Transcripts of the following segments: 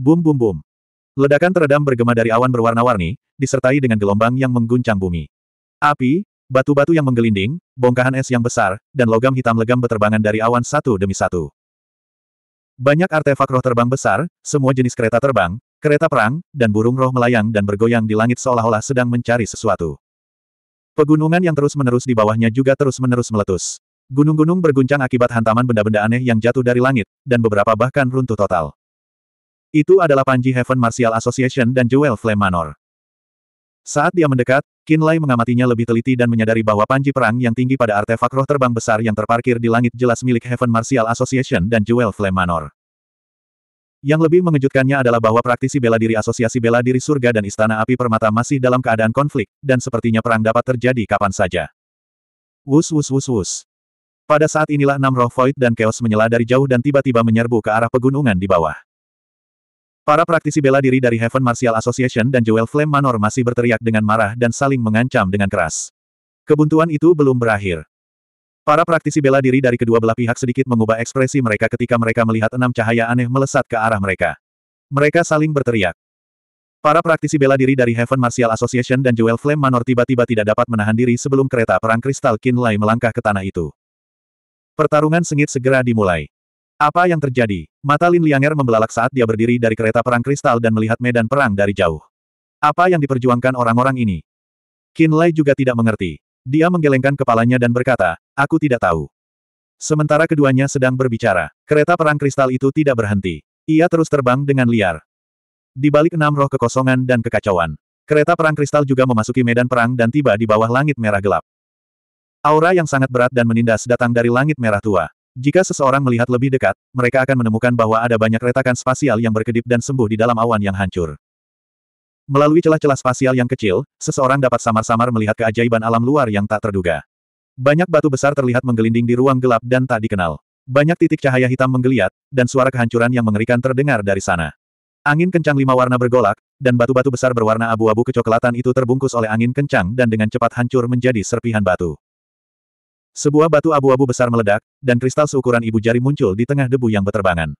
Bum bum bum. Ledakan teredam bergema dari awan berwarna-warni, disertai dengan gelombang yang mengguncang bumi. Api, batu-batu yang menggelinding, bongkahan es yang besar, dan logam hitam legam beterbangan dari awan satu demi satu. Banyak artefak roh terbang besar, semua jenis kereta terbang, kereta perang, dan burung roh melayang dan bergoyang di langit seolah-olah sedang mencari sesuatu. Pegunungan yang terus-menerus di bawahnya juga terus-menerus meletus. Gunung-gunung berguncang akibat hantaman benda-benda aneh yang jatuh dari langit, dan beberapa bahkan runtuh total. Itu adalah Panji Heaven Martial Association dan Jewel Flame Manor. Saat dia mendekat, Kinlay mengamatinya lebih teliti dan menyadari bahwa panji perang yang tinggi pada artefak roh terbang besar yang terparkir di langit jelas milik Heaven Martial Association dan Jewel Flame Manor. Yang lebih mengejutkannya adalah bahwa praktisi bela diri asosiasi bela diri surga dan istana api permata masih dalam keadaan konflik, dan sepertinya perang dapat terjadi kapan saja. Wus wus wus wus. Pada saat inilah enam roh void dan chaos menyela dari jauh dan tiba-tiba menyerbu ke arah pegunungan di bawah. Para praktisi bela diri dari Heaven Martial Association dan Jewel Flame Manor masih berteriak dengan marah dan saling mengancam dengan keras. Kebuntuan itu belum berakhir. Para praktisi bela diri dari kedua belah pihak sedikit mengubah ekspresi mereka ketika mereka melihat enam cahaya aneh melesat ke arah mereka. Mereka saling berteriak. Para praktisi bela diri dari Heaven Martial Association dan Jewel Flame Manor tiba-tiba tidak dapat menahan diri sebelum kereta perang kristal Kinlay melangkah ke tanah itu. Pertarungan sengit segera dimulai. Apa yang terjadi? Mata Lin Lianger membelalak saat dia berdiri dari kereta perang kristal dan melihat medan perang dari jauh. Apa yang diperjuangkan orang-orang ini? Qin Lai juga tidak mengerti. Dia menggelengkan kepalanya dan berkata, aku tidak tahu. Sementara keduanya sedang berbicara, kereta perang kristal itu tidak berhenti. Ia terus terbang dengan liar. Di balik enam roh kekosongan dan kekacauan, kereta perang kristal juga memasuki medan perang dan tiba di bawah langit merah gelap. Aura yang sangat berat dan menindas datang dari langit merah tua. Jika seseorang melihat lebih dekat, mereka akan menemukan bahwa ada banyak retakan spasial yang berkedip dan sembuh di dalam awan yang hancur. Melalui celah-celah spasial yang kecil, seseorang dapat samar-samar melihat keajaiban alam luar yang tak terduga. Banyak batu besar terlihat menggelinding di ruang gelap dan tak dikenal. Banyak titik cahaya hitam menggeliat, dan suara kehancuran yang mengerikan terdengar dari sana. Angin kencang lima warna bergolak, dan batu-batu besar berwarna abu-abu kecoklatan itu terbungkus oleh angin kencang dan dengan cepat hancur menjadi serpihan batu. Sebuah batu abu-abu besar meledak, dan kristal seukuran ibu jari muncul di tengah debu yang berterbangan.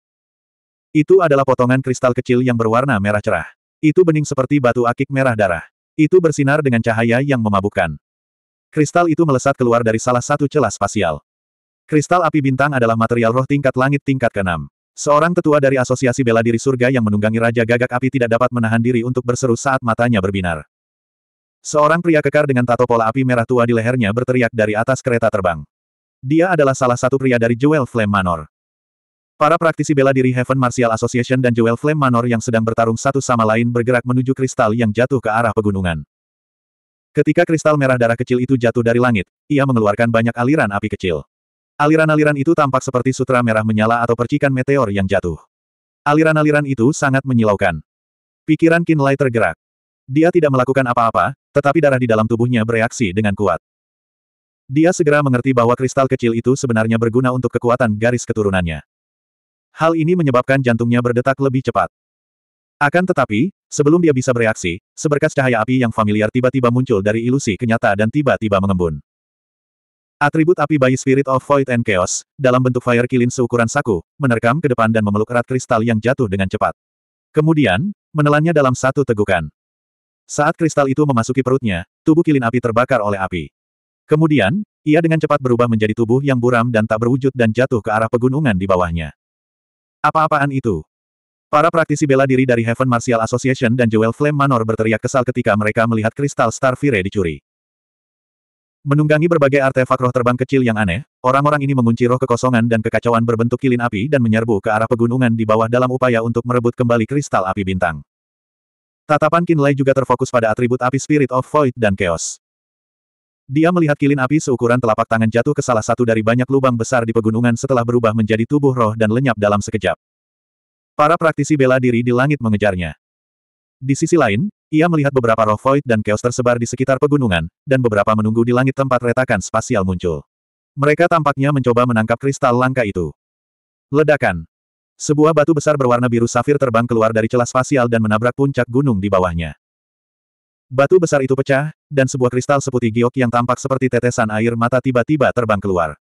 Itu adalah potongan kristal kecil yang berwarna merah cerah. Itu bening seperti batu akik merah darah. Itu bersinar dengan cahaya yang memabukkan. Kristal itu melesat keluar dari salah satu celah spasial. Kristal api bintang adalah material roh tingkat langit tingkat keenam. Seorang tetua dari Asosiasi Bela Diri Surga yang menunggangi Raja Gagak Api tidak dapat menahan diri untuk berseru saat matanya berbinar. Seorang pria kekar dengan tato pola api merah tua di lehernya berteriak dari atas kereta terbang. Dia adalah salah satu pria dari Jewel Flame Manor. Para praktisi bela diri Heaven Martial Association dan Jewel Flame Manor yang sedang bertarung satu sama lain bergerak menuju kristal yang jatuh ke arah pegunungan. Ketika kristal merah darah kecil itu jatuh dari langit, ia mengeluarkan banyak aliran api kecil. Aliran-aliran itu tampak seperti sutra merah menyala atau percikan meteor yang jatuh. Aliran-aliran itu sangat menyilaukan. Pikiran Kinlay tergerak. Dia tidak melakukan apa-apa, tetapi darah di dalam tubuhnya bereaksi dengan kuat. Dia segera mengerti bahwa kristal kecil itu sebenarnya berguna untuk kekuatan garis keturunannya. Hal ini menyebabkan jantungnya berdetak lebih cepat. Akan tetapi, sebelum dia bisa bereaksi, seberkas cahaya api yang familiar tiba-tiba muncul dari ilusi kenyata dan tiba-tiba mengembun. Atribut api bayi Spirit of Void and Chaos, dalam bentuk fire kilin seukuran saku, menerkam ke depan dan memeluk erat kristal yang jatuh dengan cepat. Kemudian, menelannya dalam satu tegukan. Saat kristal itu memasuki perutnya, tubuh kilin api terbakar oleh api. Kemudian, ia dengan cepat berubah menjadi tubuh yang buram dan tak berwujud dan jatuh ke arah pegunungan di bawahnya. Apa-apaan itu? Para praktisi bela diri dari Heaven Martial Association dan Jewel Flame Manor berteriak kesal ketika mereka melihat kristal Starfire dicuri. Menunggangi berbagai artefak roh terbang kecil yang aneh, orang-orang ini mengunci roh kekosongan dan kekacauan berbentuk kilin api dan menyerbu ke arah pegunungan di bawah dalam upaya untuk merebut kembali kristal api bintang. Tatapan Kinlay juga terfokus pada atribut api Spirit of Void dan Chaos. Dia melihat kilin api seukuran telapak tangan jatuh ke salah satu dari banyak lubang besar di pegunungan setelah berubah menjadi tubuh roh dan lenyap dalam sekejap. Para praktisi bela diri di langit mengejarnya. Di sisi lain, ia melihat beberapa roh void dan chaos tersebar di sekitar pegunungan, dan beberapa menunggu di langit tempat retakan spasial muncul. Mereka tampaknya mencoba menangkap kristal langka itu. Ledakan. Sebuah batu besar berwarna biru safir terbang keluar dari celah spasial dan menabrak puncak gunung di bawahnya. Batu besar itu pecah, dan sebuah kristal seputih giok yang tampak seperti tetesan air mata tiba-tiba terbang keluar.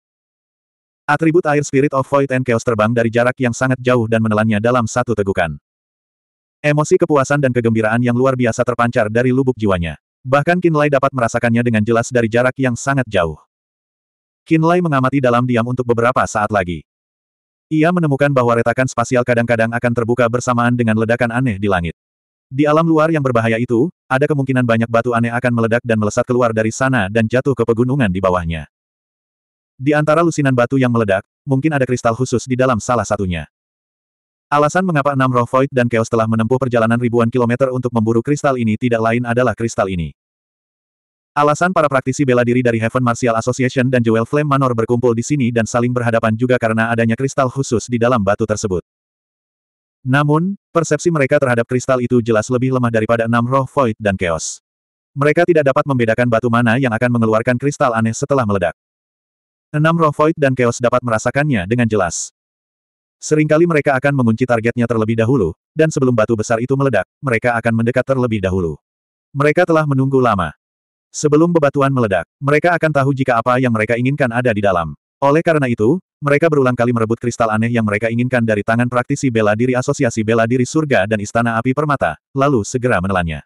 Atribut air Spirit of Void and Chaos terbang dari jarak yang sangat jauh dan menelannya dalam satu tegukan. Emosi kepuasan dan kegembiraan yang luar biasa terpancar dari lubuk jiwanya. Bahkan Kinlay dapat merasakannya dengan jelas dari jarak yang sangat jauh. Kinlay mengamati dalam diam untuk beberapa saat lagi. Ia menemukan bahwa retakan spasial kadang-kadang akan terbuka bersamaan dengan ledakan aneh di langit. Di alam luar yang berbahaya itu, ada kemungkinan banyak batu aneh akan meledak dan melesat keluar dari sana dan jatuh ke pegunungan di bawahnya. Di antara lusinan batu yang meledak, mungkin ada kristal khusus di dalam salah satunya. Alasan mengapa enam roh void dan chaos telah menempuh perjalanan ribuan kilometer untuk memburu kristal ini tidak lain adalah kristal ini. Alasan para praktisi bela diri dari Heaven Martial Association dan Jewel Flame Manor berkumpul di sini dan saling berhadapan juga karena adanya kristal khusus di dalam batu tersebut. Namun, persepsi mereka terhadap kristal itu jelas lebih lemah daripada enam roh void dan chaos. Mereka tidak dapat membedakan batu mana yang akan mengeluarkan kristal aneh setelah meledak. Enam roh void dan chaos dapat merasakannya dengan jelas. Seringkali mereka akan mengunci targetnya terlebih dahulu, dan sebelum batu besar itu meledak, mereka akan mendekat terlebih dahulu. Mereka telah menunggu lama. Sebelum bebatuan meledak, mereka akan tahu jika apa yang mereka inginkan ada di dalam. Oleh karena itu, mereka berulang kali merebut kristal aneh yang mereka inginkan dari tangan praktisi bela diri asosiasi bela diri surga dan istana api permata, lalu segera menelannya.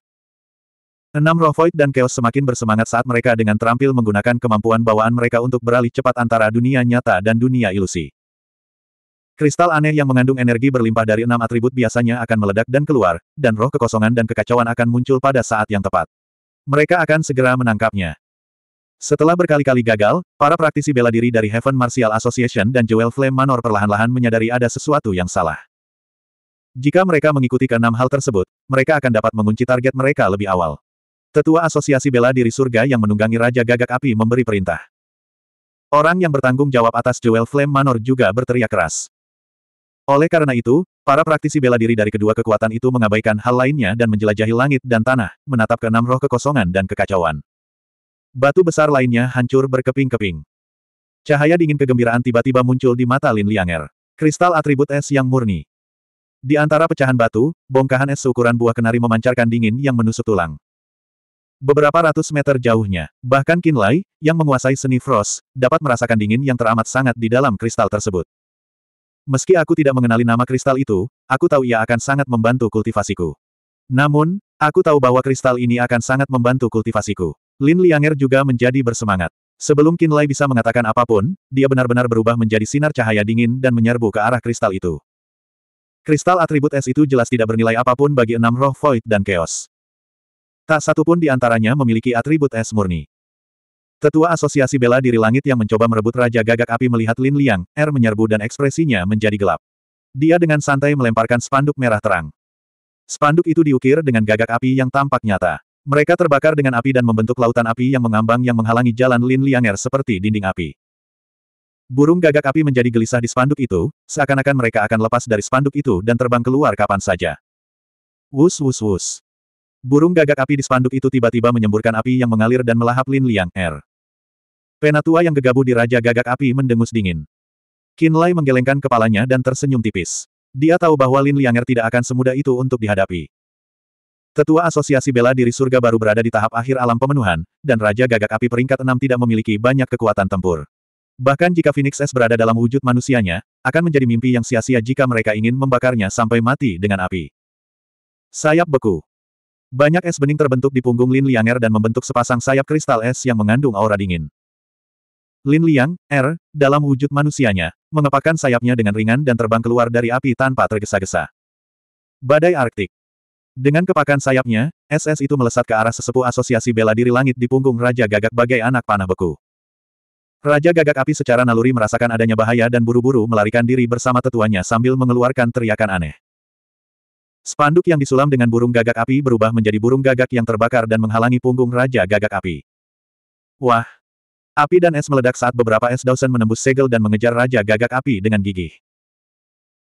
Enam roh void dan chaos semakin bersemangat saat mereka dengan terampil menggunakan kemampuan bawaan mereka untuk beralih cepat antara dunia nyata dan dunia ilusi. Kristal aneh yang mengandung energi berlimpah dari enam atribut biasanya akan meledak dan keluar, dan roh kekosongan dan kekacauan akan muncul pada saat yang tepat mereka akan segera menangkapnya. Setelah berkali-kali gagal, para praktisi bela diri dari Heaven Martial Association dan Joel Flame Manor perlahan-lahan menyadari ada sesuatu yang salah. Jika mereka mengikuti keenam hal tersebut, mereka akan dapat mengunci target mereka lebih awal. Tetua Asosiasi Bela Diri Surga yang menunggangi Raja Gagak Api memberi perintah. Orang yang bertanggung jawab atas Joel Flame Manor juga berteriak keras. Oleh karena itu, para praktisi bela diri dari kedua kekuatan itu mengabaikan hal lainnya dan menjelajahi langit dan tanah, menatap ke enam roh kekosongan dan kekacauan. Batu besar lainnya hancur berkeping-keping. Cahaya dingin kegembiraan tiba-tiba muncul di mata Lin Lianger. Kristal atribut es yang murni. Di antara pecahan batu, bongkahan es seukuran buah kenari memancarkan dingin yang menusuk tulang. Beberapa ratus meter jauhnya, bahkan Kinlay, yang menguasai seni frost, dapat merasakan dingin yang teramat sangat di dalam kristal tersebut. Meski aku tidak mengenali nama kristal itu, aku tahu ia akan sangat membantu kultivasiku. Namun, aku tahu bahwa kristal ini akan sangat membantu kultivasiku. Lin Lianger juga menjadi bersemangat. Sebelum Qin Lai bisa mengatakan apapun, dia benar-benar berubah menjadi sinar cahaya dingin dan menyerbu ke arah kristal itu. Kristal atribut es itu jelas tidak bernilai apapun bagi enam roh void dan chaos. Tak satu pun di antaranya memiliki atribut es murni. Tetua Asosiasi Bela Diri Langit yang mencoba merebut Raja Gagak Api melihat Lin Liang, Er menyerbu dan ekspresinya menjadi gelap. Dia dengan santai melemparkan spanduk merah terang. Spanduk itu diukir dengan gagak api yang tampak nyata. Mereka terbakar dengan api dan membentuk lautan api yang mengambang yang menghalangi jalan Lin Liang Er seperti dinding api. Burung gagak api menjadi gelisah di spanduk itu, seakan-akan mereka akan lepas dari spanduk itu dan terbang keluar kapan saja. Wus wus wus. Burung gagak api di spanduk itu tiba-tiba menyemburkan api yang mengalir dan melahap Lin Liang Er. Penatua yang gegabah di Raja Gagak Api mendengus dingin. Lai menggelengkan kepalanya dan tersenyum tipis. Dia tahu bahwa Lin Lianger tidak akan semudah itu untuk dihadapi. Tetua Asosiasi Bela Diri Surga baru berada di tahap akhir alam pemenuhan, dan Raja Gagak Api peringkat enam tidak memiliki banyak kekuatan tempur. Bahkan jika Phoenix S berada dalam wujud manusianya, akan menjadi mimpi yang sia-sia jika mereka ingin membakarnya sampai mati dengan api. Sayap beku. Banyak es bening terbentuk di punggung Lin Lianger dan membentuk sepasang sayap kristal es yang mengandung aura dingin. Lin Liang, R, er, dalam wujud manusianya, mengepakkan sayapnya dengan ringan dan terbang keluar dari api tanpa tergesa-gesa. Badai Arktik. Dengan kepakan sayapnya, SS itu melesat ke arah sesepuh asosiasi bela diri langit di punggung Raja Gagak bagai anak panah beku. Raja Gagak Api secara naluri merasakan adanya bahaya dan buru-buru melarikan diri bersama tetuanya sambil mengeluarkan teriakan aneh. Spanduk yang disulam dengan burung gagak api berubah menjadi burung gagak yang terbakar dan menghalangi punggung Raja Gagak Api. Wah, Api dan es meledak saat beberapa es Dawson menembus segel dan mengejar Raja Gagak Api dengan gigih.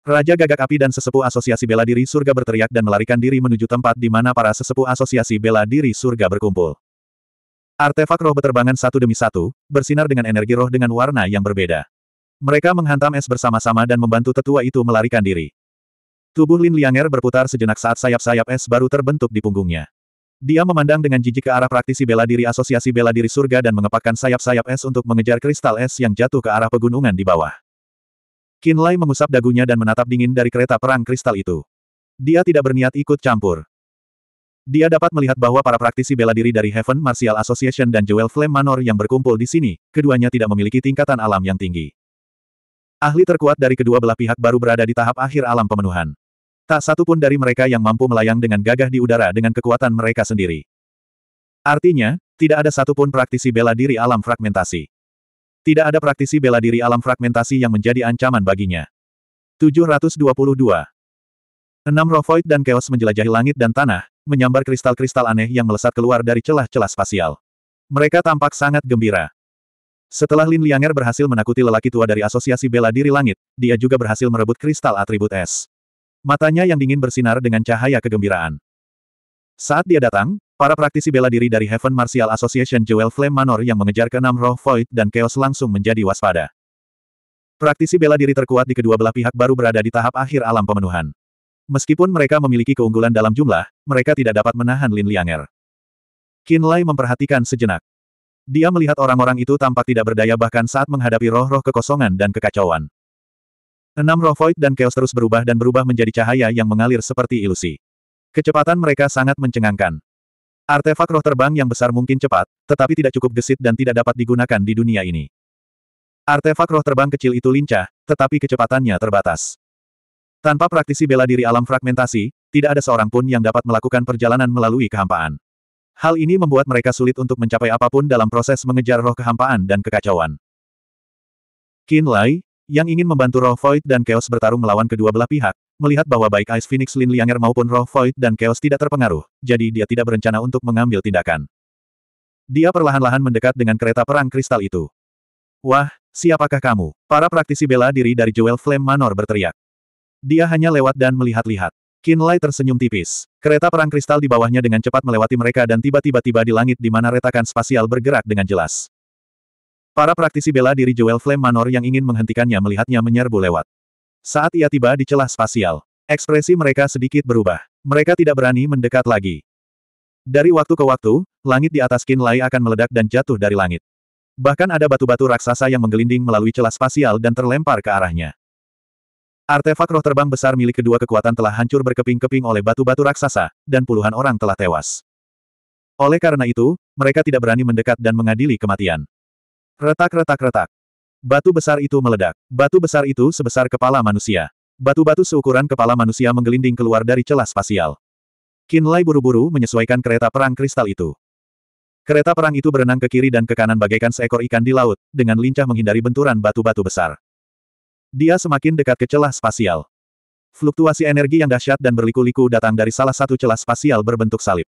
Raja Gagak Api dan sesepuh asosiasi bela diri surga berteriak dan melarikan diri menuju tempat di mana para sesepuh asosiasi bela diri surga berkumpul. Artefak roh beterbangan satu demi satu, bersinar dengan energi roh dengan warna yang berbeda. Mereka menghantam es bersama-sama dan membantu tetua itu melarikan diri. Tubuh Lin Lianger berputar sejenak saat sayap-sayap es baru terbentuk di punggungnya. Dia memandang dengan jijik ke arah praktisi bela diri asosiasi bela diri surga dan mengepakkan sayap-sayap es untuk mengejar kristal es yang jatuh ke arah pegunungan di bawah. Lai mengusap dagunya dan menatap dingin dari kereta perang kristal itu. Dia tidak berniat ikut campur. Dia dapat melihat bahwa para praktisi bela diri dari Heaven Martial Association dan Jewel Flame Manor yang berkumpul di sini, keduanya tidak memiliki tingkatan alam yang tinggi. Ahli terkuat dari kedua belah pihak baru berada di tahap akhir alam pemenuhan. Tak satu pun dari mereka yang mampu melayang dengan gagah di udara dengan kekuatan mereka sendiri. Artinya, tidak ada satupun praktisi bela diri alam fragmentasi. Tidak ada praktisi bela diri alam fragmentasi yang menjadi ancaman baginya. 722. Enam Rovoid dan Chaos menjelajahi langit dan tanah, menyambar kristal-kristal aneh yang melesat keluar dari celah-celah spasial. Mereka tampak sangat gembira. Setelah Lin Lianger berhasil menakuti lelaki tua dari Asosiasi Bela Diri Langit, dia juga berhasil merebut kristal atribut es. Matanya yang dingin bersinar dengan cahaya kegembiraan. Saat dia datang, para praktisi bela diri dari Heaven Martial Association Jewel Flame Manor yang mengejar ke enam roh Void dan Chaos langsung menjadi waspada. Praktisi bela diri terkuat di kedua belah pihak baru berada di tahap akhir alam pemenuhan. Meskipun mereka memiliki keunggulan dalam jumlah, mereka tidak dapat menahan Lin Lianger. Qin Lai memperhatikan sejenak. Dia melihat orang-orang itu tampak tidak berdaya bahkan saat menghadapi roh-roh kekosongan dan kekacauan. Enam roh void dan chaos terus berubah dan berubah menjadi cahaya yang mengalir seperti ilusi. Kecepatan mereka sangat mencengangkan. Artefak roh terbang yang besar mungkin cepat, tetapi tidak cukup gesit dan tidak dapat digunakan di dunia ini. Artefak roh terbang kecil itu lincah, tetapi kecepatannya terbatas. Tanpa praktisi bela diri alam fragmentasi, tidak ada seorang pun yang dapat melakukan perjalanan melalui kehampaan. Hal ini membuat mereka sulit untuk mencapai apapun dalam proses mengejar roh kehampaan dan kekacauan. Kinlay yang ingin membantu Roh Void dan Chaos bertarung melawan kedua belah pihak, melihat bahwa baik Ice Phoenix Lin Lianger maupun Roh Void dan Chaos tidak terpengaruh, jadi dia tidak berencana untuk mengambil tindakan. Dia perlahan-lahan mendekat dengan kereta perang kristal itu. Wah, siapakah kamu? Para praktisi bela diri dari Jewel Flame Manor berteriak. Dia hanya lewat dan melihat-lihat. Kinlay tersenyum tipis. Kereta perang kristal di bawahnya dengan cepat melewati mereka dan tiba-tiba tiba di langit di mana retakan spasial bergerak dengan jelas. Para praktisi bela diri Joel Flame Manor yang ingin menghentikannya melihatnya menyerbu lewat. Saat ia tiba di celah spasial, ekspresi mereka sedikit berubah. Mereka tidak berani mendekat lagi. Dari waktu ke waktu, langit di atas Lai akan meledak dan jatuh dari langit. Bahkan ada batu-batu raksasa yang menggelinding melalui celah spasial dan terlempar ke arahnya. Artefak roh terbang besar milik kedua kekuatan telah hancur berkeping-keping oleh batu-batu raksasa, dan puluhan orang telah tewas. Oleh karena itu, mereka tidak berani mendekat dan mengadili kematian. Retak-retak-retak. Batu besar itu meledak. Batu besar itu sebesar kepala manusia. Batu-batu seukuran kepala manusia menggelinding keluar dari celah spasial. Kinlay buru-buru menyesuaikan kereta perang kristal itu. Kereta perang itu berenang ke kiri dan ke kanan bagaikan seekor ikan di laut, dengan lincah menghindari benturan batu-batu besar. Dia semakin dekat ke celah spasial. Fluktuasi energi yang dahsyat dan berliku-liku datang dari salah satu celah spasial berbentuk salib.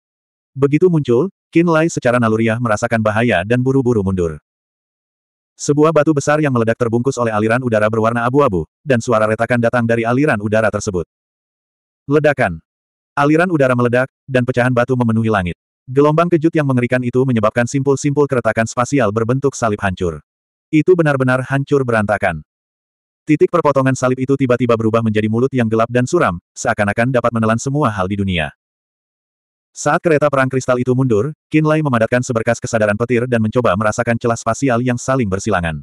Begitu muncul, Kinlay secara naluriah merasakan bahaya dan buru-buru mundur. Sebuah batu besar yang meledak terbungkus oleh aliran udara berwarna abu-abu, dan suara retakan datang dari aliran udara tersebut. Ledakan. Aliran udara meledak, dan pecahan batu memenuhi langit. Gelombang kejut yang mengerikan itu menyebabkan simpul-simpul keretakan spasial berbentuk salib hancur. Itu benar-benar hancur berantakan. Titik perpotongan salib itu tiba-tiba berubah menjadi mulut yang gelap dan suram, seakan-akan dapat menelan semua hal di dunia. Saat kereta perang kristal itu mundur, Kinlay memadatkan seberkas kesadaran petir dan mencoba merasakan celah spasial yang saling bersilangan.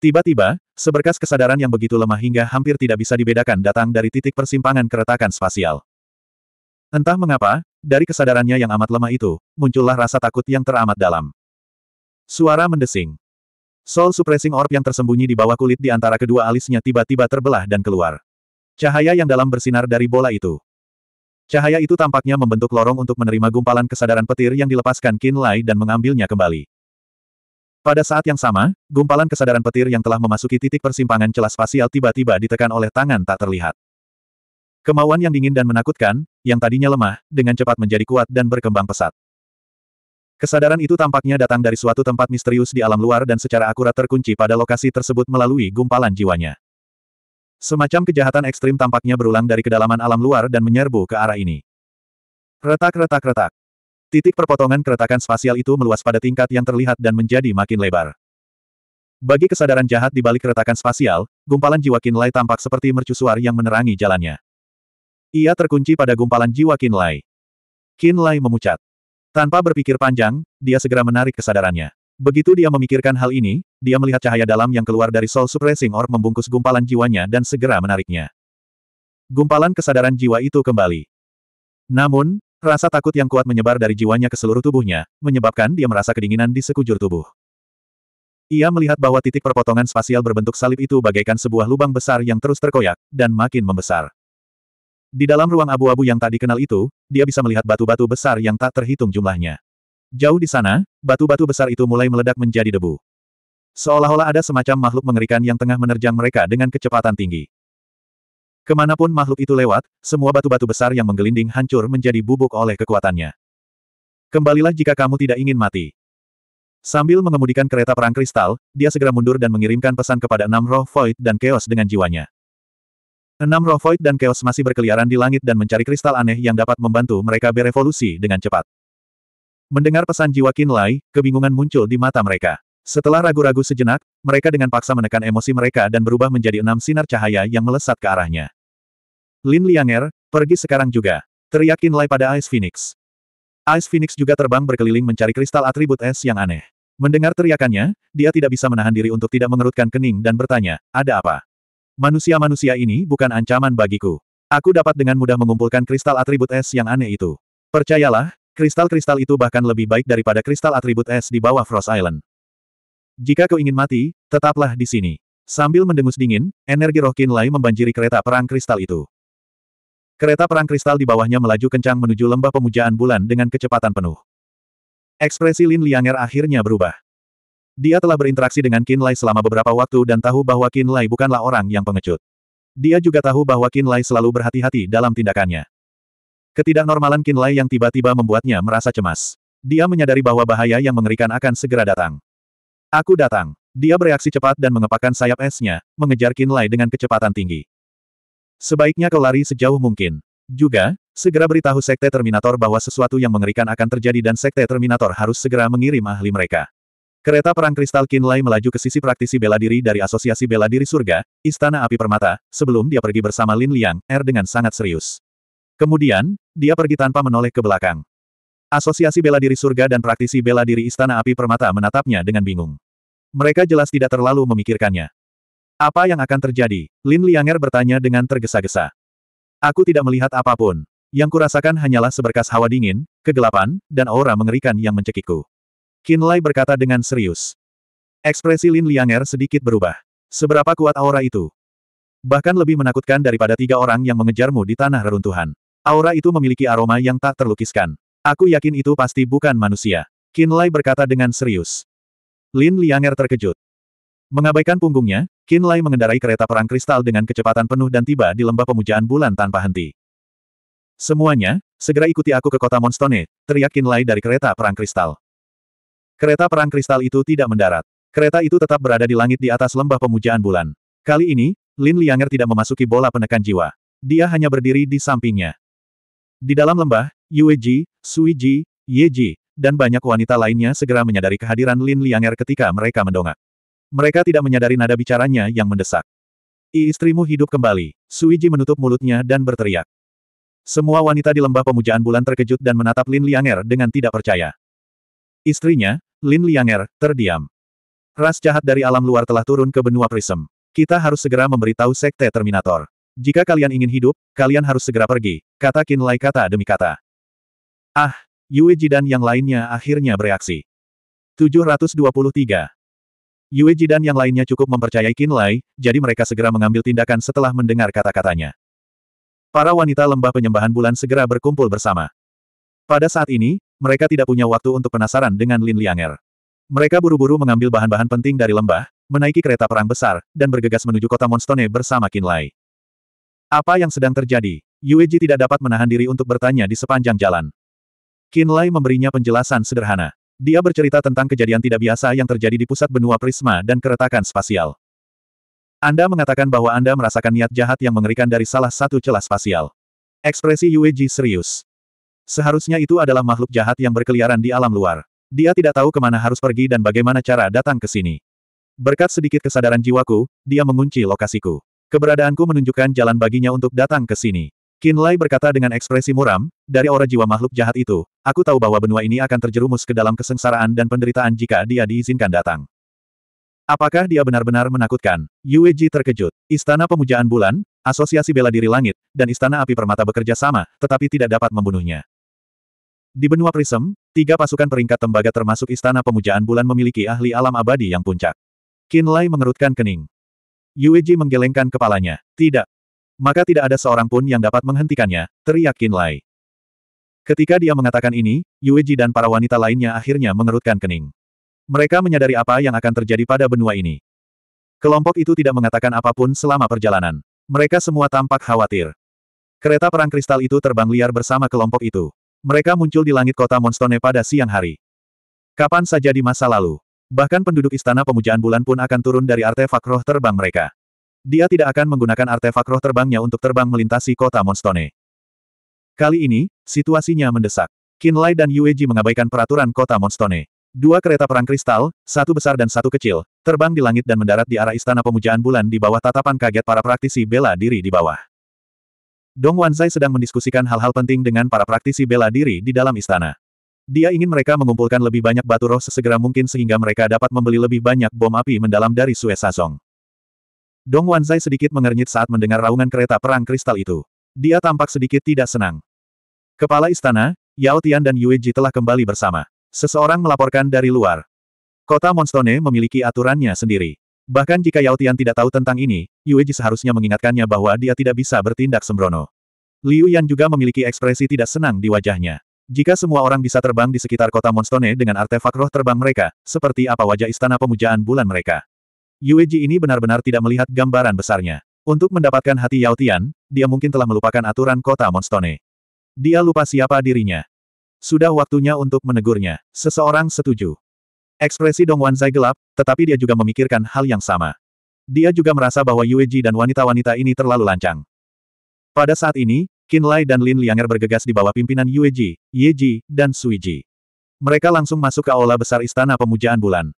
Tiba-tiba, seberkas kesadaran yang begitu lemah hingga hampir tidak bisa dibedakan datang dari titik persimpangan keretakan spasial. Entah mengapa, dari kesadarannya yang amat lemah itu, muncullah rasa takut yang teramat dalam. Suara mendesing. Soul suppressing orb yang tersembunyi di bawah kulit di antara kedua alisnya tiba-tiba terbelah dan keluar. Cahaya yang dalam bersinar dari bola itu. Cahaya itu tampaknya membentuk lorong untuk menerima gumpalan kesadaran petir yang dilepaskan Qin Lai dan mengambilnya kembali. Pada saat yang sama, gumpalan kesadaran petir yang telah memasuki titik persimpangan celah spasial tiba-tiba ditekan oleh tangan tak terlihat. Kemauan yang dingin dan menakutkan, yang tadinya lemah, dengan cepat menjadi kuat dan berkembang pesat. Kesadaran itu tampaknya datang dari suatu tempat misterius di alam luar dan secara akurat terkunci pada lokasi tersebut melalui gumpalan jiwanya. Semacam kejahatan ekstrim tampaknya berulang dari kedalaman alam luar dan menyerbu ke arah ini. Retak-retak-retak. Titik perpotongan keretakan spasial itu meluas pada tingkat yang terlihat dan menjadi makin lebar. Bagi kesadaran jahat di balik keretakan spasial, gumpalan jiwa Kinlay tampak seperti mercusuar yang menerangi jalannya. Ia terkunci pada gumpalan jiwa Kinlay. Kinlay memucat. Tanpa berpikir panjang, dia segera menarik kesadarannya. Begitu dia memikirkan hal ini, dia melihat cahaya dalam yang keluar dari Soul Suppressing Orb membungkus gumpalan jiwanya dan segera menariknya. Gumpalan kesadaran jiwa itu kembali. Namun, rasa takut yang kuat menyebar dari jiwanya ke seluruh tubuhnya, menyebabkan dia merasa kedinginan di sekujur tubuh. Ia melihat bahwa titik perpotongan spasial berbentuk salib itu bagaikan sebuah lubang besar yang terus terkoyak, dan makin membesar. Di dalam ruang abu-abu yang tak dikenal itu, dia bisa melihat batu-batu besar yang tak terhitung jumlahnya. Jauh di sana, batu-batu besar itu mulai meledak menjadi debu. Seolah-olah ada semacam makhluk mengerikan yang tengah menerjang mereka dengan kecepatan tinggi. Kemanapun makhluk itu lewat, semua batu-batu besar yang menggelinding hancur menjadi bubuk oleh kekuatannya. Kembalilah jika kamu tidak ingin mati. Sambil mengemudikan kereta perang kristal, dia segera mundur dan mengirimkan pesan kepada enam roh void dan chaos dengan jiwanya. Enam roh void dan chaos masih berkeliaran di langit dan mencari kristal aneh yang dapat membantu mereka berevolusi dengan cepat. Mendengar pesan jiwa Kinlay, kebingungan muncul di mata mereka. Setelah ragu-ragu sejenak, mereka dengan paksa menekan emosi mereka dan berubah menjadi enam sinar cahaya yang melesat ke arahnya. Lin Lianger, pergi sekarang juga. Teriak Qin Lai pada Ice Phoenix. Ice Phoenix juga terbang berkeliling mencari kristal atribut es yang aneh. Mendengar teriakannya, dia tidak bisa menahan diri untuk tidak mengerutkan kening dan bertanya, ada apa? Manusia-manusia ini bukan ancaman bagiku. Aku dapat dengan mudah mengumpulkan kristal atribut es yang aneh itu. Percayalah, Kristal-kristal itu bahkan lebih baik daripada kristal atribut es di bawah Frost Island. Jika kau ingin mati, tetaplah di sini. Sambil mendengus dingin, energi roh Kinlay membanjiri kereta perang kristal itu. Kereta perang kristal di bawahnya melaju kencang menuju lembah pemujaan bulan dengan kecepatan penuh. Ekspresi Lin Lianger akhirnya berubah. Dia telah berinteraksi dengan Kinlay selama beberapa waktu dan tahu bahwa Kinlay bukanlah orang yang pengecut. Dia juga tahu bahwa Kinlay selalu berhati-hati dalam tindakannya. Ketidaknormalan Kinlay yang tiba-tiba membuatnya merasa cemas. Dia menyadari bahwa bahaya yang mengerikan akan segera datang. Aku datang. Dia bereaksi cepat dan mengepakkan sayap esnya, mengejar Kinlay dengan kecepatan tinggi. Sebaiknya kau lari sejauh mungkin. Juga, segera beritahu Sekte Terminator bahwa sesuatu yang mengerikan akan terjadi dan Sekte Terminator harus segera mengirim ahli mereka. Kereta perang kristal Kinlay melaju ke sisi praktisi bela diri dari Asosiasi Bela Diri Surga, Istana Api Permata, sebelum dia pergi bersama Lin Liang, R er dengan sangat serius. Kemudian, dia pergi tanpa menoleh ke belakang. Asosiasi bela diri surga dan praktisi bela diri Istana Api Permata menatapnya dengan bingung. Mereka jelas tidak terlalu memikirkannya. Apa yang akan terjadi? Lin Lianger bertanya dengan tergesa-gesa. Aku tidak melihat apapun. Yang kurasakan hanyalah seberkas hawa dingin, kegelapan, dan aura mengerikan yang mencekikku. Lai berkata dengan serius. Ekspresi Lin Lianger sedikit berubah. Seberapa kuat aura itu? Bahkan lebih menakutkan daripada tiga orang yang mengejarmu di tanah reruntuhan. Aura itu memiliki aroma yang tak terlukiskan. Aku yakin itu pasti bukan manusia. Qin Lai berkata dengan serius. Lin Lianger terkejut. Mengabaikan punggungnya, Qin Lai mengendarai kereta perang kristal dengan kecepatan penuh dan tiba di lembah pemujaan bulan tanpa henti. Semuanya, segera ikuti aku ke kota Monstone, teriak Qin Lai dari kereta perang kristal. Kereta perang kristal itu tidak mendarat. Kereta itu tetap berada di langit di atas lembah pemujaan bulan. Kali ini, Lin Lianger tidak memasuki bola penekan jiwa. Dia hanya berdiri di sampingnya. Di dalam lembah, Yueji, Suiji, Yeji, dan banyak wanita lainnya segera menyadari kehadiran Lin Lianger ketika mereka mendongak. Mereka tidak menyadari nada bicaranya yang mendesak. I istrimu hidup kembali. Suiji menutup mulutnya dan berteriak. Semua wanita di lembah pemujaan bulan terkejut dan menatap Lin Lianger dengan tidak percaya. Istrinya, Lin Lianger, terdiam. Ras jahat dari alam luar telah turun ke benua Prism. Kita harus segera memberitahu Sekte Terminator. Jika kalian ingin hidup, kalian harus segera pergi, kata Lai kata demi kata. Ah, Yue dan yang lainnya akhirnya bereaksi. 723. Yue dan yang lainnya cukup mempercayai Lai, jadi mereka segera mengambil tindakan setelah mendengar kata-katanya. Para wanita lembah penyembahan bulan segera berkumpul bersama. Pada saat ini, mereka tidak punya waktu untuk penasaran dengan Lin Lianger. Mereka buru-buru mengambil bahan-bahan penting dari lembah, menaiki kereta perang besar, dan bergegas menuju kota Monstone bersama Lai. Apa yang sedang terjadi? Ji tidak dapat menahan diri untuk bertanya di sepanjang jalan. Lai memberinya penjelasan sederhana. Dia bercerita tentang kejadian tidak biasa yang terjadi di pusat benua prisma dan keretakan spasial. Anda mengatakan bahwa Anda merasakan niat jahat yang mengerikan dari salah satu celah spasial. Ekspresi Ji serius. Seharusnya itu adalah makhluk jahat yang berkeliaran di alam luar. Dia tidak tahu kemana harus pergi dan bagaimana cara datang ke sini. Berkat sedikit kesadaran jiwaku, dia mengunci lokasiku. Keberadaanku menunjukkan jalan baginya untuk datang ke sini. Qin Lai berkata dengan ekspresi muram, dari aura jiwa makhluk jahat itu, aku tahu bahwa benua ini akan terjerumus ke dalam kesengsaraan dan penderitaan jika dia diizinkan datang. Apakah dia benar-benar menakutkan? Yue Ji terkejut. Istana Pemujaan Bulan, Asosiasi Bela Diri Langit, dan Istana Api Permata bekerja sama, tetapi tidak dapat membunuhnya. Di benua Prism, tiga pasukan peringkat tembaga termasuk Istana Pemujaan Bulan memiliki ahli alam abadi yang puncak. Qin Lai mengerutkan kening. Yueji menggelengkan kepalanya. Tidak. Maka tidak ada seorang pun yang dapat menghentikannya, teriak Qin Lai. Ketika dia mengatakan ini, Yueji dan para wanita lainnya akhirnya mengerutkan kening. Mereka menyadari apa yang akan terjadi pada benua ini. Kelompok itu tidak mengatakan apapun selama perjalanan. Mereka semua tampak khawatir. Kereta perang kristal itu terbang liar bersama kelompok itu. Mereka muncul di langit kota Monstone pada siang hari. Kapan saja di masa lalu, Bahkan penduduk Istana Pemujaan Bulan pun akan turun dari artefak roh terbang mereka. Dia tidak akan menggunakan artefak roh terbangnya untuk terbang melintasi kota Monstone. Kali ini, situasinya mendesak. Kinlai dan Yueji mengabaikan peraturan kota Monstone. Dua kereta perang kristal, satu besar dan satu kecil, terbang di langit dan mendarat di arah Istana Pemujaan Bulan di bawah tatapan kaget para praktisi bela diri di bawah. Dong Wanzai sedang mendiskusikan hal-hal penting dengan para praktisi bela diri di dalam istana. Dia ingin mereka mengumpulkan lebih banyak batu roh sesegera mungkin sehingga mereka dapat membeli lebih banyak bom api mendalam dari Sue Sazong. Dong Wanzai sedikit mengernyit saat mendengar raungan kereta perang kristal itu. Dia tampak sedikit tidak senang. Kepala istana, Yao Tian dan Yue Ji telah kembali bersama. Seseorang melaporkan dari luar. Kota Monstone memiliki aturannya sendiri. Bahkan jika Yao Tian tidak tahu tentang ini, Yue Ji seharusnya mengingatkannya bahwa dia tidak bisa bertindak sembrono. Liu Yan juga memiliki ekspresi tidak senang di wajahnya. Jika semua orang bisa terbang di sekitar kota Monstone dengan artefak roh terbang mereka, seperti apa wajah istana pemujaan bulan mereka? Yueji ini benar-benar tidak melihat gambaran besarnya. Untuk mendapatkan hati Yao Tian, dia mungkin telah melupakan aturan kota Monstone. Dia lupa siapa dirinya. Sudah waktunya untuk menegurnya. Seseorang setuju. Ekspresi Dong Wanzai gelap, tetapi dia juga memikirkan hal yang sama. Dia juga merasa bahwa Yueji dan wanita-wanita ini terlalu lancang. Pada saat ini, Qin dan Lin Lianger bergegas di bawah pimpinan Yue Ji, Ye Ji, dan Sui Ji. Mereka langsung masuk ke aula besar Istana Pemujaan Bulan.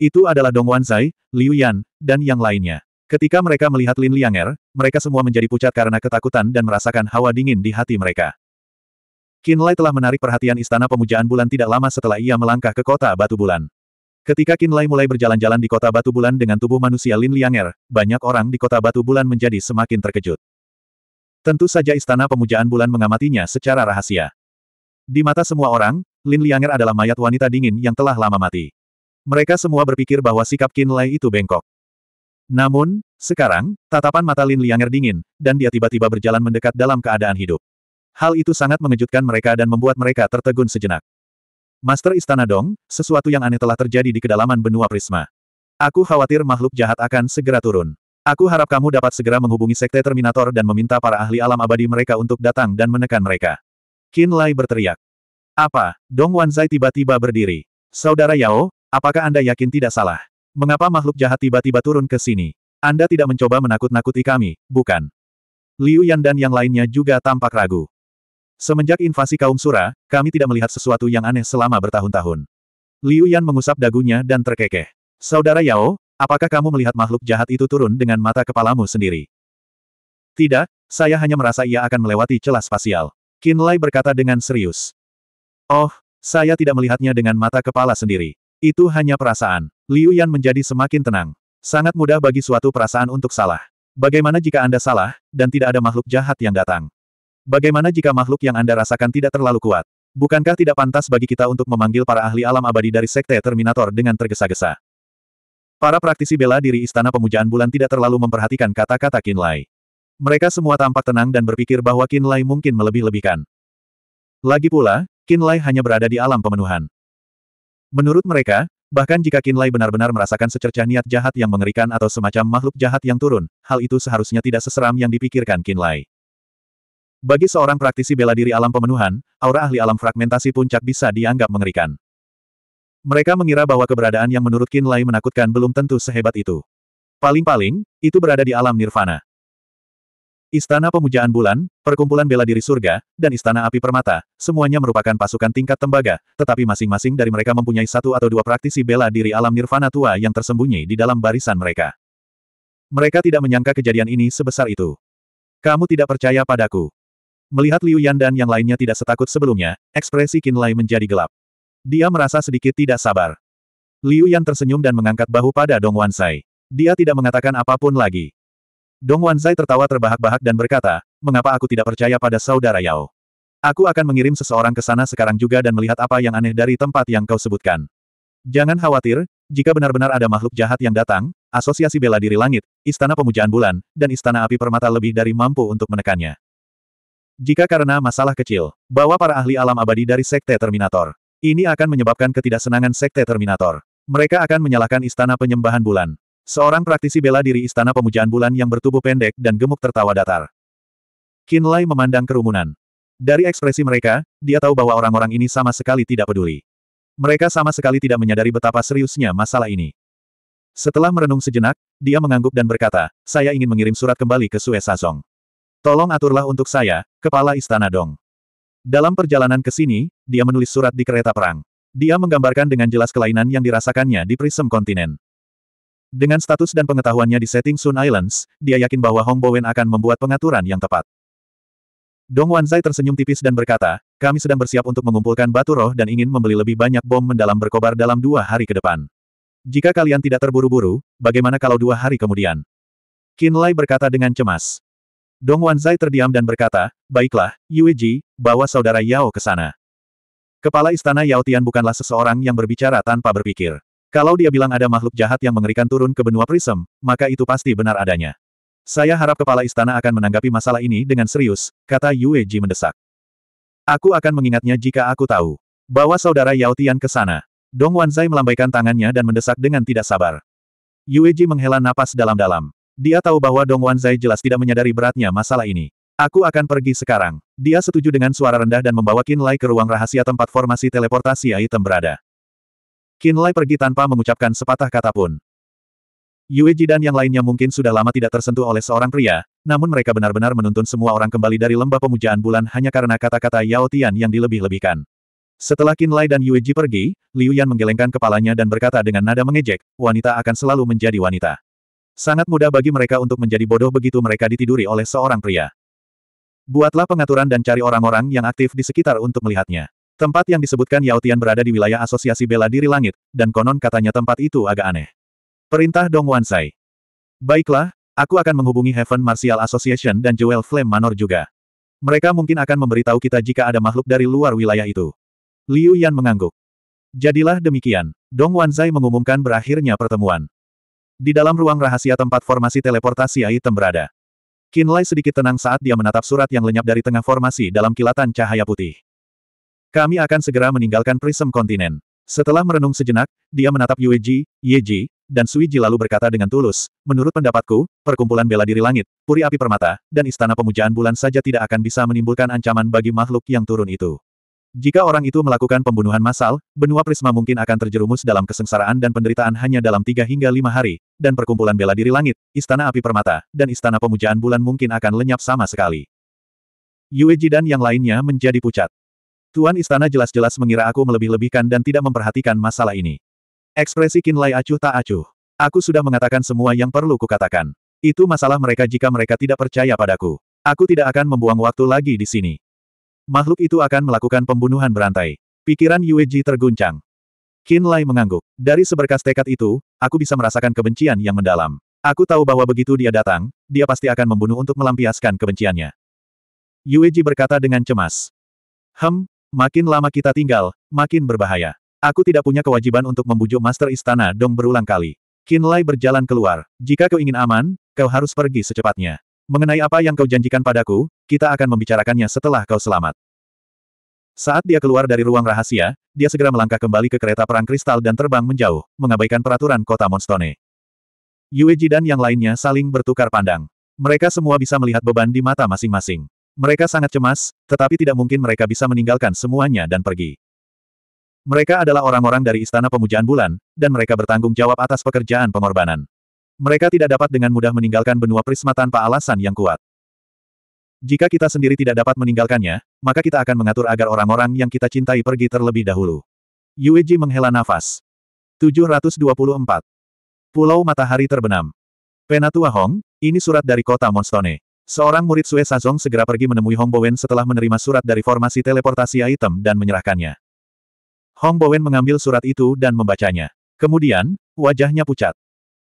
Itu adalah Dong Wanzai, Liu Yan, dan yang lainnya. Ketika mereka melihat Lin Lianger, mereka semua menjadi pucat karena ketakutan dan merasakan hawa dingin di hati mereka. Qin telah menarik perhatian Istana Pemujaan Bulan tidak lama setelah ia melangkah ke kota Batu Bulan. Ketika Qin mulai berjalan-jalan di kota Batu Bulan dengan tubuh manusia Lin Lianger, banyak orang di kota Batu Bulan menjadi semakin terkejut. Tentu saja Istana Pemujaan Bulan mengamatinya secara rahasia. Di mata semua orang, Lin Lianger adalah mayat wanita dingin yang telah lama mati. Mereka semua berpikir bahwa sikap Qin Lai itu bengkok. Namun, sekarang, tatapan mata Lin Lianger dingin, dan dia tiba-tiba berjalan mendekat dalam keadaan hidup. Hal itu sangat mengejutkan mereka dan membuat mereka tertegun sejenak. Master Istana Dong, sesuatu yang aneh telah terjadi di kedalaman benua Prisma. Aku khawatir makhluk jahat akan segera turun. Aku harap kamu dapat segera menghubungi Sekte Terminator dan meminta para ahli alam abadi mereka untuk datang dan menekan mereka. Qin Lai berteriak. Apa? Dong Wan Zai tiba-tiba berdiri. Saudara Yao, apakah Anda yakin tidak salah? Mengapa makhluk jahat tiba-tiba turun ke sini? Anda tidak mencoba menakut-nakuti kami, bukan? Liu Yan dan yang lainnya juga tampak ragu. Semenjak invasi kaum Sura, kami tidak melihat sesuatu yang aneh selama bertahun-tahun. Liu Yan mengusap dagunya dan terkekeh. Saudara Yao, Apakah kamu melihat makhluk jahat itu turun dengan mata kepalamu sendiri? Tidak, saya hanya merasa ia akan melewati celah spasial. Lai berkata dengan serius. Oh, saya tidak melihatnya dengan mata kepala sendiri. Itu hanya perasaan. Liu Yan menjadi semakin tenang. Sangat mudah bagi suatu perasaan untuk salah. Bagaimana jika Anda salah, dan tidak ada makhluk jahat yang datang? Bagaimana jika makhluk yang Anda rasakan tidak terlalu kuat? Bukankah tidak pantas bagi kita untuk memanggil para ahli alam abadi dari Sekte Terminator dengan tergesa-gesa? Para praktisi bela diri Istana Pemujaan Bulan tidak terlalu memperhatikan kata-kata Kinlay. Mereka semua tampak tenang dan berpikir bahwa Kinlay mungkin melebih-lebihkan. Lagi pula, Kinlay hanya berada di alam pemenuhan. Menurut mereka, bahkan jika Kinlay benar-benar merasakan secercah niat jahat yang mengerikan atau semacam makhluk jahat yang turun, hal itu seharusnya tidak seseram yang dipikirkan Kinlay. Bagi seorang praktisi bela diri alam pemenuhan, aura ahli alam fragmentasi puncak bisa dianggap mengerikan. Mereka mengira bahwa keberadaan yang menurut Qin Lai menakutkan belum tentu sehebat itu. Paling-paling, itu berada di alam nirvana. Istana Pemujaan Bulan, Perkumpulan Bela Diri Surga, dan Istana Api Permata, semuanya merupakan pasukan tingkat tembaga, tetapi masing-masing dari mereka mempunyai satu atau dua praktisi bela diri alam nirvana tua yang tersembunyi di dalam barisan mereka. Mereka tidak menyangka kejadian ini sebesar itu. Kamu tidak percaya padaku. Melihat Liu Yan dan yang lainnya tidak setakut sebelumnya, ekspresi Qin Lai menjadi gelap. Dia merasa sedikit tidak sabar. Liu Yan tersenyum dan mengangkat bahu pada Dong Wansai. Dia tidak mengatakan apapun lagi. Dong Wansai tertawa terbahak-bahak dan berkata, mengapa aku tidak percaya pada saudara Yao? Aku akan mengirim seseorang ke sana sekarang juga dan melihat apa yang aneh dari tempat yang kau sebutkan. Jangan khawatir, jika benar-benar ada makhluk jahat yang datang, asosiasi bela diri langit, istana pemujaan bulan, dan istana api permata lebih dari mampu untuk menekannya. Jika karena masalah kecil, bawa para ahli alam abadi dari sekte Terminator. Ini akan menyebabkan ketidaksenangan Sekte Terminator. Mereka akan menyalahkan Istana Penyembahan Bulan. Seorang praktisi bela diri Istana Pemujaan Bulan yang bertubuh pendek dan gemuk tertawa datar. Kinlay memandang kerumunan. Dari ekspresi mereka, dia tahu bahwa orang-orang ini sama sekali tidak peduli. Mereka sama sekali tidak menyadari betapa seriusnya masalah ini. Setelah merenung sejenak, dia mengangguk dan berkata, saya ingin mengirim surat kembali ke Sue Sazong. Tolong aturlah untuk saya, Kepala Istana Dong. Dalam perjalanan ke sini, dia menulis surat di kereta perang. Dia menggambarkan dengan jelas kelainan yang dirasakannya di Prism Kontinen. Dengan status dan pengetahuannya di setting Sun Islands, dia yakin bahwa Hong Bowen akan membuat pengaturan yang tepat. Dong Wanzai tersenyum tipis dan berkata, kami sedang bersiap untuk mengumpulkan batu roh dan ingin membeli lebih banyak bom mendalam berkobar dalam dua hari ke depan. Jika kalian tidak terburu-buru, bagaimana kalau dua hari kemudian? Qin Lai berkata dengan cemas. Dong Wanzai terdiam dan berkata, Baiklah, Yue Ji, bawa saudara Yao ke sana. Kepala istana Yao Tian bukanlah seseorang yang berbicara tanpa berpikir. Kalau dia bilang ada makhluk jahat yang mengerikan turun ke benua Prism, maka itu pasti benar adanya. Saya harap kepala istana akan menanggapi masalah ini dengan serius, kata Yue Ji mendesak. Aku akan mengingatnya jika aku tahu. Bawa saudara Yao Tian ke sana. Dong Wanzai melambaikan tangannya dan mendesak dengan tidak sabar. Yue Ji menghela napas dalam-dalam. Dia tahu bahwa Dong Wanzai jelas tidak menyadari beratnya masalah ini. Aku akan pergi sekarang. Dia setuju dengan suara rendah dan membawa Qin Lai ke ruang rahasia tempat formasi teleportasi item berada. Qin Lai pergi tanpa mengucapkan sepatah kata pun. Yueji dan yang lainnya mungkin sudah lama tidak tersentuh oleh seorang pria, namun mereka benar-benar menuntun semua orang kembali dari lembah pemujaan bulan hanya karena kata-kata Yao Tian yang dilebih-lebihkan. Setelah Qin Lai dan Yueji pergi, Liu Yan menggelengkan kepalanya dan berkata dengan nada mengejek, wanita akan selalu menjadi wanita. Sangat mudah bagi mereka untuk menjadi bodoh begitu mereka ditiduri oleh seorang pria. Buatlah pengaturan dan cari orang-orang yang aktif di sekitar untuk melihatnya. Tempat yang disebutkan Yautian berada di wilayah Asosiasi Bela Diri Langit, dan konon katanya tempat itu agak aneh. Perintah Dong Wansai. Baiklah, aku akan menghubungi Heaven Martial Association dan Jewel Flame Manor juga. Mereka mungkin akan memberitahu kita jika ada makhluk dari luar wilayah itu. Liu Yan mengangguk. Jadilah demikian. Dong Wanzai mengumumkan berakhirnya pertemuan. Di dalam ruang rahasia tempat formasi teleportasi item berada. Kinlay sedikit tenang saat dia menatap surat yang lenyap dari tengah formasi dalam kilatan cahaya putih. Kami akan segera meninggalkan prism kontinen. Setelah merenung sejenak, dia menatap Yueji, Yeji, dan Suiji lalu berkata dengan tulus, menurut pendapatku, perkumpulan bela diri langit, puri api permata, dan istana pemujaan bulan saja tidak akan bisa menimbulkan ancaman bagi makhluk yang turun itu. Jika orang itu melakukan pembunuhan massal, benua Prisma mungkin akan terjerumus dalam kesengsaraan dan penderitaan hanya dalam tiga hingga lima hari, dan perkumpulan bela diri langit, Istana Api Permata, dan Istana Pemujaan Bulan mungkin akan lenyap sama sekali. Yue dan yang lainnya menjadi pucat. Tuan Istana jelas-jelas mengira aku melebih-lebihkan dan tidak memperhatikan masalah ini. Ekspresi Kinlay acuh tak acuh. Aku sudah mengatakan semua yang perlu kukatakan. Itu masalah mereka jika mereka tidak percaya padaku. Aku tidak akan membuang waktu lagi di sini. Makhluk itu akan melakukan pembunuhan berantai. Pikiran Yue Ji terguncang. Qin Lai mengangguk. Dari seberkas tekad itu, aku bisa merasakan kebencian yang mendalam. Aku tahu bahwa begitu dia datang, dia pasti akan membunuh untuk melampiaskan kebenciannya. Yue Ji berkata dengan cemas. Hem, makin lama kita tinggal, makin berbahaya. Aku tidak punya kewajiban untuk membujuk Master Istana Dong berulang kali. Qin Lai berjalan keluar. Jika kau ingin aman, kau harus pergi secepatnya. Mengenai apa yang kau janjikan padaku, kita akan membicarakannya setelah kau selamat. Saat dia keluar dari ruang rahasia, dia segera melangkah kembali ke kereta perang kristal dan terbang menjauh, mengabaikan peraturan kota Monstone. Yueji dan yang lainnya saling bertukar pandang. Mereka semua bisa melihat beban di mata masing-masing. Mereka sangat cemas, tetapi tidak mungkin mereka bisa meninggalkan semuanya dan pergi. Mereka adalah orang-orang dari Istana Pemujaan Bulan, dan mereka bertanggung jawab atas pekerjaan pengorbanan. Mereka tidak dapat dengan mudah meninggalkan benua prisma tanpa alasan yang kuat. Jika kita sendiri tidak dapat meninggalkannya, maka kita akan mengatur agar orang-orang yang kita cintai pergi terlebih dahulu. Yueji menghela nafas. 724. Pulau Matahari Terbenam. Penatua Hong, ini surat dari kota Monstone. Seorang murid Sue Sazong segera pergi menemui Hong Bowen setelah menerima surat dari formasi teleportasi item dan menyerahkannya. Hong Bowen mengambil surat itu dan membacanya. Kemudian, wajahnya pucat.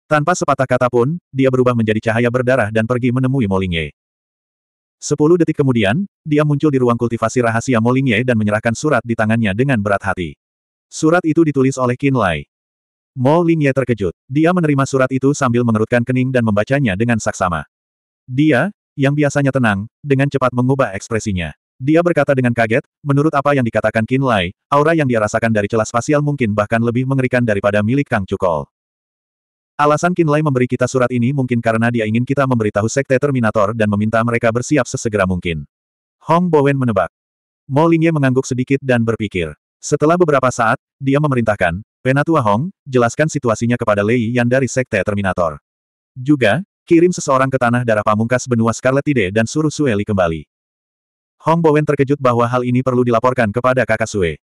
Tanpa sepatah kata pun, dia berubah menjadi cahaya berdarah dan pergi menemui Molingye. Sepuluh detik kemudian, dia muncul di ruang kultivasi rahasia Molingye dan menyerahkan surat di tangannya dengan berat hati. Surat itu ditulis oleh Qin Lai. Mo Lingye terkejut. Dia menerima surat itu sambil mengerutkan kening dan membacanya dengan saksama. Dia, yang biasanya tenang, dengan cepat mengubah ekspresinya. Dia berkata dengan kaget, menurut apa yang dikatakan Qin Lai, aura yang dia rasakan dari celah spasial mungkin bahkan lebih mengerikan daripada milik Kang Cukol. Alasan Kinlay memberi kita surat ini mungkin karena dia ingin kita memberitahu Sekte Terminator dan meminta mereka bersiap sesegera mungkin. Hong Bowen menebak. Mo Lingye mengangguk sedikit dan berpikir. Setelah beberapa saat, dia memerintahkan, Penatua Hong, jelaskan situasinya kepada Lei Yan dari Sekte Terminator. Juga, kirim seseorang ke tanah darah pamungkas benua Scarlet Tide dan suruh Sueli kembali. Hong Bowen terkejut bahwa hal ini perlu dilaporkan kepada kakak Sue.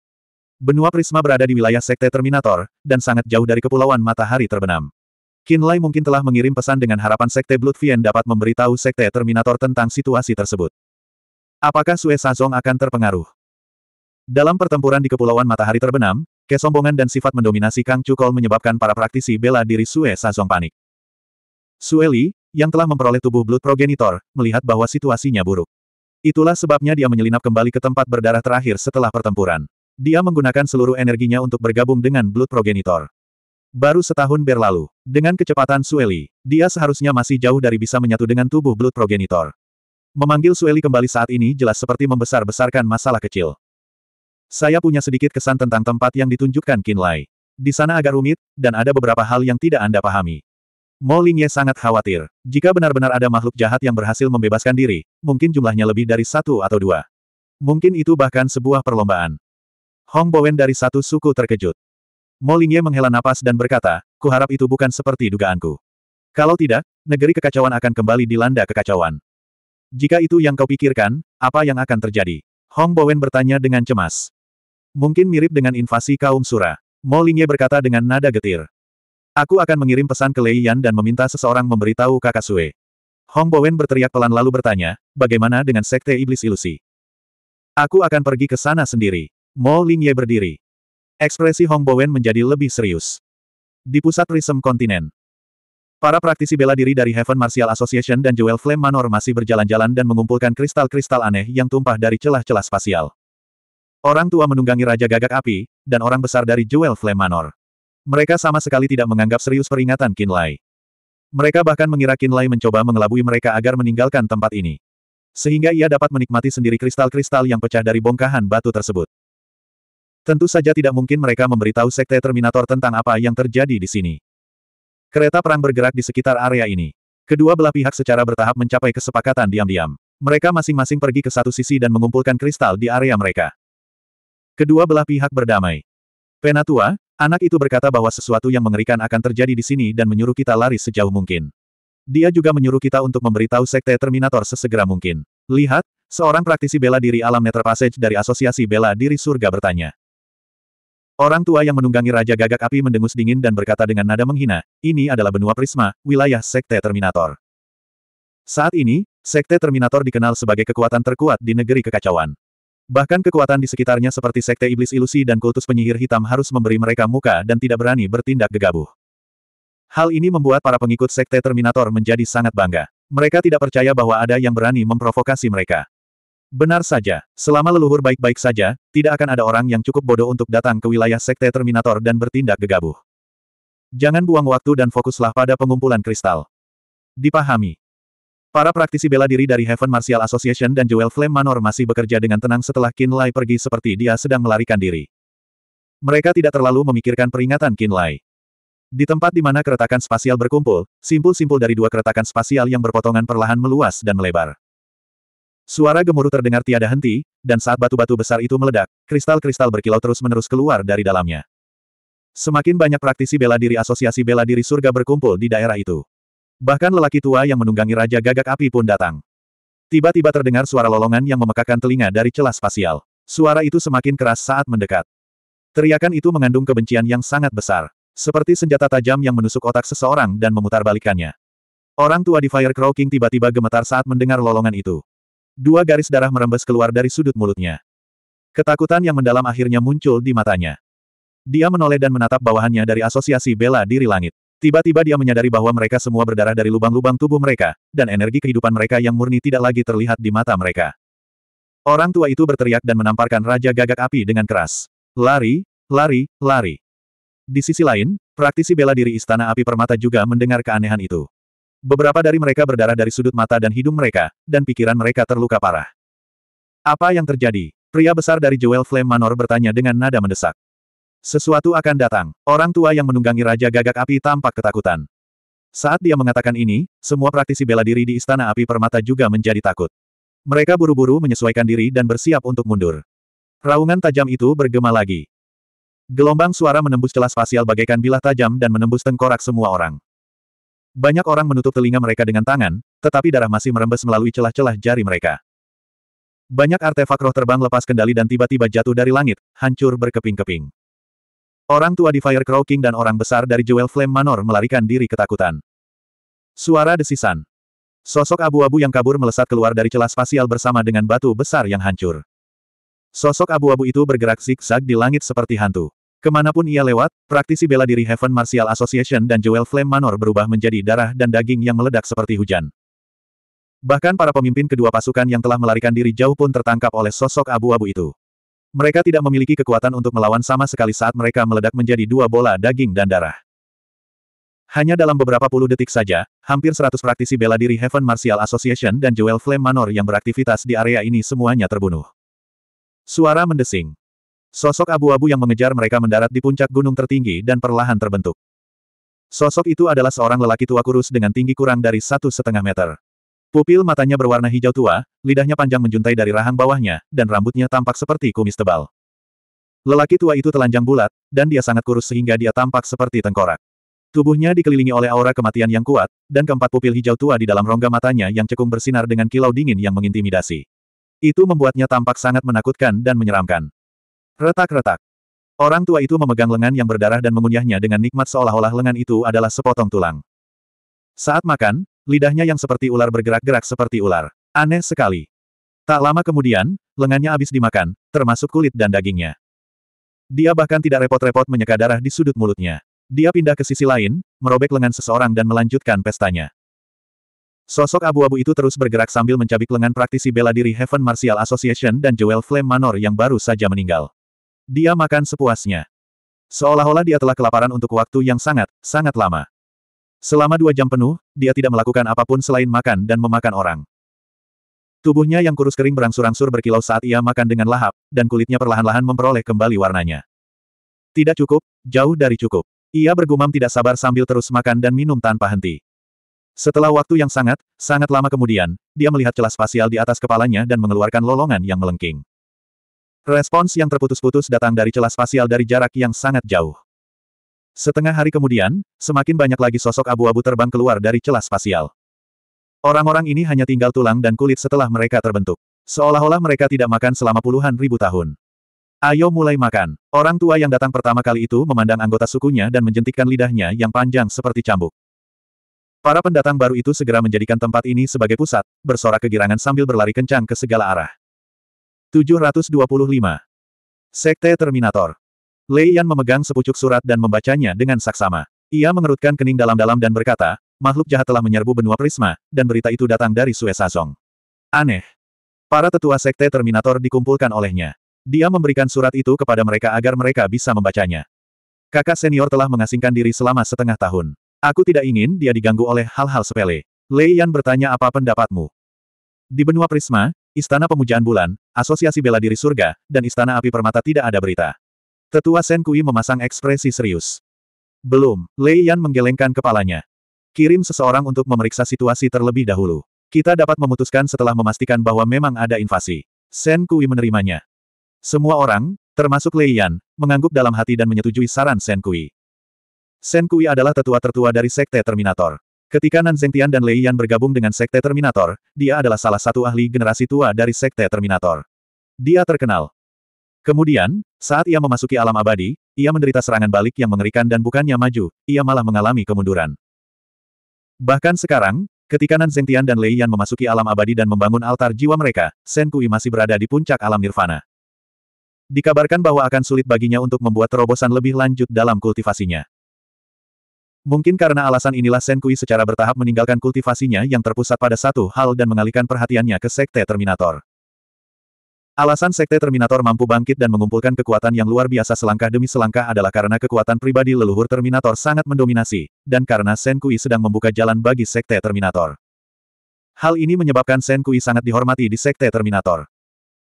Benua Prisma berada di wilayah Sekte Terminator, dan sangat jauh dari Kepulauan Matahari Terbenam. Kinlay mungkin telah mengirim pesan dengan harapan Sekte Bloodfiend dapat memberitahu Sekte Terminator tentang situasi tersebut. Apakah Sue Sazong akan terpengaruh? Dalam pertempuran di Kepulauan Matahari Terbenam, kesombongan dan sifat mendominasi Kang Chukol menyebabkan para praktisi bela diri Sue Sazong panik. Sue Li, yang telah memperoleh tubuh Blood Progenitor, melihat bahwa situasinya buruk. Itulah sebabnya dia menyelinap kembali ke tempat berdarah terakhir setelah pertempuran. Dia menggunakan seluruh energinya untuk bergabung dengan Blood Progenitor. Baru setahun berlalu. Dengan kecepatan Sueli, dia seharusnya masih jauh dari bisa menyatu dengan tubuh Blood Progenitor. Memanggil Sueli kembali saat ini jelas seperti membesar-besarkan masalah kecil. Saya punya sedikit kesan tentang tempat yang ditunjukkan Kinlay. Di sana agak rumit, dan ada beberapa hal yang tidak Anda pahami. Mo Lingye sangat khawatir. Jika benar-benar ada makhluk jahat yang berhasil membebaskan diri, mungkin jumlahnya lebih dari satu atau dua. Mungkin itu bahkan sebuah perlombaan. Hong Bowen dari satu suku terkejut. Molinye menghela napas dan berkata, kuharap itu bukan seperti dugaanku. Kalau tidak, negeri kekacauan akan kembali dilanda kekacauan. Jika itu yang kau pikirkan, apa yang akan terjadi? Hong Bowen bertanya dengan cemas. Mungkin mirip dengan invasi kaum Sura. Molinye berkata dengan nada getir. Aku akan mengirim pesan ke Lei Yan dan meminta seseorang memberitahu kakak Sue. Hong Bowen berteriak pelan lalu bertanya, bagaimana dengan sekte iblis ilusi? Aku akan pergi ke sana sendiri. Mo Lingye berdiri. Ekspresi Hong Bowen menjadi lebih serius. Di pusat Risem Kontinen. Para praktisi bela diri dari Heaven Martial Association dan Jewel Flame Manor masih berjalan-jalan dan mengumpulkan kristal-kristal aneh yang tumpah dari celah-celah spasial. Orang tua menunggangi Raja Gagak Api, dan orang besar dari Jewel Flame Manor. Mereka sama sekali tidak menganggap serius peringatan Kinlay. Mereka bahkan mengira Kinlay mencoba mengelabui mereka agar meninggalkan tempat ini. Sehingga ia dapat menikmati sendiri kristal-kristal yang pecah dari bongkahan batu tersebut. Tentu saja tidak mungkin mereka memberitahu Sekte Terminator tentang apa yang terjadi di sini. Kereta perang bergerak di sekitar area ini. Kedua belah pihak secara bertahap mencapai kesepakatan diam-diam. Mereka masing-masing pergi ke satu sisi dan mengumpulkan kristal di area mereka. Kedua belah pihak berdamai. Penatua, anak itu berkata bahwa sesuatu yang mengerikan akan terjadi di sini dan menyuruh kita lari sejauh mungkin. Dia juga menyuruh kita untuk memberitahu Sekte Terminator sesegera mungkin. Lihat, seorang praktisi bela diri alam Nether dari Asosiasi Bela Diri Surga bertanya. Orang tua yang menunggangi Raja Gagak Api mendengus dingin dan berkata dengan nada menghina, ini adalah benua Prisma, wilayah Sekte Terminator. Saat ini, Sekte Terminator dikenal sebagai kekuatan terkuat di negeri kekacauan. Bahkan kekuatan di sekitarnya seperti Sekte Iblis Ilusi dan kultus penyihir hitam harus memberi mereka muka dan tidak berani bertindak gegabah. Hal ini membuat para pengikut Sekte Terminator menjadi sangat bangga. Mereka tidak percaya bahwa ada yang berani memprovokasi mereka. Benar saja, selama leluhur baik-baik saja, tidak akan ada orang yang cukup bodoh untuk datang ke wilayah Sekte Terminator dan bertindak gegabah. Jangan buang waktu dan fokuslah pada pengumpulan kristal. Dipahami. Para praktisi bela diri dari Heaven Martial Association dan Jewel Flame Manor masih bekerja dengan tenang setelah Qin Lai pergi seperti dia sedang melarikan diri. Mereka tidak terlalu memikirkan peringatan Qin Lai. Di tempat di mana keretakan spasial berkumpul, simpul-simpul dari dua keretakan spasial yang berpotongan perlahan meluas dan melebar. Suara gemuruh terdengar tiada henti, dan saat batu-batu besar itu meledak, kristal-kristal berkilau terus-menerus keluar dari dalamnya. Semakin banyak praktisi bela diri asosiasi bela diri surga berkumpul di daerah itu. Bahkan lelaki tua yang menunggangi Raja Gagak Api pun datang. Tiba-tiba terdengar suara lolongan yang memekakan telinga dari celah spasial. Suara itu semakin keras saat mendekat. Teriakan itu mengandung kebencian yang sangat besar. Seperti senjata tajam yang menusuk otak seseorang dan memutarbalikannya. Orang tua di Fire Crow King tiba-tiba gemetar saat mendengar lolongan itu. Dua garis darah merembes keluar dari sudut mulutnya. Ketakutan yang mendalam akhirnya muncul di matanya. Dia menoleh dan menatap bawahannya dari asosiasi bela diri langit. Tiba-tiba dia menyadari bahwa mereka semua berdarah dari lubang-lubang tubuh mereka, dan energi kehidupan mereka yang murni tidak lagi terlihat di mata mereka. Orang tua itu berteriak dan menamparkan Raja Gagak Api dengan keras. Lari, lari, lari. Di sisi lain, praktisi bela diri Istana Api Permata juga mendengar keanehan itu. Beberapa dari mereka berdarah dari sudut mata dan hidung mereka, dan pikiran mereka terluka parah. Apa yang terjadi? Pria besar dari Jewel Flame Manor bertanya dengan nada mendesak. Sesuatu akan datang. Orang tua yang menunggangi Raja Gagak Api tampak ketakutan. Saat dia mengatakan ini, semua praktisi bela diri di Istana Api Permata juga menjadi takut. Mereka buru-buru menyesuaikan diri dan bersiap untuk mundur. Raungan tajam itu bergema lagi. Gelombang suara menembus celah spasial bagaikan bilah tajam dan menembus tengkorak semua orang. Banyak orang menutup telinga mereka dengan tangan, tetapi darah masih merembes melalui celah-celah jari mereka. Banyak artefak roh terbang lepas kendali dan tiba-tiba jatuh dari langit, hancur berkeping-keping. Orang tua di Fire Crow King dan orang besar dari Jewel Flame Manor melarikan diri ketakutan. Suara desisan. Sosok abu-abu yang kabur melesat keluar dari celah spasial bersama dengan batu besar yang hancur. Sosok abu-abu itu bergerak zigzag di langit seperti hantu. Kemanapun ia lewat, praktisi bela diri Heaven Martial Association dan Jewel Flame Manor berubah menjadi darah dan daging yang meledak seperti hujan. Bahkan para pemimpin kedua pasukan yang telah melarikan diri jauh pun tertangkap oleh sosok abu-abu itu. Mereka tidak memiliki kekuatan untuk melawan sama sekali saat mereka meledak menjadi dua bola daging dan darah. Hanya dalam beberapa puluh detik saja, hampir seratus praktisi bela diri Heaven Martial Association dan Jewel Flame Manor yang beraktivitas di area ini semuanya terbunuh. Suara mendesing. Sosok abu-abu yang mengejar mereka mendarat di puncak gunung tertinggi dan perlahan terbentuk. Sosok itu adalah seorang lelaki tua kurus dengan tinggi kurang dari satu setengah meter. Pupil matanya berwarna hijau tua, lidahnya panjang menjuntai dari rahang bawahnya, dan rambutnya tampak seperti kumis tebal. Lelaki tua itu telanjang bulat, dan dia sangat kurus sehingga dia tampak seperti tengkorak. Tubuhnya dikelilingi oleh aura kematian yang kuat, dan keempat pupil hijau tua di dalam rongga matanya yang cekung bersinar dengan kilau dingin yang mengintimidasi. Itu membuatnya tampak sangat menakutkan dan menyeramkan. Retak-retak. Orang tua itu memegang lengan yang berdarah dan mengunyahnya dengan nikmat seolah-olah lengan itu adalah sepotong tulang. Saat makan, lidahnya yang seperti ular bergerak-gerak seperti ular. Aneh sekali. Tak lama kemudian, lengannya habis dimakan, termasuk kulit dan dagingnya. Dia bahkan tidak repot-repot menyeka darah di sudut mulutnya. Dia pindah ke sisi lain, merobek lengan seseorang dan melanjutkan pestanya. Sosok abu-abu itu terus bergerak sambil mencabik lengan praktisi bela diri Heaven Martial Association dan Joel Flame Manor yang baru saja meninggal. Dia makan sepuasnya. Seolah-olah dia telah kelaparan untuk waktu yang sangat, sangat lama. Selama dua jam penuh, dia tidak melakukan apapun selain makan dan memakan orang. Tubuhnya yang kurus kering berangsur-angsur berkilau saat ia makan dengan lahap, dan kulitnya perlahan-lahan memperoleh kembali warnanya. Tidak cukup, jauh dari cukup. Ia bergumam tidak sabar sambil terus makan dan minum tanpa henti. Setelah waktu yang sangat, sangat lama kemudian, dia melihat celah spasial di atas kepalanya dan mengeluarkan lolongan yang melengking. Respons yang terputus-putus datang dari celah spasial dari jarak yang sangat jauh. Setengah hari kemudian, semakin banyak lagi sosok abu-abu terbang keluar dari celah spasial. Orang-orang ini hanya tinggal tulang dan kulit setelah mereka terbentuk. Seolah-olah mereka tidak makan selama puluhan ribu tahun. Ayo mulai makan. Orang tua yang datang pertama kali itu memandang anggota sukunya dan menjentikkan lidahnya yang panjang seperti cambuk. Para pendatang baru itu segera menjadikan tempat ini sebagai pusat, bersorak kegirangan sambil berlari kencang ke segala arah. 725. Sekte Terminator. Lei Yan memegang sepucuk surat dan membacanya dengan saksama. Ia mengerutkan kening dalam-dalam dan berkata, makhluk jahat telah menyerbu benua Prisma, dan berita itu datang dari Sazong. Aneh. Para tetua Sekte Terminator dikumpulkan olehnya. Dia memberikan surat itu kepada mereka agar mereka bisa membacanya. Kakak senior telah mengasingkan diri selama setengah tahun. Aku tidak ingin dia diganggu oleh hal-hal sepele. Lei Yan bertanya apa pendapatmu. Di benua Prisma, Istana Pemujaan Bulan, Asosiasi Bela Diri Surga, dan Istana Api Permata tidak ada berita. Tetua Sen Kui memasang ekspresi serius. Belum, Lei Yan menggelengkan kepalanya. Kirim seseorang untuk memeriksa situasi terlebih dahulu. Kita dapat memutuskan setelah memastikan bahwa memang ada invasi. Sen Kui menerimanya. Semua orang, termasuk Lei Yan, mengangguk dalam hati dan menyetujui saran Sen Kui. Sen Kui adalah tetua tertua dari Sekte Terminator. Ketika Nan Zengtian dan Lei Yan bergabung dengan Sekte Terminator, dia adalah salah satu ahli generasi tua dari Sekte Terminator. Dia terkenal. Kemudian, saat ia memasuki alam abadi, ia menderita serangan balik yang mengerikan dan bukannya maju, ia malah mengalami kemunduran. Bahkan sekarang, ketika Nan Zengtian dan Lei Yan memasuki alam abadi dan membangun altar jiwa mereka, Shen Kui masih berada di puncak alam nirvana. Dikabarkan bahwa akan sulit baginya untuk membuat terobosan lebih lanjut dalam kultivasinya. Mungkin karena alasan inilah Senkui secara bertahap meninggalkan kultivasinya yang terpusat pada satu hal dan mengalihkan perhatiannya ke Sekte Terminator. Alasan Sekte Terminator mampu bangkit dan mengumpulkan kekuatan yang luar biasa selangkah demi selangkah adalah karena kekuatan pribadi leluhur Terminator sangat mendominasi, dan karena Senkui sedang membuka jalan bagi Sekte Terminator. Hal ini menyebabkan Senkui sangat dihormati di Sekte Terminator.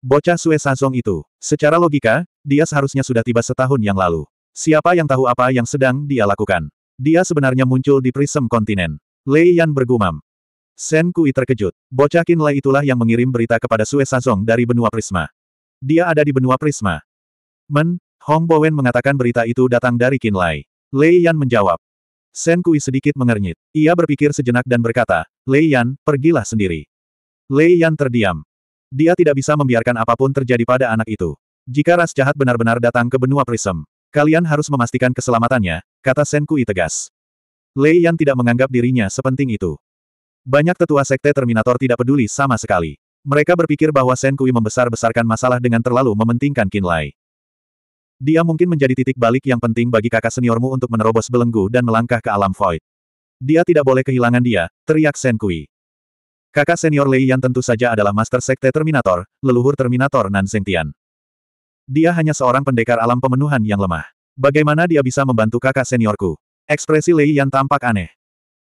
Bocah Sue Sazong itu, secara logika, dia seharusnya sudah tiba setahun yang lalu. Siapa yang tahu apa yang sedang dia lakukan? Dia sebenarnya muncul di prism kontinen. Lei Yan bergumam. Sen Kui terkejut. Bocah Qin Lei itulah yang mengirim berita kepada Sue Sazong dari benua Prisma. Dia ada di benua Prisma. Men, Hong Bowen mengatakan berita itu datang dari Qin Lei. Lei Yan menjawab. Sen Kui sedikit mengernyit. Ia berpikir sejenak dan berkata, Lei Yan, pergilah sendiri. Lei Yan terdiam. Dia tidak bisa membiarkan apapun terjadi pada anak itu. Jika ras jahat benar-benar datang ke benua Prism, Kalian harus memastikan keselamatannya, kata Kui tegas. Lei Yan tidak menganggap dirinya sepenting itu. Banyak tetua sekte Terminator tidak peduli sama sekali. Mereka berpikir bahwa Senkui membesar-besarkan masalah dengan terlalu mementingkan Qin Lai. Dia mungkin menjadi titik balik yang penting bagi kakak seniormu untuk menerobos belenggu dan melangkah ke alam void. Dia tidak boleh kehilangan dia, teriak Kui. Kakak senior Lei Yan tentu saja adalah Master Sekte Terminator, leluhur Terminator Nan Tian. Dia hanya seorang pendekar alam pemenuhan yang lemah. Bagaimana dia bisa membantu kakak seniorku? Ekspresi Lei Yan tampak aneh.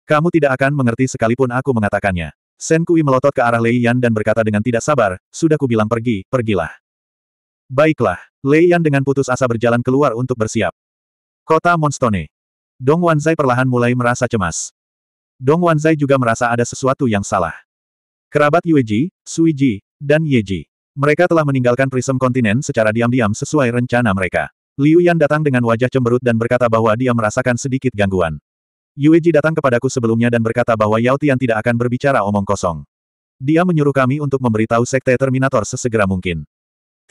Kamu tidak akan mengerti sekalipun aku mengatakannya. Sen Kui melotot ke arah Lei Yan dan berkata dengan tidak sabar, sudah kubilang pergi, pergilah. Baiklah, Lei Yan dengan putus asa berjalan keluar untuk bersiap. Kota Monstone. Dong Wanzai perlahan mulai merasa cemas. Dong Wanzai juga merasa ada sesuatu yang salah. Kerabat Yueji, Suiji, dan Yeji. Mereka telah meninggalkan Prism Kontinen secara diam-diam sesuai rencana mereka. Liu Yan datang dengan wajah cemberut dan berkata bahwa dia merasakan sedikit gangguan. Yue Ji datang kepadaku sebelumnya dan berkata bahwa Yao Tian tidak akan berbicara omong kosong. Dia menyuruh kami untuk memberitahu Sekte Terminator sesegera mungkin.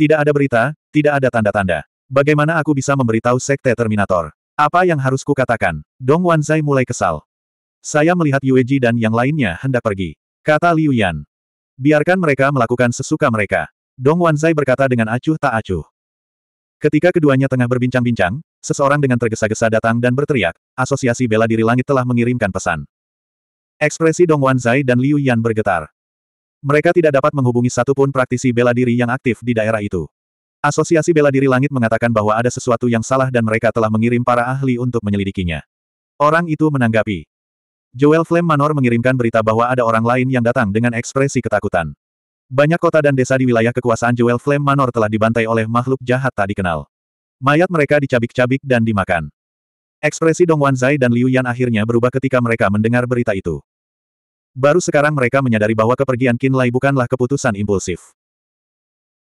Tidak ada berita, tidak ada tanda-tanda. Bagaimana aku bisa memberitahu Sekte Terminator? Apa yang harus kukatakan? Dong Wanzai mulai kesal. Saya melihat Yue Ji dan yang lainnya hendak pergi. Kata Liu Yan. Biarkan mereka melakukan sesuka mereka. Dong Wanzai berkata dengan acuh tak acuh. Ketika keduanya tengah berbincang-bincang, seseorang dengan tergesa-gesa datang dan berteriak, Asosiasi Bela Diri Langit telah mengirimkan pesan. Ekspresi Dong Wanzai dan Liu Yan bergetar. Mereka tidak dapat menghubungi satupun praktisi bela diri yang aktif di daerah itu. Asosiasi Bela Diri Langit mengatakan bahwa ada sesuatu yang salah dan mereka telah mengirim para ahli untuk menyelidikinya. Orang itu menanggapi. Joel Flem Manor mengirimkan berita bahwa ada orang lain yang datang dengan ekspresi ketakutan. Banyak kota dan desa di wilayah kekuasaan Jewel Flame Manor telah dibantai oleh makhluk jahat tak dikenal. Mayat mereka dicabik-cabik dan dimakan. Ekspresi Dong Wanzai dan Liu Yan akhirnya berubah ketika mereka mendengar berita itu. Baru sekarang mereka menyadari bahwa kepergian Qin Lai bukanlah keputusan impulsif.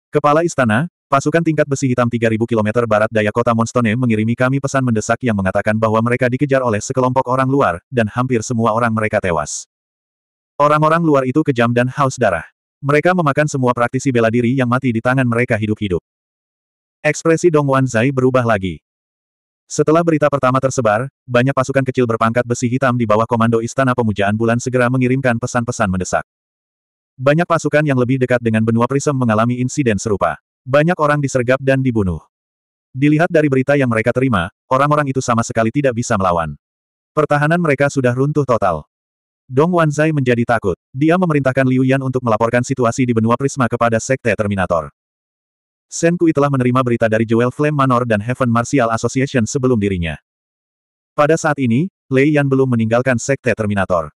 Kepala Istana, Pasukan tingkat besi hitam 3000 km barat daya kota Monstone mengirimi kami pesan mendesak yang mengatakan bahwa mereka dikejar oleh sekelompok orang luar, dan hampir semua orang mereka tewas. Orang-orang luar itu kejam dan haus darah. Mereka memakan semua praktisi bela diri yang mati di tangan mereka hidup-hidup. Ekspresi Dong Wanzai berubah lagi. Setelah berita pertama tersebar, banyak pasukan kecil berpangkat besi hitam di bawah komando Istana Pemujaan Bulan segera mengirimkan pesan-pesan mendesak. Banyak pasukan yang lebih dekat dengan benua Prism mengalami insiden serupa. Banyak orang disergap dan dibunuh. Dilihat dari berita yang mereka terima, orang-orang itu sama sekali tidak bisa melawan. Pertahanan mereka sudah runtuh total. Dong Wanzai menjadi takut. Dia memerintahkan Liu Yan untuk melaporkan situasi di benua Prisma kepada Sekte Terminator. Sen Kui telah menerima berita dari Jewel Flame Manor dan Heaven Martial Association sebelum dirinya. Pada saat ini, Lei Yan belum meninggalkan Sekte Terminator.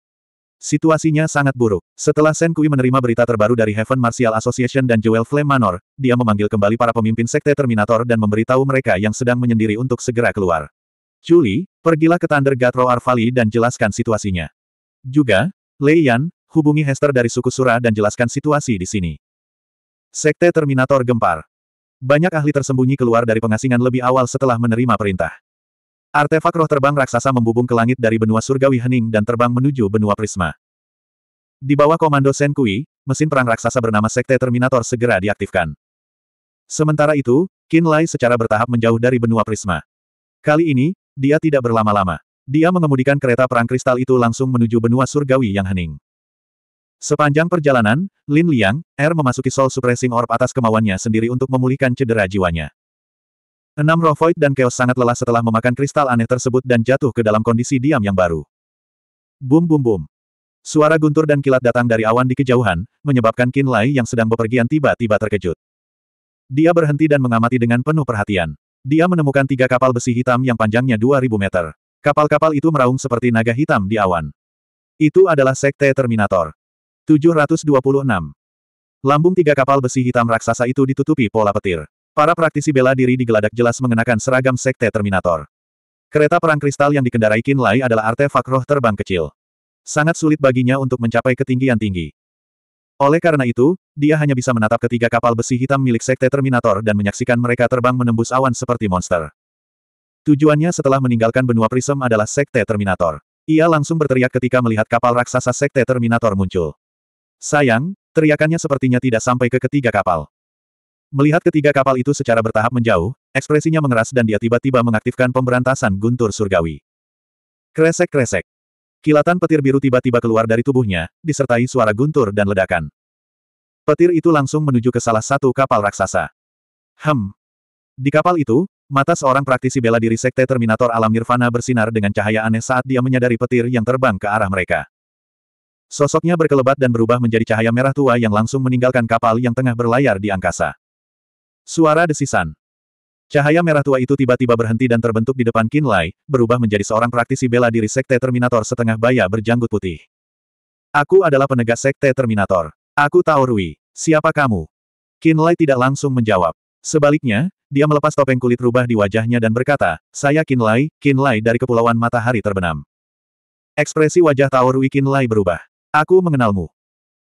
Situasinya sangat buruk. Setelah Sen Kui menerima berita terbaru dari Heaven Martial Association dan Jewel Flame Manor, dia memanggil kembali para pemimpin Sekte Terminator dan memberitahu mereka yang sedang menyendiri untuk segera keluar. Julie, pergilah ke Thunder Gatro Arvali dan jelaskan situasinya. Juga, Lei Yan, hubungi Hester dari suku Sura dan jelaskan situasi di sini. Sekte Terminator Gempar. Banyak ahli tersembunyi keluar dari pengasingan lebih awal setelah menerima perintah. Artefak roh terbang raksasa membubung ke langit dari benua surgawi hening dan terbang menuju benua prisma. Di bawah komando Kui, mesin perang raksasa bernama Sekte Terminator segera diaktifkan. Sementara itu, Qin Lai secara bertahap menjauh dari benua prisma. Kali ini, dia tidak berlama-lama. Dia mengemudikan kereta perang kristal itu langsung menuju benua surgawi yang hening. Sepanjang perjalanan, Lin Liang, R er memasuki Soul Suppressing Orb atas kemauannya sendiri untuk memulihkan cedera jiwanya. Enam roh void dan chaos sangat lelah setelah memakan kristal aneh tersebut dan jatuh ke dalam kondisi diam yang baru. Bum bum bum. Suara guntur dan kilat datang dari awan di kejauhan, menyebabkan Qin Lai yang sedang bepergian tiba-tiba terkejut. Dia berhenti dan mengamati dengan penuh perhatian. Dia menemukan tiga kapal besi hitam yang panjangnya 2.000 meter. Kapal-kapal itu meraung seperti naga hitam di awan. Itu adalah Sekte Terminator. 726. Lambung tiga kapal besi hitam raksasa itu ditutupi pola petir. Para praktisi bela diri digeladak jelas mengenakan seragam Sekte Terminator. Kereta perang kristal yang dikendarai Lai adalah artefak roh terbang kecil. Sangat sulit baginya untuk mencapai ketinggian tinggi. Oleh karena itu, dia hanya bisa menatap ketiga kapal besi hitam milik Sekte Terminator dan menyaksikan mereka terbang menembus awan seperti monster. Tujuannya setelah meninggalkan benua Prism adalah Sekte Terminator. Ia langsung berteriak ketika melihat kapal raksasa Sekte Terminator muncul. Sayang, teriakannya sepertinya tidak sampai ke ketiga kapal. Melihat ketiga kapal itu secara bertahap menjauh, ekspresinya mengeras dan dia tiba-tiba mengaktifkan pemberantasan guntur surgawi. Kresek-kresek. Kilatan petir biru tiba-tiba keluar dari tubuhnya, disertai suara guntur dan ledakan. Petir itu langsung menuju ke salah satu kapal raksasa. Hem. Di kapal itu, Mata seorang praktisi bela diri Sekte Terminator Alam Nirvana bersinar dengan cahaya aneh saat dia menyadari petir yang terbang ke arah mereka. Sosoknya berkelebat dan berubah menjadi cahaya merah tua yang langsung meninggalkan kapal yang tengah berlayar di angkasa. Suara desisan. Cahaya merah tua itu tiba-tiba berhenti dan terbentuk di depan Kinlay, berubah menjadi seorang praktisi bela diri Sekte Terminator setengah baya berjanggut putih. Aku adalah penegak Sekte Terminator. Aku tahu Rui. Siapa kamu? Kinlay tidak langsung menjawab. Sebaliknya, dia melepas topeng kulit rubah di wajahnya dan berkata, Saya Qin Lai dari Kepulauan Matahari Terbenam. Ekspresi wajah Taorui Lai berubah. Aku mengenalmu.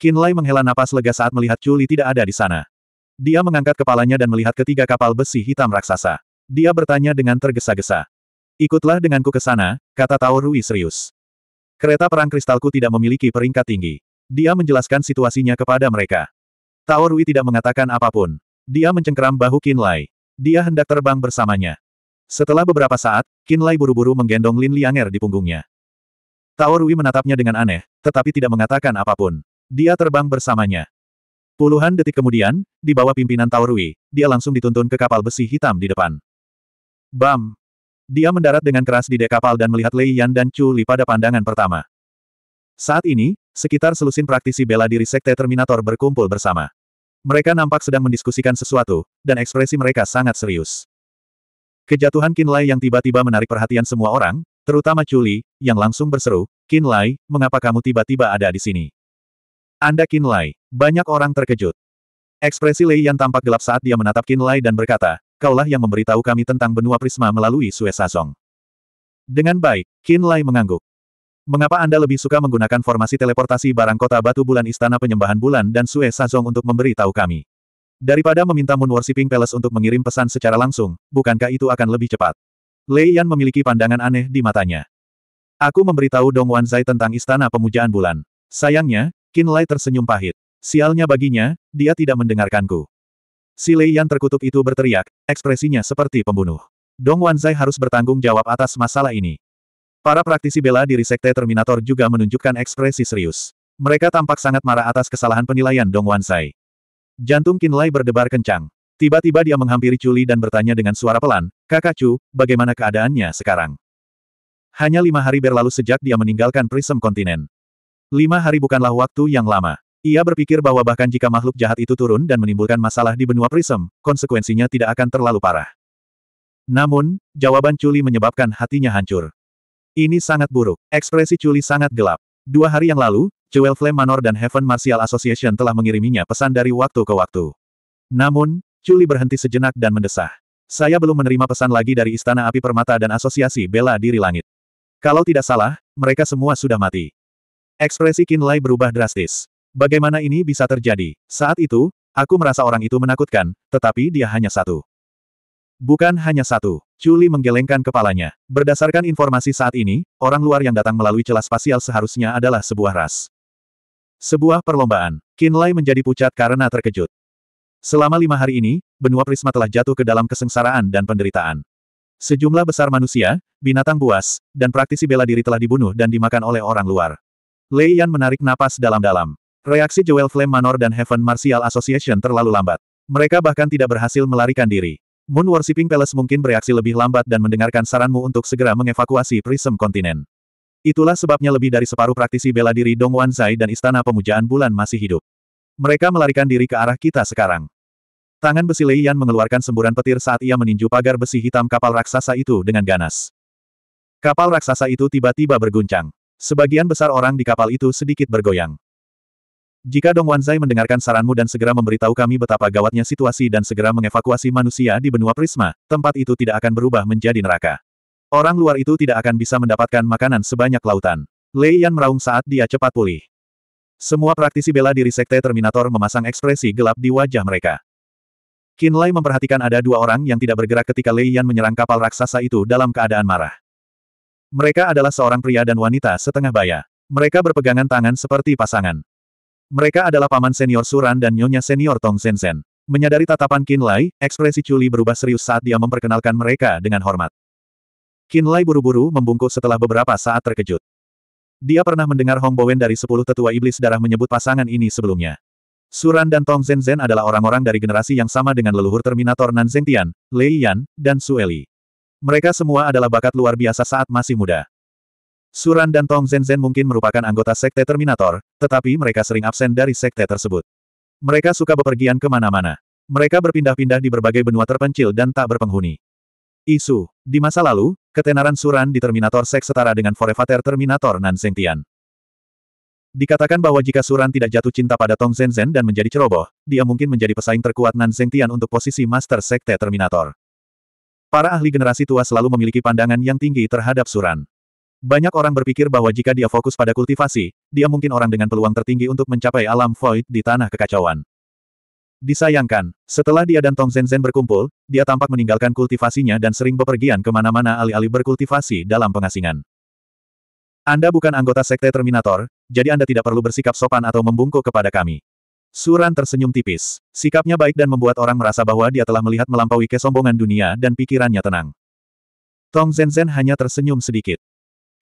Lai menghela napas lega saat melihat Chuli tidak ada di sana. Dia mengangkat kepalanya dan melihat ketiga kapal besi hitam raksasa. Dia bertanya dengan tergesa-gesa. Ikutlah denganku ke sana, kata Taorui serius. Kereta perang kristalku tidak memiliki peringkat tinggi. Dia menjelaskan situasinya kepada mereka. Taorui tidak mengatakan apapun. Dia mencengkeram bahu Lai. Dia hendak terbang bersamanya. Setelah beberapa saat, Lai buru-buru menggendong Lin Lianger di punggungnya. Tao Rui menatapnya dengan aneh, tetapi tidak mengatakan apapun. Dia terbang bersamanya. Puluhan detik kemudian, di bawah pimpinan Tao Rui, dia langsung dituntun ke kapal besi hitam di depan. Bam! Dia mendarat dengan keras di dek kapal dan melihat Lei Yan dan Chu Li pada pandangan pertama. Saat ini, sekitar selusin praktisi bela diri Sekte Terminator berkumpul bersama. Mereka nampak sedang mendiskusikan sesuatu, dan ekspresi mereka sangat serius. Kejatuhan Kinlay yang tiba-tiba menarik perhatian semua orang, terutama Chuli, yang langsung berseru, "Kinlay, mengapa kamu tiba-tiba ada di sini? Anda Kinlay, banyak orang terkejut. Ekspresi Lei yang tampak gelap saat dia menatap Kinlay dan berkata, kaulah yang memberitahu kami tentang benua prisma melalui Sue Sazong. Dengan baik, Kinlay mengangguk. Mengapa Anda lebih suka menggunakan formasi teleportasi barang kota batu bulan Istana Penyembahan Bulan dan Sue Sazong untuk memberi tahu kami? Daripada meminta Moon Worshipping Palace untuk mengirim pesan secara langsung, bukankah itu akan lebih cepat? Lei Yan memiliki pandangan aneh di matanya. Aku memberitahu Dong Wanzai tentang Istana Pemujaan Bulan. Sayangnya, Qin Lai tersenyum pahit. Sialnya baginya, dia tidak mendengarkanku. Si Lei Yan terkutuk itu berteriak, ekspresinya seperti pembunuh. Dong Wanzai harus bertanggung jawab atas masalah ini. Para praktisi bela diri Sekte Terminator juga menunjukkan ekspresi serius. Mereka tampak sangat marah atas kesalahan penilaian Dong Wansai. Jantung Kinlay berdebar kencang. Tiba-tiba dia menghampiri Chuli dan bertanya dengan suara pelan, Kakak Chu, bagaimana keadaannya sekarang? Hanya lima hari berlalu sejak dia meninggalkan Prism Kontinen. Lima hari bukanlah waktu yang lama. Ia berpikir bahwa bahkan jika makhluk jahat itu turun dan menimbulkan masalah di benua Prism, konsekuensinya tidak akan terlalu parah. Namun, jawaban Chuli menyebabkan hatinya hancur. Ini sangat buruk. Ekspresi Chuli sangat gelap. Dua hari yang lalu, Jewel Flame Manor dan Heaven Martial Association telah mengiriminya pesan dari waktu ke waktu. Namun, Chuli berhenti sejenak dan mendesah. Saya belum menerima pesan lagi dari Istana Api Permata dan Asosiasi Bela Diri Langit. Kalau tidak salah, mereka semua sudah mati. Ekspresi Qin Lai berubah drastis. Bagaimana ini bisa terjadi? Saat itu, aku merasa orang itu menakutkan, tetapi dia hanya satu. Bukan hanya satu. Chuli menggelengkan kepalanya. Berdasarkan informasi saat ini, orang luar yang datang melalui celah spasial seharusnya adalah sebuah ras. Sebuah perlombaan. Kinlay menjadi pucat karena terkejut. Selama lima hari ini, benua prisma telah jatuh ke dalam kesengsaraan dan penderitaan. Sejumlah besar manusia, binatang buas, dan praktisi bela diri telah dibunuh dan dimakan oleh orang luar. Lei Yan menarik napas dalam-dalam. Reaksi Joel Flame Manor dan Heaven Martial Association terlalu lambat. Mereka bahkan tidak berhasil melarikan diri. Moon Worshipping Palace mungkin bereaksi lebih lambat dan mendengarkan saranmu untuk segera mengevakuasi Prism Kontinen. Itulah sebabnya lebih dari separuh praktisi bela diri Dong Wanzai dan Istana Pemujaan Bulan masih hidup. Mereka melarikan diri ke arah kita sekarang. Tangan besi Lei Yan mengeluarkan semburan petir saat ia meninju pagar besi hitam kapal raksasa itu dengan ganas. Kapal raksasa itu tiba-tiba berguncang. Sebagian besar orang di kapal itu sedikit bergoyang. Jika Dong Wanzai mendengarkan saranmu dan segera memberitahu kami betapa gawatnya situasi dan segera mengevakuasi manusia di benua Prisma, tempat itu tidak akan berubah menjadi neraka. Orang luar itu tidak akan bisa mendapatkan makanan sebanyak lautan. Lei Yan meraung saat dia cepat pulih. Semua praktisi bela diri Sekte Terminator memasang ekspresi gelap di wajah mereka. Lai memperhatikan ada dua orang yang tidak bergerak ketika Lei Yan menyerang kapal raksasa itu dalam keadaan marah. Mereka adalah seorang pria dan wanita setengah baya. Mereka berpegangan tangan seperti pasangan. Mereka adalah paman senior Suran dan nyonya senior Tong Zhenzhen. Menyadari tatapan Qin Lai, ekspresi Chuli berubah serius saat dia memperkenalkan mereka dengan hormat. Qin Lai buru-buru membungkuk setelah beberapa saat terkejut. Dia pernah mendengar Hong Bowen dari sepuluh tetua iblis darah menyebut pasangan ini sebelumnya. Suran dan Tong Zhen adalah orang-orang dari generasi yang sama dengan leluhur Terminator Nan Zengtian, Lei Yan, dan Sueli. Mereka semua adalah bakat luar biasa saat masih muda. Suran dan Tong zhen mungkin merupakan anggota sekte Terminator, tetapi mereka sering absen dari sekte tersebut. Mereka suka bepergian kemana-mana. Mereka berpindah-pindah di berbagai benua terpencil dan tak berpenghuni. Isu. Di masa lalu, ketenaran Suran di Terminator Sek setara dengan Forevater Terminator Nan Zengtian. Dikatakan bahwa jika Suran tidak jatuh cinta pada Tong zhen dan menjadi ceroboh, dia mungkin menjadi pesaing terkuat Nan Zengtian untuk posisi Master Sekte Terminator. Para ahli generasi tua selalu memiliki pandangan yang tinggi terhadap Suran. Banyak orang berpikir bahwa jika dia fokus pada kultivasi, dia mungkin orang dengan peluang tertinggi untuk mencapai alam void di tanah kekacauan. Disayangkan, setelah dia dan Tong Zhen berkumpul, dia tampak meninggalkan kultivasinya dan sering bepergian kemana-mana alih-alih berkultivasi dalam pengasingan. Anda bukan anggota Sekte Terminator, jadi Anda tidak perlu bersikap sopan atau membungkuk kepada kami. Suran tersenyum tipis. Sikapnya baik dan membuat orang merasa bahwa dia telah melihat melampaui kesombongan dunia dan pikirannya tenang. Tong Zhen hanya tersenyum sedikit.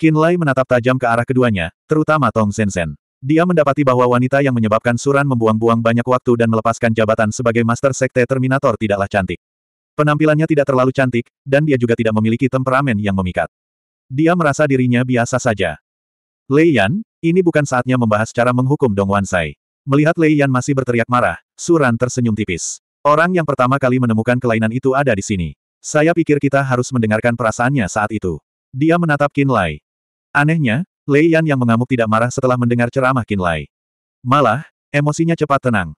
Qin Lai menatap tajam ke arah keduanya, terutama Tong Zhenzhen. Dia mendapati bahwa wanita yang menyebabkan Suran membuang-buang banyak waktu dan melepaskan jabatan sebagai Master Sekte Terminator tidaklah cantik. Penampilannya tidak terlalu cantik, dan dia juga tidak memiliki temperamen yang memikat. Dia merasa dirinya biasa saja. Lei Yan, ini bukan saatnya membahas cara menghukum Dong Wansai. Melihat Lei Yan masih berteriak marah, Suran tersenyum tipis. Orang yang pertama kali menemukan kelainan itu ada di sini. Saya pikir kita harus mendengarkan perasaannya saat itu. Dia menatap Qin Lai. Anehnya, Lei Yan yang mengamuk tidak marah setelah mendengar ceramah Qin Lai. Malah, emosinya cepat tenang.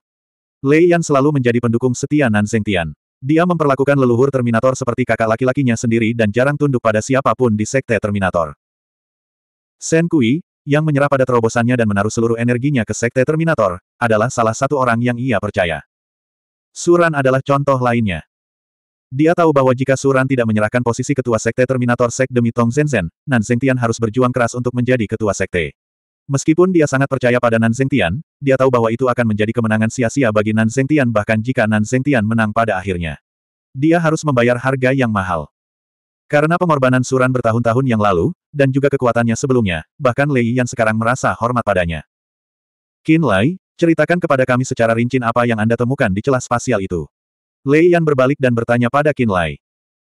Lei Yan selalu menjadi pendukung setia Nan Tian. Dia memperlakukan leluhur Terminator seperti kakak laki-lakinya sendiri dan jarang tunduk pada siapapun di Sekte Terminator. Shen Kui, yang menyerah pada terobosannya dan menaruh seluruh energinya ke Sekte Terminator, adalah salah satu orang yang ia percaya. Suran adalah contoh lainnya. Dia tahu bahwa jika Suran tidak menyerahkan posisi ketua sekte Terminator Sek demi Tong Zenzen, Nan Zengtian harus berjuang keras untuk menjadi ketua sekte. Meskipun dia sangat percaya pada Nan Zengtian, dia tahu bahwa itu akan menjadi kemenangan sia-sia bagi Nan Zengtian bahkan jika Nan Zengtian menang pada akhirnya. Dia harus membayar harga yang mahal. Karena pengorbanan Suran bertahun-tahun yang lalu, dan juga kekuatannya sebelumnya, bahkan Lei yang sekarang merasa hormat padanya. Qin Lai, ceritakan kepada kami secara rinci apa yang Anda temukan di celah spasial itu. Lei Yan berbalik dan bertanya pada Qin Lai.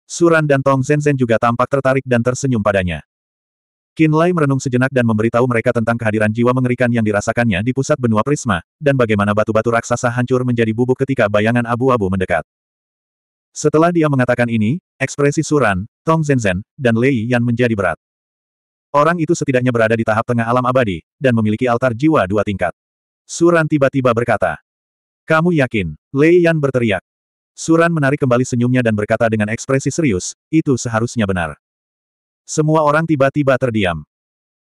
Suran dan Tong Zhenzhen juga tampak tertarik dan tersenyum padanya. Qin Lai merenung sejenak dan memberitahu mereka tentang kehadiran jiwa mengerikan yang dirasakannya di pusat benua prisma, dan bagaimana batu-batu raksasa hancur menjadi bubuk ketika bayangan abu-abu mendekat. Setelah dia mengatakan ini, ekspresi Suran, Tong Zhenzhen, dan Lei Yan menjadi berat. Orang itu setidaknya berada di tahap tengah alam abadi, dan memiliki altar jiwa dua tingkat. Suran tiba-tiba berkata, Kamu yakin? Lei Yan berteriak. Suran menarik kembali senyumnya dan berkata dengan ekspresi serius, itu seharusnya benar. Semua orang tiba-tiba terdiam.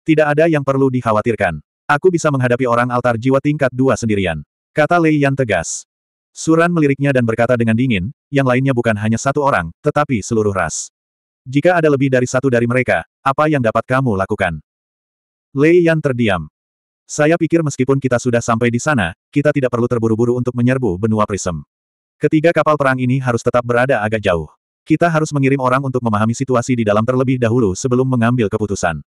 Tidak ada yang perlu dikhawatirkan. Aku bisa menghadapi orang altar jiwa tingkat dua sendirian. Kata Lei Yan tegas. Suran meliriknya dan berkata dengan dingin, yang lainnya bukan hanya satu orang, tetapi seluruh ras. Jika ada lebih dari satu dari mereka, apa yang dapat kamu lakukan? Lei Yan terdiam. Saya pikir meskipun kita sudah sampai di sana, kita tidak perlu terburu-buru untuk menyerbu benua prism. Ketiga kapal perang ini harus tetap berada agak jauh. Kita harus mengirim orang untuk memahami situasi di dalam terlebih dahulu sebelum mengambil keputusan.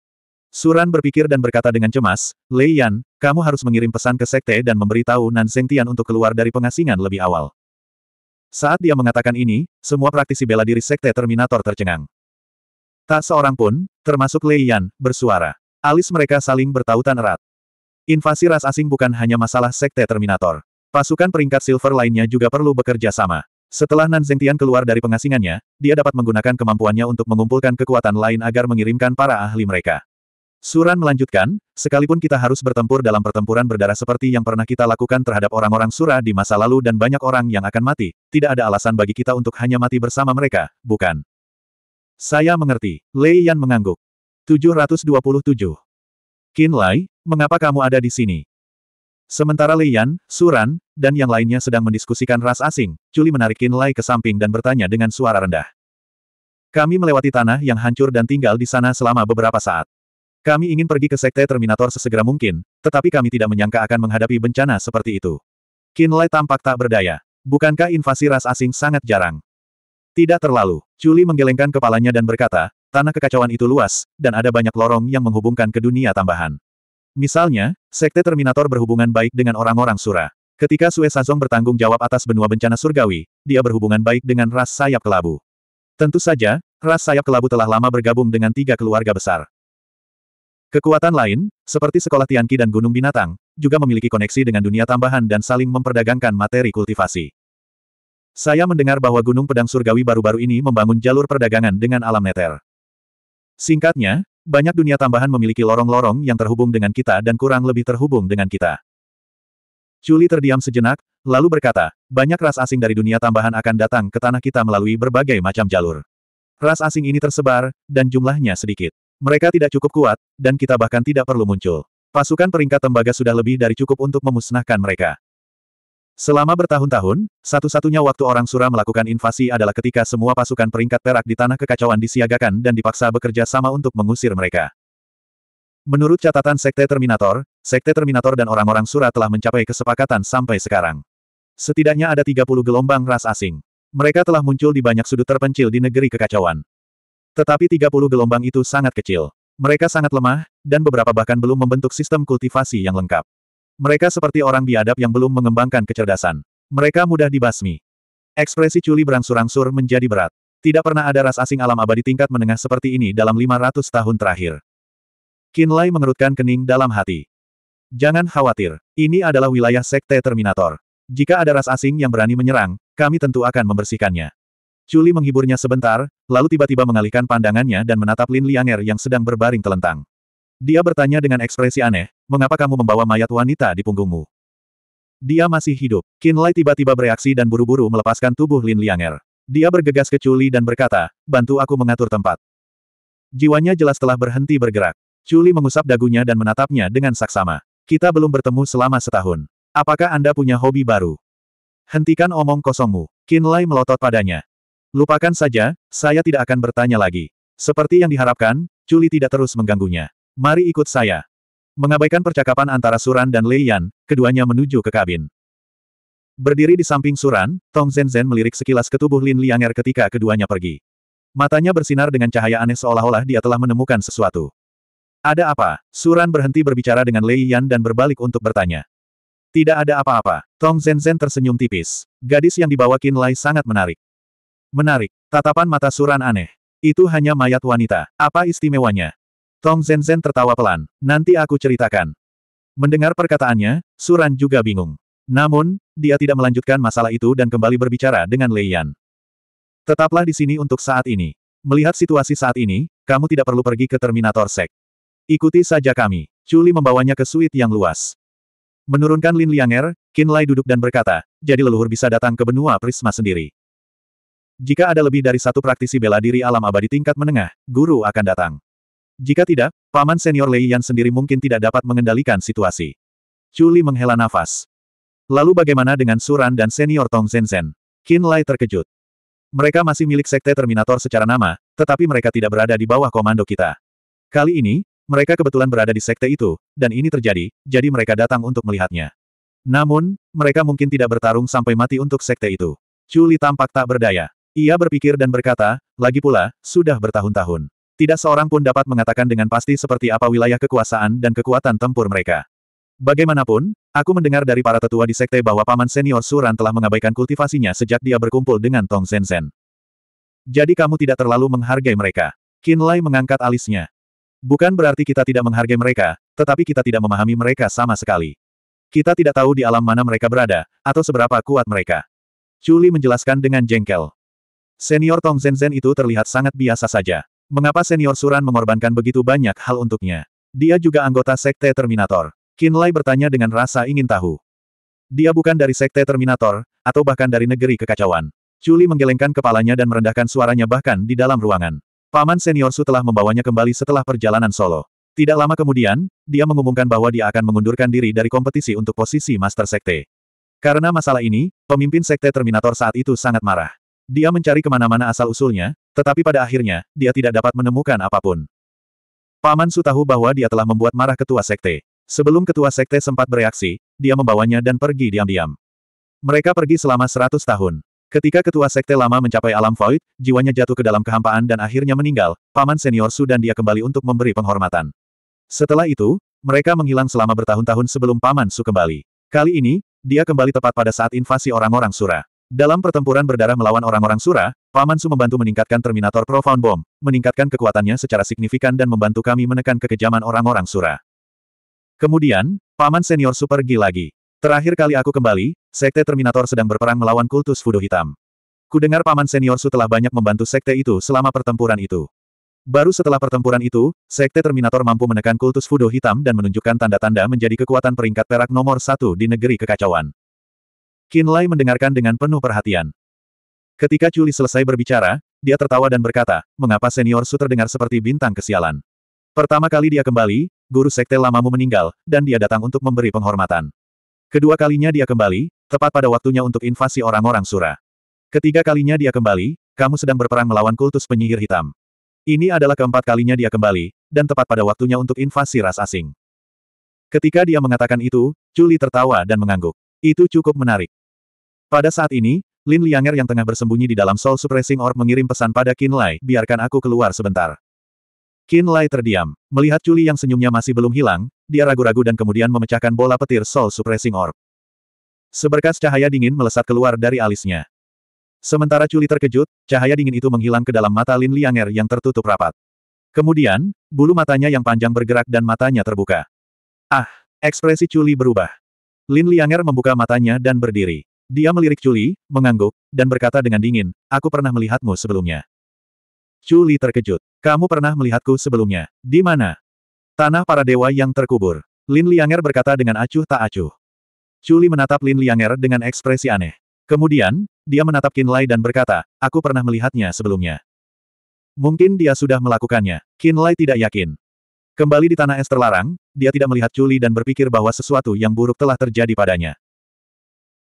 Suran berpikir dan berkata dengan cemas, Lei Yan, kamu harus mengirim pesan ke sekte dan memberitahu Nan Tian untuk keluar dari pengasingan lebih awal. Saat dia mengatakan ini, semua praktisi bela diri sekte Terminator tercengang. Tak seorang pun, termasuk Lei Yan, bersuara. Alis mereka saling bertautan erat. Invasi ras asing bukan hanya masalah sekte Terminator. Pasukan peringkat silver lainnya juga perlu bekerja sama. Setelah Nan Zhengtian keluar dari pengasingannya, dia dapat menggunakan kemampuannya untuk mengumpulkan kekuatan lain agar mengirimkan para ahli mereka. Suran melanjutkan, sekalipun kita harus bertempur dalam pertempuran berdarah seperti yang pernah kita lakukan terhadap orang-orang Sura di masa lalu dan banyak orang yang akan mati, tidak ada alasan bagi kita untuk hanya mati bersama mereka, bukan? Saya mengerti. Lei Yan mengangguk. 727. Qin Lai, mengapa kamu ada di sini? Sementara Lei Yan, Suran, dan yang lainnya sedang mendiskusikan ras asing, Culi menarik Qin Lai ke samping dan bertanya dengan suara rendah. Kami melewati tanah yang hancur dan tinggal di sana selama beberapa saat. Kami ingin pergi ke Sekte Terminator sesegera mungkin, tetapi kami tidak menyangka akan menghadapi bencana seperti itu. Qin Lai tampak tak berdaya. Bukankah invasi ras asing sangat jarang? Tidak terlalu. Culi menggelengkan kepalanya dan berkata, tanah kekacauan itu luas, dan ada banyak lorong yang menghubungkan ke dunia tambahan. Misalnya, Sekte Terminator berhubungan baik dengan orang-orang Sura. Ketika Sue Sazong bertanggung jawab atas benua bencana surgawi, dia berhubungan baik dengan ras sayap kelabu. Tentu saja, ras sayap kelabu telah lama bergabung dengan tiga keluarga besar. Kekuatan lain, seperti Sekolah Tianqi dan Gunung Binatang, juga memiliki koneksi dengan dunia tambahan dan saling memperdagangkan materi kultivasi. Saya mendengar bahwa Gunung Pedang Surgawi baru-baru ini membangun jalur perdagangan dengan alam neter. Singkatnya, banyak dunia tambahan memiliki lorong-lorong yang terhubung dengan kita dan kurang lebih terhubung dengan kita. Culi terdiam sejenak, lalu berkata, banyak ras asing dari dunia tambahan akan datang ke tanah kita melalui berbagai macam jalur. Ras asing ini tersebar, dan jumlahnya sedikit. Mereka tidak cukup kuat, dan kita bahkan tidak perlu muncul. Pasukan peringkat tembaga sudah lebih dari cukup untuk memusnahkan mereka. Selama bertahun-tahun, satu-satunya waktu orang Sura melakukan invasi adalah ketika semua pasukan peringkat perak di tanah kekacauan disiagakan dan dipaksa bekerja sama untuk mengusir mereka. Menurut catatan Sekte Terminator, Sekte Terminator dan orang-orang Sura telah mencapai kesepakatan sampai sekarang. Setidaknya ada 30 gelombang ras asing. Mereka telah muncul di banyak sudut terpencil di negeri kekacauan. Tetapi 30 gelombang itu sangat kecil. Mereka sangat lemah, dan beberapa bahkan belum membentuk sistem kultivasi yang lengkap. Mereka seperti orang biadab yang belum mengembangkan kecerdasan. Mereka mudah dibasmi. Ekspresi Culi berangsur-angsur menjadi berat. Tidak pernah ada ras asing alam abadi tingkat menengah seperti ini dalam 500 tahun terakhir. Qin Lai mengerutkan kening dalam hati. Jangan khawatir, ini adalah wilayah Sekte Terminator. Jika ada ras asing yang berani menyerang, kami tentu akan membersihkannya. Culi menghiburnya sebentar, lalu tiba-tiba mengalihkan pandangannya dan menatap Lin Lianger yang sedang berbaring telentang. Dia bertanya dengan ekspresi aneh, Mengapa kamu membawa mayat wanita di punggungmu? Dia masih hidup. Qin Lai tiba-tiba bereaksi dan buru-buru melepaskan tubuh Lin Lianger. Dia bergegas ke Chuli dan berkata, bantu aku mengatur tempat. Jiwanya jelas telah berhenti bergerak. Chuli mengusap dagunya dan menatapnya dengan saksama. Kita belum bertemu selama setahun. Apakah Anda punya hobi baru? Hentikan omong kosongmu. Qin Lai melotot padanya. Lupakan saja, saya tidak akan bertanya lagi. Seperti yang diharapkan, Chuli tidak terus mengganggunya. Mari ikut saya. Mengabaikan percakapan antara Suran dan Lei Yan, keduanya menuju ke kabin. Berdiri di samping Suran, Tong Zhen Zhen melirik sekilas ke tubuh Lin Lianger ketika keduanya pergi. Matanya bersinar dengan cahaya aneh seolah-olah dia telah menemukan sesuatu. Ada apa? Suran berhenti berbicara dengan Lei Yan dan berbalik untuk bertanya. Tidak ada apa-apa. Tong Zhen Zhen tersenyum tipis. Gadis yang dibawa Qin Lai sangat menarik. Menarik. Tatapan mata Suran aneh. Itu hanya mayat wanita. Apa istimewanya? Tong Zhen tertawa pelan, nanti aku ceritakan. Mendengar perkataannya, Suran juga bingung. Namun, dia tidak melanjutkan masalah itu dan kembali berbicara dengan Lei Yan. Tetaplah di sini untuk saat ini. Melihat situasi saat ini, kamu tidak perlu pergi ke Terminator Sek. Ikuti saja kami. Chuli membawanya ke suite yang luas. Menurunkan Lin Lianger, Qin Lai duduk dan berkata, jadi leluhur bisa datang ke benua Prisma sendiri. Jika ada lebih dari satu praktisi bela diri alam abadi tingkat menengah, guru akan datang. Jika tidak, paman senior Lei Yan sendiri mungkin tidak dapat mengendalikan situasi. Chuli menghela nafas. Lalu bagaimana dengan Suran dan senior Tong Zenzhen? Qin Lai terkejut. Mereka masih milik sekte Terminator secara nama, tetapi mereka tidak berada di bawah komando kita. Kali ini, mereka kebetulan berada di sekte itu, dan ini terjadi, jadi mereka datang untuk melihatnya. Namun, mereka mungkin tidak bertarung sampai mati untuk sekte itu. Chuli tampak tak berdaya. Ia berpikir dan berkata, lagi pula, sudah bertahun-tahun. Tidak seorang pun dapat mengatakan dengan pasti seperti apa wilayah kekuasaan dan kekuatan tempur mereka. Bagaimanapun, aku mendengar dari para tetua di sekte bahwa paman senior Suran telah mengabaikan kultivasinya sejak dia berkumpul dengan Tong Zhen Zhen. Jadi kamu tidak terlalu menghargai mereka. Lai mengangkat alisnya. Bukan berarti kita tidak menghargai mereka, tetapi kita tidak memahami mereka sama sekali. Kita tidak tahu di alam mana mereka berada, atau seberapa kuat mereka. Chuli menjelaskan dengan jengkel. Senior Tong Zhen Zhen itu terlihat sangat biasa saja. Mengapa senior Suran mengorbankan begitu banyak hal untuknya? Dia juga anggota Sekte Terminator. Kinlay bertanya dengan rasa ingin tahu. Dia bukan dari Sekte Terminator, atau bahkan dari negeri kekacauan. Chuli menggelengkan kepalanya dan merendahkan suaranya bahkan di dalam ruangan. Paman senior Su telah membawanya kembali setelah perjalanan solo. Tidak lama kemudian, dia mengumumkan bahwa dia akan mengundurkan diri dari kompetisi untuk posisi Master Sekte. Karena masalah ini, pemimpin Sekte Terminator saat itu sangat marah. Dia mencari kemana-mana asal-usulnya, tetapi pada akhirnya, dia tidak dapat menemukan apapun. Paman Su tahu bahwa dia telah membuat marah ketua sekte. Sebelum ketua sekte sempat bereaksi, dia membawanya dan pergi diam-diam. Mereka pergi selama seratus tahun. Ketika ketua sekte lama mencapai alam void, jiwanya jatuh ke dalam kehampaan dan akhirnya meninggal, paman senior Su dan dia kembali untuk memberi penghormatan. Setelah itu, mereka menghilang selama bertahun-tahun sebelum paman Su kembali. Kali ini, dia kembali tepat pada saat invasi orang-orang surah. Dalam pertempuran berdarah melawan orang-orang Sura, Paman Su membantu meningkatkan Terminator Profound Bomb, meningkatkan kekuatannya secara signifikan dan membantu kami menekan kekejaman orang-orang Sura. Kemudian, Paman Senior Su pergi lagi. Terakhir kali aku kembali, Sekte Terminator sedang berperang melawan kultus Fudo Hitam. Kudengar Paman Senior Su telah banyak membantu Sekte itu selama pertempuran itu. Baru setelah pertempuran itu, Sekte Terminator mampu menekan kultus Fudo Hitam dan menunjukkan tanda-tanda menjadi kekuatan peringkat perak nomor satu di negeri kekacauan. Kinlay mendengarkan dengan penuh perhatian. Ketika Chuli selesai berbicara, dia tertawa dan berkata, mengapa senior Su terdengar seperti bintang kesialan. Pertama kali dia kembali, guru sekte lamamu meninggal, dan dia datang untuk memberi penghormatan. Kedua kalinya dia kembali, tepat pada waktunya untuk invasi orang-orang Sura. Ketiga kalinya dia kembali, kamu sedang berperang melawan kultus penyihir hitam. Ini adalah keempat kalinya dia kembali, dan tepat pada waktunya untuk invasi ras asing. Ketika dia mengatakan itu, Chuli tertawa dan mengangguk. Itu cukup menarik. Pada saat ini, Lin Lianger yang tengah bersembunyi di dalam Soul Suppressing Orb mengirim pesan pada Qin Lai, biarkan aku keluar sebentar. Qin Lai terdiam. Melihat Chuli yang senyumnya masih belum hilang, dia ragu-ragu dan kemudian memecahkan bola petir Soul Suppressing Orb. Seberkas cahaya dingin melesat keluar dari alisnya. Sementara Chuli terkejut, cahaya dingin itu menghilang ke dalam mata Lin Lianger yang tertutup rapat. Kemudian, bulu matanya yang panjang bergerak dan matanya terbuka. Ah, ekspresi Chuli berubah. Lin Lianger membuka matanya dan berdiri. Dia melirik Chuli, mengangguk, dan berkata dengan dingin, aku pernah melihatmu sebelumnya. Chuli terkejut. Kamu pernah melihatku sebelumnya. Di mana? Tanah para dewa yang terkubur. Lin Lianger berkata dengan acuh tak acuh. Chuli menatap Lin Lianger dengan ekspresi aneh. Kemudian, dia menatap Lai dan berkata, aku pernah melihatnya sebelumnya. Mungkin dia sudah melakukannya. Lai tidak yakin. Kembali di tanah es terlarang, dia tidak melihat Chuli dan berpikir bahwa sesuatu yang buruk telah terjadi padanya.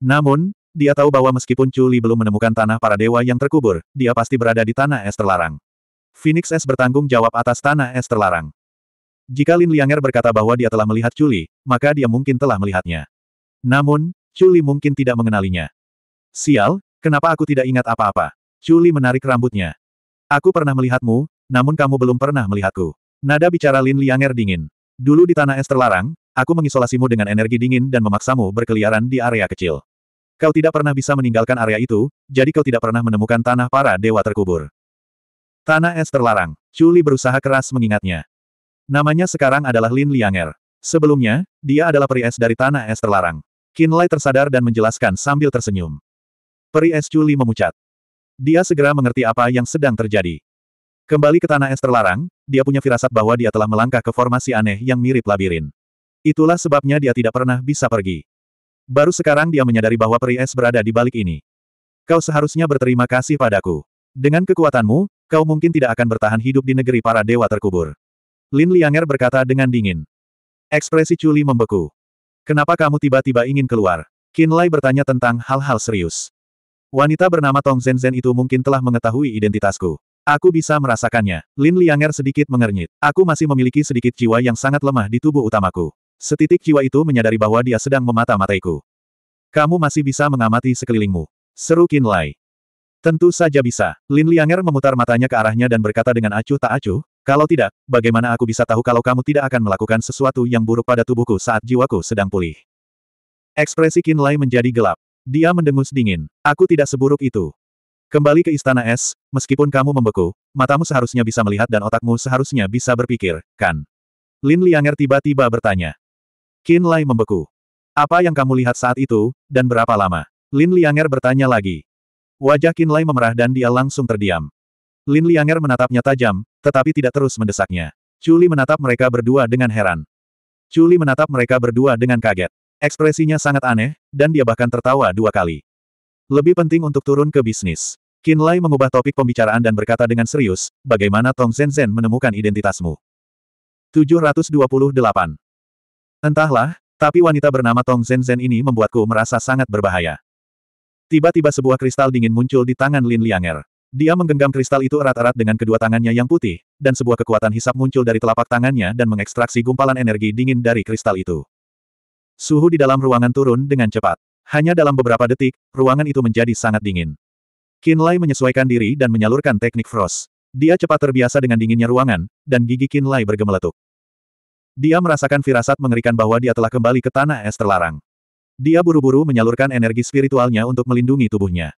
Namun, dia tahu bahwa meskipun Chuli belum menemukan tanah para dewa yang terkubur, dia pasti berada di tanah es terlarang. Phoenix S bertanggung jawab atas tanah es terlarang. Jika Lin Lianger berkata bahwa dia telah melihat Chuli, maka dia mungkin telah melihatnya. Namun, Chuli mungkin tidak mengenalinya. Sial, kenapa aku tidak ingat apa-apa? Chuli menarik rambutnya. Aku pernah melihatmu, namun kamu belum pernah melihatku. Nada bicara Lin Lianger dingin. Dulu di tanah es terlarang, aku mengisolasimu dengan energi dingin dan memaksamu berkeliaran di area kecil. Kau tidak pernah bisa meninggalkan area itu, jadi kau tidak pernah menemukan tanah para dewa terkubur. Tanah es terlarang. Chuli berusaha keras mengingatnya. Namanya sekarang adalah Lin Lianger. Sebelumnya, dia adalah peri es dari tanah es terlarang. Kinlay tersadar dan menjelaskan sambil tersenyum. Peri es Chuli memucat. Dia segera mengerti apa yang sedang terjadi. Kembali ke tanah es terlarang, dia punya firasat bahwa dia telah melangkah ke formasi aneh yang mirip labirin. Itulah sebabnya dia tidak pernah bisa pergi. Baru sekarang dia menyadari bahwa peri es berada di balik ini. Kau seharusnya berterima kasih padaku. Dengan kekuatanmu, kau mungkin tidak akan bertahan hidup di negeri para dewa terkubur. Lin Lianger berkata dengan dingin. Ekspresi Chuli membeku. Kenapa kamu tiba-tiba ingin keluar? Lai bertanya tentang hal-hal serius. Wanita bernama Tong Zhen itu mungkin telah mengetahui identitasku. Aku bisa merasakannya. Lin Lianger sedikit mengernyit. Aku masih memiliki sedikit jiwa yang sangat lemah di tubuh utamaku. Setitik jiwa itu menyadari bahwa dia sedang memata-mataiku. Kamu masih bisa mengamati sekelilingmu. Seru Qin Lai. Tentu saja bisa. Lin Lianger memutar matanya ke arahnya dan berkata dengan acuh tak acuh, kalau tidak, bagaimana aku bisa tahu kalau kamu tidak akan melakukan sesuatu yang buruk pada tubuhku saat jiwaku sedang pulih? Ekspresi Qin Lai menjadi gelap. Dia mendengus dingin. Aku tidak seburuk itu. Kembali ke Istana Es, meskipun kamu membeku, matamu seharusnya bisa melihat dan otakmu seharusnya bisa berpikir, kan? Lin Lianger tiba-tiba bertanya. Qin Lai membeku. Apa yang kamu lihat saat itu, dan berapa lama? Lin Lianger bertanya lagi. Wajah Qin Lai memerah dan dia langsung terdiam. Lin Lianger menatapnya tajam, tetapi tidak terus mendesaknya. Chuli menatap mereka berdua dengan heran. Chuli menatap mereka berdua dengan kaget. Ekspresinya sangat aneh, dan dia bahkan tertawa dua kali. Lebih penting untuk turun ke bisnis. Qin Lai mengubah topik pembicaraan dan berkata dengan serius, bagaimana Tong Zhen Zhen menemukan identitasmu? 728. Entahlah, tapi wanita bernama Tong Zhen Zhen ini membuatku merasa sangat berbahaya. Tiba-tiba sebuah kristal dingin muncul di tangan Lin Lianger. Dia menggenggam kristal itu erat-erat dengan kedua tangannya yang putih, dan sebuah kekuatan hisap muncul dari telapak tangannya dan mengekstraksi gumpalan energi dingin dari kristal itu. Suhu di dalam ruangan turun dengan cepat. Hanya dalam beberapa detik, ruangan itu menjadi sangat dingin. Lai menyesuaikan diri dan menyalurkan teknik frost. Dia cepat terbiasa dengan dinginnya ruangan, dan gigi Lai bergemeletuk. Dia merasakan firasat mengerikan bahwa dia telah kembali ke tanah es terlarang. Dia buru-buru menyalurkan energi spiritualnya untuk melindungi tubuhnya.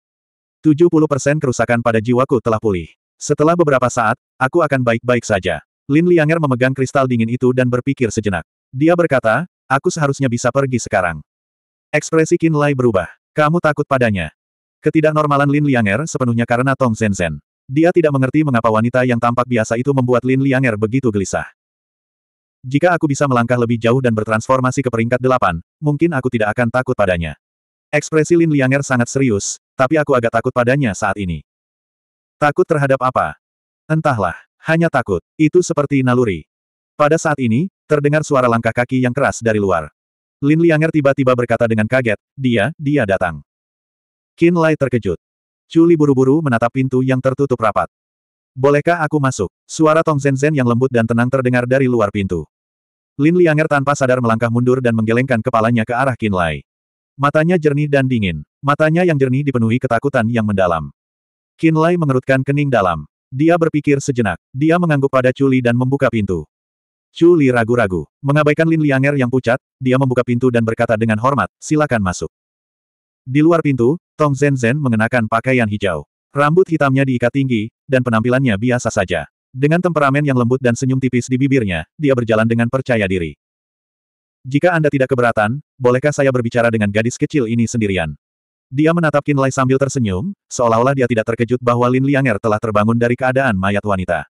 70% kerusakan pada jiwaku telah pulih. Setelah beberapa saat, aku akan baik-baik saja. Lin Lianger memegang kristal dingin itu dan berpikir sejenak. Dia berkata, aku seharusnya bisa pergi sekarang. Ekspresi Qin Lai berubah. Kamu takut padanya. Ketidaknormalan Lin Lianger sepenuhnya karena Tong Zhen Zhen. Dia tidak mengerti mengapa wanita yang tampak biasa itu membuat Lin Lianger begitu gelisah. Jika aku bisa melangkah lebih jauh dan bertransformasi ke peringkat delapan, mungkin aku tidak akan takut padanya. Ekspresi Lin Lianger sangat serius, tapi aku agak takut padanya saat ini. Takut terhadap apa? Entahlah, hanya takut, itu seperti naluri. Pada saat ini, terdengar suara langkah kaki yang keras dari luar. Lin Lianger tiba-tiba berkata dengan kaget, dia, dia datang. Qin Lai terkejut. Culi buru-buru menatap pintu yang tertutup rapat. Bolehkah aku masuk? Suara Tong Zhen Zhen yang lembut dan tenang terdengar dari luar pintu. Lin Lianger tanpa sadar melangkah mundur dan menggelengkan kepalanya ke arah Qin Lai. Matanya jernih dan dingin. Matanya yang jernih dipenuhi ketakutan yang mendalam. Qin Lai mengerutkan kening dalam. Dia berpikir sejenak. Dia mengangguk pada Chuli dan membuka pintu. Chuli ragu-ragu. Mengabaikan Lin Lianger yang pucat, dia membuka pintu dan berkata dengan hormat, silakan masuk. Di luar pintu, Tong Zhen Zhen mengenakan pakaian hijau. Rambut hitamnya diikat tinggi, dan penampilannya biasa saja. Dengan temperamen yang lembut dan senyum tipis di bibirnya, dia berjalan dengan percaya diri. Jika Anda tidak keberatan, bolehkah saya berbicara dengan gadis kecil ini sendirian? Dia menatap Kinlay sambil tersenyum, seolah-olah dia tidak terkejut bahwa Lin Lianger telah terbangun dari keadaan mayat wanita.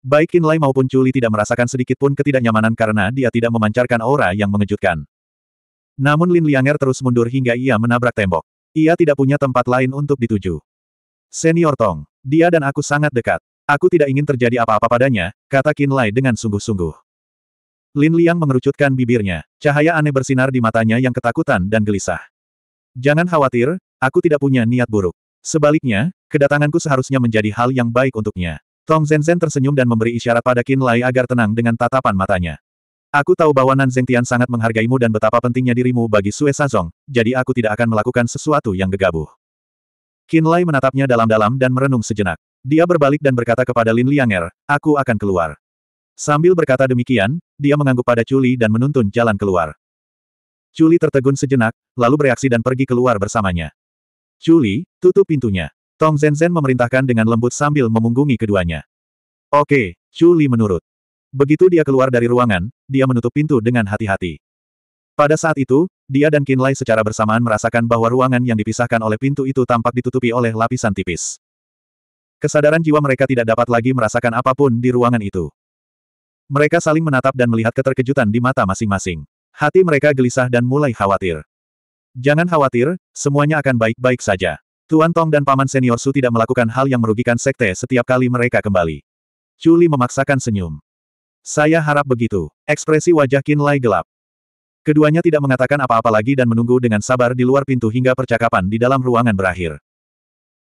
Baik Kinlay maupun Chuli tidak merasakan sedikit pun ketidaknyamanan karena dia tidak memancarkan aura yang mengejutkan. Namun Lin Lianger terus mundur hingga ia menabrak tembok. Ia tidak punya tempat lain untuk dituju. Senior Tong, dia dan aku sangat dekat. Aku tidak ingin terjadi apa-apa padanya, kata Qin Lai dengan sungguh-sungguh. Lin Liang mengerucutkan bibirnya, cahaya aneh bersinar di matanya yang ketakutan dan gelisah. Jangan khawatir, aku tidak punya niat buruk. Sebaliknya, kedatanganku seharusnya menjadi hal yang baik untuknya. Tong Zhenzhen tersenyum dan memberi isyarat pada Qin Lai agar tenang dengan tatapan matanya. Aku tahu bahwa Nan Tian sangat menghargaimu dan betapa pentingnya dirimu bagi Sue Sazong, jadi aku tidak akan melakukan sesuatu yang gegabah. Qin Lai menatapnya dalam-dalam dan merenung sejenak. Dia berbalik dan berkata kepada Lin Lianger, aku akan keluar. Sambil berkata demikian, dia mengangguk pada Chuli dan menuntun jalan keluar. Chuli tertegun sejenak, lalu bereaksi dan pergi keluar bersamanya. Chuli, tutup pintunya. Tong Zenzhen memerintahkan dengan lembut sambil memunggungi keduanya. Oke, Chuli menurut. Begitu dia keluar dari ruangan, dia menutup pintu dengan hati-hati. Pada saat itu, dia dan Kinlay secara bersamaan merasakan bahwa ruangan yang dipisahkan oleh pintu itu tampak ditutupi oleh lapisan tipis. Kesadaran jiwa mereka tidak dapat lagi merasakan apapun di ruangan itu. Mereka saling menatap dan melihat keterkejutan di mata masing-masing. Hati mereka gelisah dan mulai khawatir. Jangan khawatir, semuanya akan baik-baik saja. Tuan Tong dan Paman Senior Su tidak melakukan hal yang merugikan sekte setiap kali mereka kembali. Chuli memaksakan senyum. Saya harap begitu. Ekspresi wajah Qin Lai gelap. Keduanya tidak mengatakan apa-apa lagi dan menunggu dengan sabar di luar pintu hingga percakapan di dalam ruangan berakhir.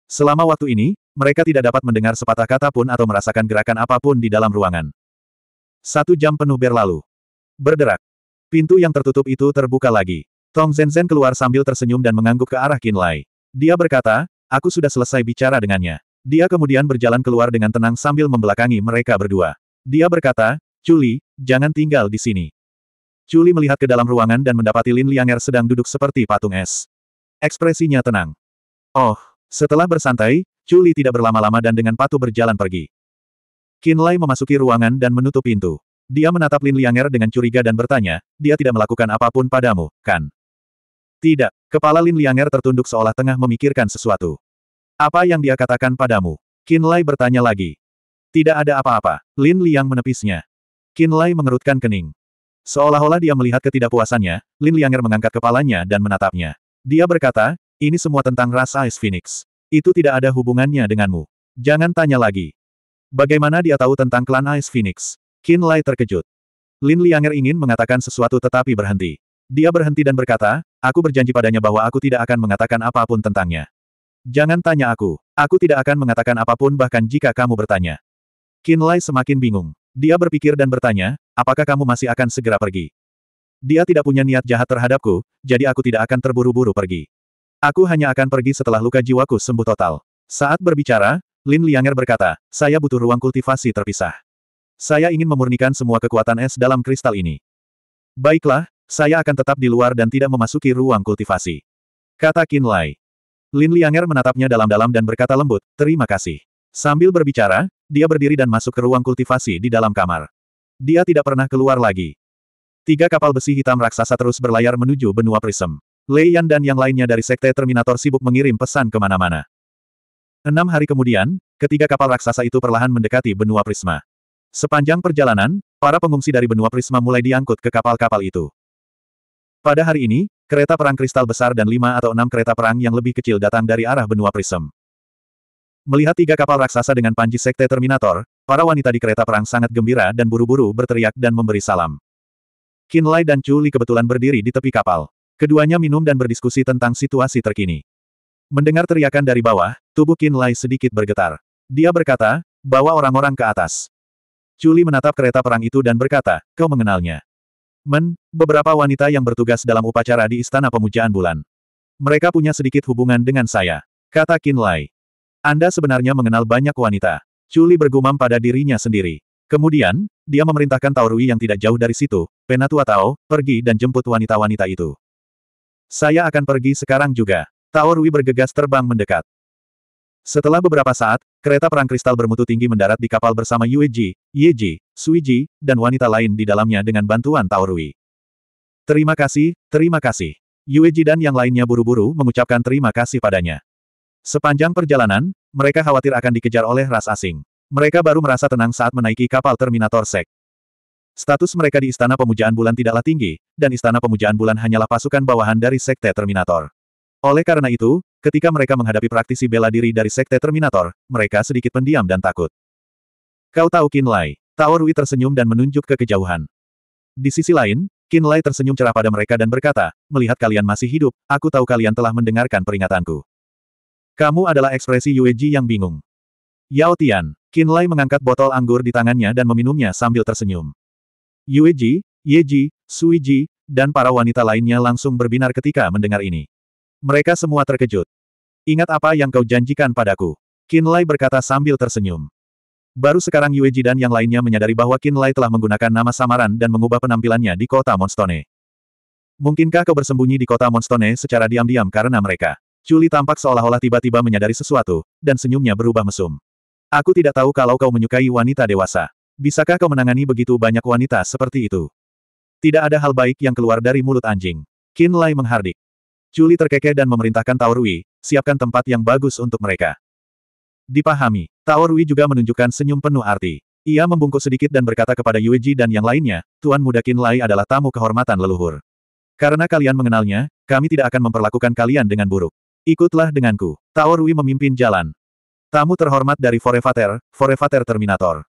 Selama waktu ini, mereka tidak dapat mendengar sepatah kata pun atau merasakan gerakan apapun di dalam ruangan. Satu jam penuh berlalu. Berderak. Pintu yang tertutup itu terbuka lagi. Tong zhen keluar sambil tersenyum dan mengangguk ke arah Qin Lai. Dia berkata, aku sudah selesai bicara dengannya. Dia kemudian berjalan keluar dengan tenang sambil membelakangi mereka berdua. Dia berkata, Chuli, jangan tinggal di sini. Chuli melihat ke dalam ruangan dan mendapati Lin er sedang duduk seperti patung es. Ekspresinya tenang. Oh, setelah bersantai, Chuli tidak berlama-lama dan dengan patuh berjalan pergi. Kinlay memasuki ruangan dan menutup pintu. Dia menatap Lin Lianger dengan curiga dan bertanya, dia tidak melakukan apapun padamu, kan? Tidak, kepala Lin Lianger tertunduk seolah tengah memikirkan sesuatu. Apa yang dia katakan padamu? Kinlay bertanya lagi. Tidak ada apa-apa, Lin Liang menepisnya. Kinlay mengerutkan kening. Seolah-olah dia melihat ketidakpuasannya, Lin Lianger mengangkat kepalanya dan menatapnya. Dia berkata, ini semua tentang ras Ice Phoenix. Itu tidak ada hubungannya denganmu. Jangan tanya lagi. Bagaimana dia tahu tentang klan Ice Phoenix? Qin Lai terkejut. Lin Lianger ingin mengatakan sesuatu tetapi berhenti. Dia berhenti dan berkata, aku berjanji padanya bahwa aku tidak akan mengatakan apapun tentangnya. Jangan tanya aku. Aku tidak akan mengatakan apapun bahkan jika kamu bertanya. Qin Lai semakin bingung. Dia berpikir dan bertanya, apakah kamu masih akan segera pergi? Dia tidak punya niat jahat terhadapku, jadi aku tidak akan terburu-buru pergi. Aku hanya akan pergi setelah luka jiwaku sembuh total. Saat berbicara, Lin Lianger berkata, saya butuh ruang kultivasi terpisah. Saya ingin memurnikan semua kekuatan es dalam kristal ini. Baiklah, saya akan tetap di luar dan tidak memasuki ruang kultivasi. Kata Qin Lai. Lin Lianger menatapnya dalam-dalam dan berkata lembut, terima kasih. Sambil berbicara, dia berdiri dan masuk ke ruang kultivasi di dalam kamar. Dia tidak pernah keluar lagi. Tiga kapal besi hitam raksasa terus berlayar menuju benua Prism. Lei Yan dan yang lainnya dari Sekte Terminator sibuk mengirim pesan kemana-mana. Enam hari kemudian, ketiga kapal raksasa itu perlahan mendekati benua Prisma. Sepanjang perjalanan, para pengungsi dari benua Prisma mulai diangkut ke kapal-kapal itu. Pada hari ini, kereta perang kristal besar dan lima atau enam kereta perang yang lebih kecil datang dari arah benua Prism. Melihat tiga kapal raksasa dengan panji Sekte Terminator, para wanita di kereta perang sangat gembira dan buru-buru berteriak dan memberi salam. Kinlai dan Chuli kebetulan berdiri di tepi kapal. Keduanya minum dan berdiskusi tentang situasi terkini. Mendengar teriakan dari bawah, tubuh Qin Lai sedikit bergetar. Dia berkata, bawa orang-orang ke atas. Culi menatap kereta perang itu dan berkata, kau mengenalnya. Men, beberapa wanita yang bertugas dalam upacara di Istana Pemujaan Bulan. Mereka punya sedikit hubungan dengan saya. Kata Qin Lai. Anda sebenarnya mengenal banyak wanita. Culi bergumam pada dirinya sendiri. Kemudian, dia memerintahkan Taurui yang tidak jauh dari situ, Penatua Tao, pergi dan jemput wanita-wanita itu. Saya akan pergi sekarang juga. Tower bergegas terbang mendekat. Setelah beberapa saat, kereta perang kristal bermutu tinggi mendarat di kapal bersama Yueji, Yeji, Suiji, dan wanita lain di dalamnya dengan bantuan Tower Terima kasih, terima kasih. Yueji dan yang lainnya buru-buru mengucapkan terima kasih padanya. Sepanjang perjalanan, mereka khawatir akan dikejar oleh ras asing. Mereka baru merasa tenang saat menaiki kapal Terminator Sek. Status mereka di Istana Pemujaan Bulan tidaklah tinggi, dan Istana Pemujaan Bulan hanyalah pasukan bawahan dari Sekte Terminator. Oleh karena itu, ketika mereka menghadapi praktisi bela diri dari Sekte Terminator, mereka sedikit pendiam dan takut. Kau tahu Lai, Tao Rui tersenyum dan menunjuk ke kejauhan. Di sisi lain, Lai tersenyum cerah pada mereka dan berkata, melihat kalian masih hidup, aku tahu kalian telah mendengarkan peringatanku. Kamu adalah ekspresi Yueji yang bingung. Yao Tian, Lai mengangkat botol anggur di tangannya dan meminumnya sambil tersenyum. Yueji, Yeji, Suiji, dan para wanita lainnya langsung berbinar ketika mendengar ini. Mereka semua terkejut. Ingat apa yang kau janjikan padaku. Kinlai berkata sambil tersenyum. Baru sekarang Yueji dan yang lainnya menyadari bahwa Kinlai telah menggunakan nama samaran dan mengubah penampilannya di kota Monstone. Mungkinkah kau bersembunyi di kota Monstone secara diam-diam karena mereka? Culi tampak seolah-olah tiba-tiba menyadari sesuatu, dan senyumnya berubah mesum. Aku tidak tahu kalau kau menyukai wanita dewasa. Bisakah kau menangani begitu banyak wanita seperti itu? Tidak ada hal baik yang keluar dari mulut anjing. Qin Lai menghardik. Juli terkekeh dan memerintahkan Tao Rui, siapkan tempat yang bagus untuk mereka. Dipahami, Tao Rui juga menunjukkan senyum penuh arti. Ia membungkuk sedikit dan berkata kepada Yue Ji dan yang lainnya, Tuan Muda Qin Lai adalah tamu kehormatan leluhur. Karena kalian mengenalnya, kami tidak akan memperlakukan kalian dengan buruk. Ikutlah denganku. Tao Rui memimpin jalan. Tamu terhormat dari Forevater, Forevater Terminator.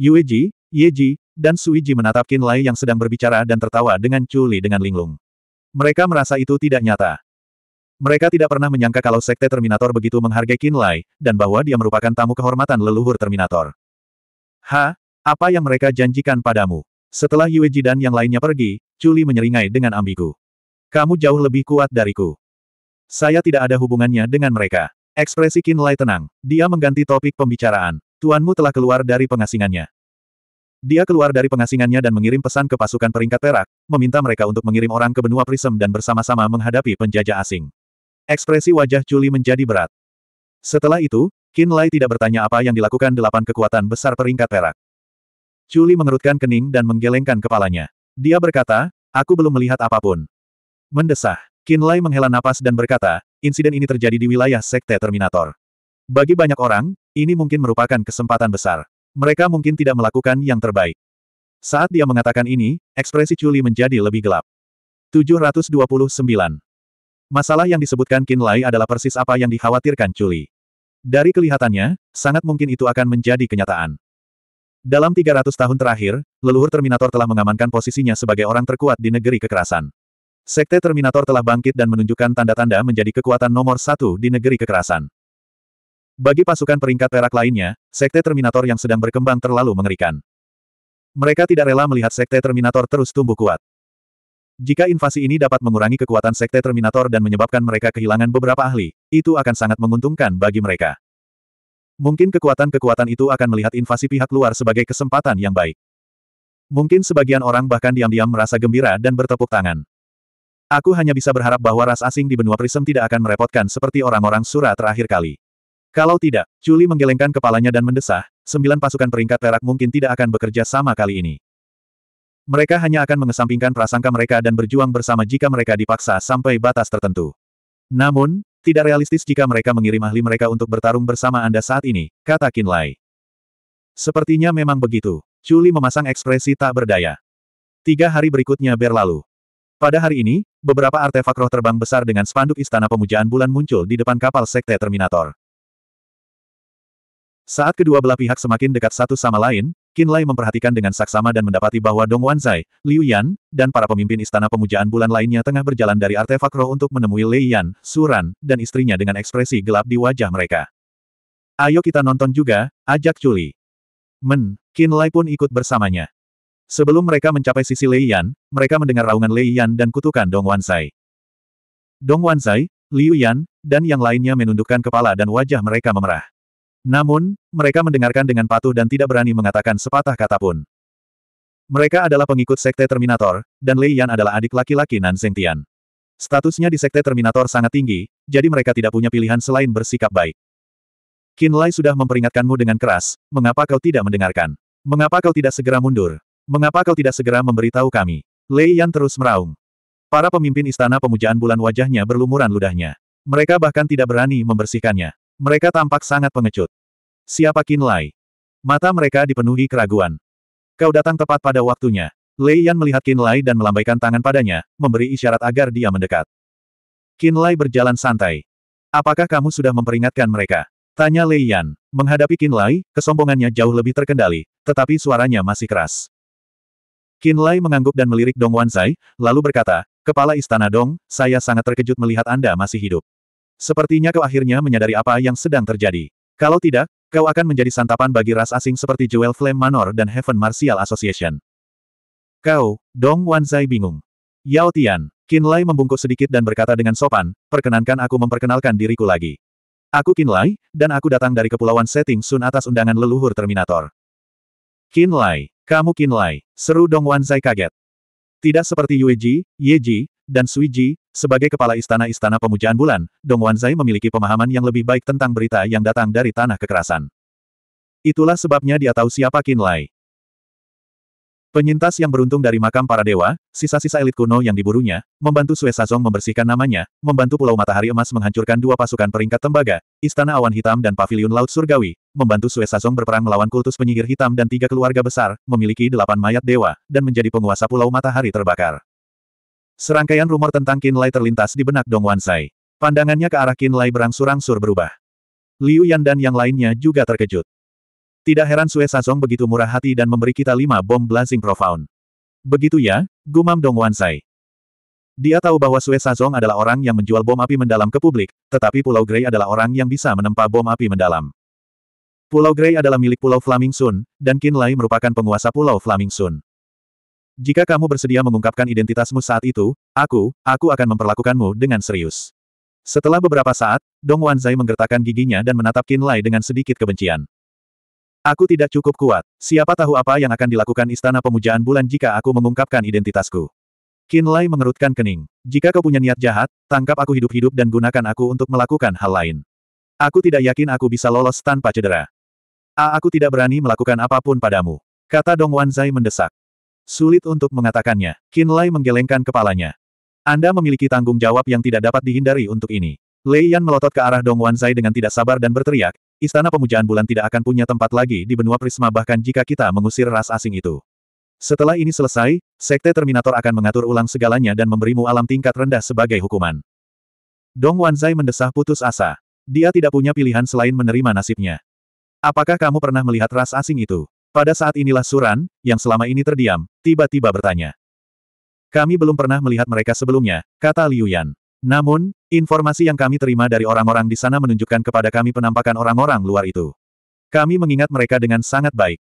Yueji, Yeji, dan Suiji menatap Qin Lai yang sedang berbicara dan tertawa dengan culi dengan linglung. Mereka merasa itu tidak nyata. Mereka tidak pernah menyangka kalau Sekte Terminator begitu menghargai Qin Lai, dan bahwa dia merupakan tamu kehormatan leluhur Terminator. Ha, apa yang mereka janjikan padamu? Setelah Yueji dan yang lainnya pergi, Culi menyeringai dengan ambigu. Kamu jauh lebih kuat dariku. Saya tidak ada hubungannya dengan mereka. Ekspresi Kinlay tenang. Dia mengganti topik pembicaraan. Tuanmu telah keluar dari pengasingannya. Dia keluar dari pengasingannya dan mengirim pesan ke pasukan peringkat perak, meminta mereka untuk mengirim orang ke benua Prism dan bersama-sama menghadapi penjajah asing. Ekspresi wajah Juli menjadi berat. Setelah itu, Qin Lai tidak bertanya apa yang dilakukan delapan kekuatan besar peringkat perak. Juli mengerutkan kening dan menggelengkan kepalanya. Dia berkata, aku belum melihat apapun. Mendesah, Qin Lai menghela napas dan berkata, insiden ini terjadi di wilayah Sekte Terminator. Bagi banyak orang, ini mungkin merupakan kesempatan besar. Mereka mungkin tidak melakukan yang terbaik. Saat dia mengatakan ini, ekspresi Chuli menjadi lebih gelap. 729. Masalah yang disebutkan Qin Lai adalah persis apa yang dikhawatirkan Chuli. Dari kelihatannya, sangat mungkin itu akan menjadi kenyataan. Dalam 300 tahun terakhir, leluhur Terminator telah mengamankan posisinya sebagai orang terkuat di negeri kekerasan. Sekte Terminator telah bangkit dan menunjukkan tanda-tanda menjadi kekuatan nomor satu di negeri kekerasan. Bagi pasukan peringkat perak lainnya, sekte Terminator yang sedang berkembang terlalu mengerikan. Mereka tidak rela melihat sekte Terminator terus tumbuh kuat. Jika invasi ini dapat mengurangi kekuatan sekte Terminator dan menyebabkan mereka kehilangan beberapa ahli, itu akan sangat menguntungkan bagi mereka. Mungkin kekuatan-kekuatan itu akan melihat invasi pihak luar sebagai kesempatan yang baik. Mungkin sebagian orang bahkan diam-diam merasa gembira dan bertepuk tangan. Aku hanya bisa berharap bahwa ras asing di benua Prism tidak akan merepotkan seperti orang-orang Sura terakhir kali. Kalau tidak, Chuli menggelengkan kepalanya dan mendesah, sembilan pasukan peringkat perak mungkin tidak akan bekerja sama kali ini. Mereka hanya akan mengesampingkan prasangka mereka dan berjuang bersama jika mereka dipaksa sampai batas tertentu. Namun, tidak realistis jika mereka mengirim ahli mereka untuk bertarung bersama Anda saat ini, kata Kinlay. Sepertinya memang begitu. Chuli memasang ekspresi tak berdaya. Tiga hari berikutnya berlalu. Pada hari ini, beberapa artefak roh terbang besar dengan spanduk Istana Pemujaan Bulan muncul di depan kapal Sekte Terminator. Saat kedua belah pihak semakin dekat satu sama lain, Qin Lai memperhatikan dengan saksama dan mendapati bahwa Dong Wanzai, Liu Yan, dan para pemimpin istana pemujaan bulan lainnya tengah berjalan dari artefak roh untuk menemui Lei Yan, Suran, dan istrinya dengan ekspresi gelap di wajah mereka. Ayo kita nonton juga, ajak Chuli. Men, Qin Lai pun ikut bersamanya. Sebelum mereka mencapai sisi Lei Yan, mereka mendengar raungan Lei Yan dan kutukan Dong Wanzai. Dong Wanzai, Liu Yan, dan yang lainnya menundukkan kepala dan wajah mereka memerah. Namun, mereka mendengarkan dengan patuh dan tidak berani mengatakan sepatah kata pun. Mereka adalah pengikut Sekte Terminator, dan Lei Yan adalah adik laki-laki Nan Tian. Statusnya di Sekte Terminator sangat tinggi, jadi mereka tidak punya pilihan selain bersikap baik. Qin Lai sudah memperingatkanmu dengan keras, mengapa kau tidak mendengarkan? Mengapa kau tidak segera mundur? Mengapa kau tidak segera memberitahu kami? Lei Yan terus meraung. Para pemimpin istana pemujaan bulan wajahnya berlumuran ludahnya. Mereka bahkan tidak berani membersihkannya. Mereka tampak sangat pengecut. Siapa Kinlay? Mata mereka dipenuhi keraguan. Kau datang tepat pada waktunya. Lei Yan melihat Kinlay dan melambaikan tangan padanya, memberi isyarat agar dia mendekat. Kinlay berjalan santai. Apakah kamu sudah memperingatkan mereka? Tanya Lei Yan. Menghadapi Kinlay, kesombongannya jauh lebih terkendali, tetapi suaranya masih keras. Kinlay mengangguk dan melirik Dong Wanzai, lalu berkata, Kepala Istana Dong, saya sangat terkejut melihat Anda masih hidup. Sepertinya kau akhirnya menyadari apa yang sedang terjadi. Kalau tidak, kau akan menjadi santapan bagi ras asing seperti Jewel Flame Manor dan Heaven Martial Association. Kau, Dong Wanzai bingung. Yao Tian, Lai membungkuk sedikit dan berkata dengan sopan, perkenankan aku memperkenalkan diriku lagi. Aku Lai, dan aku datang dari Kepulauan Setting Sun atas undangan leluhur Terminator. Lai, kamu Lai, seru Dong Wanzai kaget. Tidak seperti Yue Ji, Ye Ji dan Sui Ji, sebagai kepala istana-istana pemujaan bulan, Dong Wanzai memiliki pemahaman yang lebih baik tentang berita yang datang dari tanah kekerasan. Itulah sebabnya dia tahu siapa Qin Lai. Penyintas yang beruntung dari makam para dewa, sisa-sisa elit kuno yang diburunya, membantu Sue Sazong membersihkan namanya, membantu Pulau Matahari Emas menghancurkan dua pasukan peringkat tembaga, Istana Awan Hitam dan Paviliun Laut Surgawi, membantu Sue Sazong berperang melawan kultus penyihir hitam dan tiga keluarga besar, memiliki delapan mayat dewa, dan menjadi penguasa Pulau Matahari terbakar. Serangkaian rumor tentang Qin Lai terlintas di benak Dong Wansai. Pandangannya ke arah Qin Lai berangsur-angsur berubah. Liu Yan dan yang lainnya juga terkejut. Tidak heran Sue Sazong begitu murah hati dan memberi kita lima bom blazing profound. Begitu ya, gumam Dong Wansai. Dia tahu bahwa Sue Sazong adalah orang yang menjual bom api mendalam ke publik, tetapi Pulau Grey adalah orang yang bisa menempa bom api mendalam. Pulau Grey adalah milik Pulau Flaming Sun, dan Qin Lai merupakan penguasa Pulau Flaming Sun. Jika kamu bersedia mengungkapkan identitasmu saat itu, aku, aku akan memperlakukanmu dengan serius. Setelah beberapa saat, Dong Wanzai menggertakkan giginya dan menatap Qin Lai dengan sedikit kebencian. Aku tidak cukup kuat. Siapa tahu apa yang akan dilakukan Istana Pemujaan Bulan jika aku mengungkapkan identitasku. Qin Lai mengerutkan kening. Jika kau punya niat jahat, tangkap aku hidup-hidup dan gunakan aku untuk melakukan hal lain. Aku tidak yakin aku bisa lolos tanpa cedera. A, aku tidak berani melakukan apapun padamu. Kata Dong Wanzai mendesak. Sulit untuk mengatakannya. Kinlay menggelengkan kepalanya. Anda memiliki tanggung jawab yang tidak dapat dihindari untuk ini. Lei Yan melotot ke arah Dong Wanzai dengan tidak sabar dan berteriak, Istana Pemujaan Bulan tidak akan punya tempat lagi di benua Prisma bahkan jika kita mengusir ras asing itu. Setelah ini selesai, Sekte Terminator akan mengatur ulang segalanya dan memberimu alam tingkat rendah sebagai hukuman. Dong Wanzai mendesah putus asa. Dia tidak punya pilihan selain menerima nasibnya. Apakah kamu pernah melihat ras asing itu? Pada saat inilah Suran, yang selama ini terdiam, tiba-tiba bertanya. Kami belum pernah melihat mereka sebelumnya, kata Liu Yan. Namun, informasi yang kami terima dari orang-orang di sana menunjukkan kepada kami penampakan orang-orang luar itu. Kami mengingat mereka dengan sangat baik.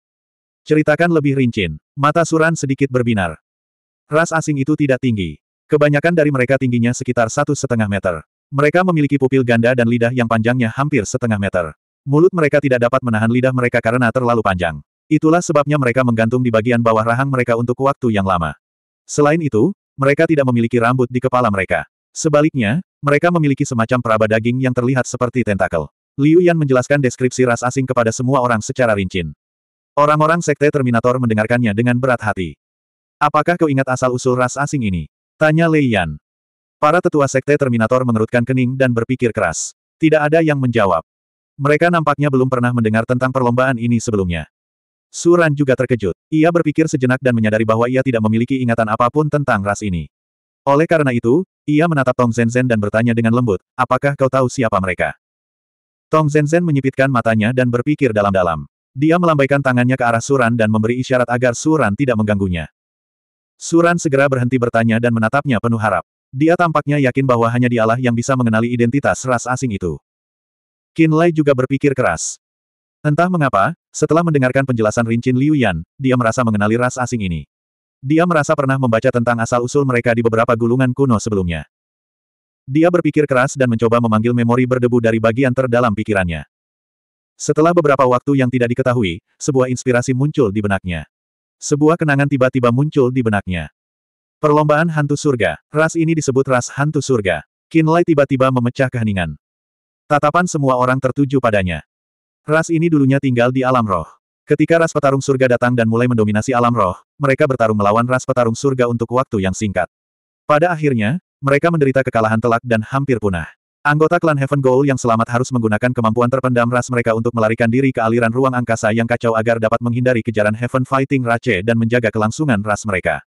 Ceritakan lebih rinci. Mata Suran sedikit berbinar. Ras asing itu tidak tinggi. Kebanyakan dari mereka tingginya sekitar satu setengah meter. Mereka memiliki pupil ganda dan lidah yang panjangnya hampir setengah meter. Mulut mereka tidak dapat menahan lidah mereka karena terlalu panjang. Itulah sebabnya mereka menggantung di bagian bawah rahang mereka untuk waktu yang lama. Selain itu, mereka tidak memiliki rambut di kepala mereka. Sebaliknya, mereka memiliki semacam peraba daging yang terlihat seperti tentakel. Liu Yan menjelaskan deskripsi ras asing kepada semua orang secara rinci. Orang-orang sekte Terminator mendengarkannya dengan berat hati. Apakah kau ingat asal-usul ras asing ini? Tanya Lei Yan. Para tetua sekte Terminator mengerutkan kening dan berpikir keras. Tidak ada yang menjawab. Mereka nampaknya belum pernah mendengar tentang perlombaan ini sebelumnya. Suran juga terkejut. Ia berpikir sejenak dan menyadari bahwa ia tidak memiliki ingatan apapun tentang ras ini. Oleh karena itu, ia menatap Tong Zhen dan bertanya dengan lembut, apakah kau tahu siapa mereka? Tong Zhen menyipitkan matanya dan berpikir dalam-dalam. Dia melambaikan tangannya ke arah Suran dan memberi isyarat agar Suran tidak mengganggunya. Suran segera berhenti bertanya dan menatapnya penuh harap. Dia tampaknya yakin bahwa hanya dialah yang bisa mengenali identitas ras asing itu. Qin Lai juga berpikir keras. Entah mengapa, setelah mendengarkan penjelasan rincin Liu Yan, dia merasa mengenali ras asing ini. Dia merasa pernah membaca tentang asal-usul mereka di beberapa gulungan kuno sebelumnya. Dia berpikir keras dan mencoba memanggil memori berdebu dari bagian terdalam pikirannya. Setelah beberapa waktu yang tidak diketahui, sebuah inspirasi muncul di benaknya. Sebuah kenangan tiba-tiba muncul di benaknya. Perlombaan hantu surga, ras ini disebut ras hantu surga. Kinlay tiba-tiba memecah keheningan. Tatapan semua orang tertuju padanya. Ras ini dulunya tinggal di alam roh. Ketika ras petarung surga datang dan mulai mendominasi alam roh, mereka bertarung melawan ras petarung surga untuk waktu yang singkat. Pada akhirnya, mereka menderita kekalahan telak dan hampir punah. Anggota klan Heaven Goal yang selamat harus menggunakan kemampuan terpendam ras mereka untuk melarikan diri ke aliran ruang angkasa yang kacau agar dapat menghindari kejaran Heaven Fighting Race dan menjaga kelangsungan ras mereka.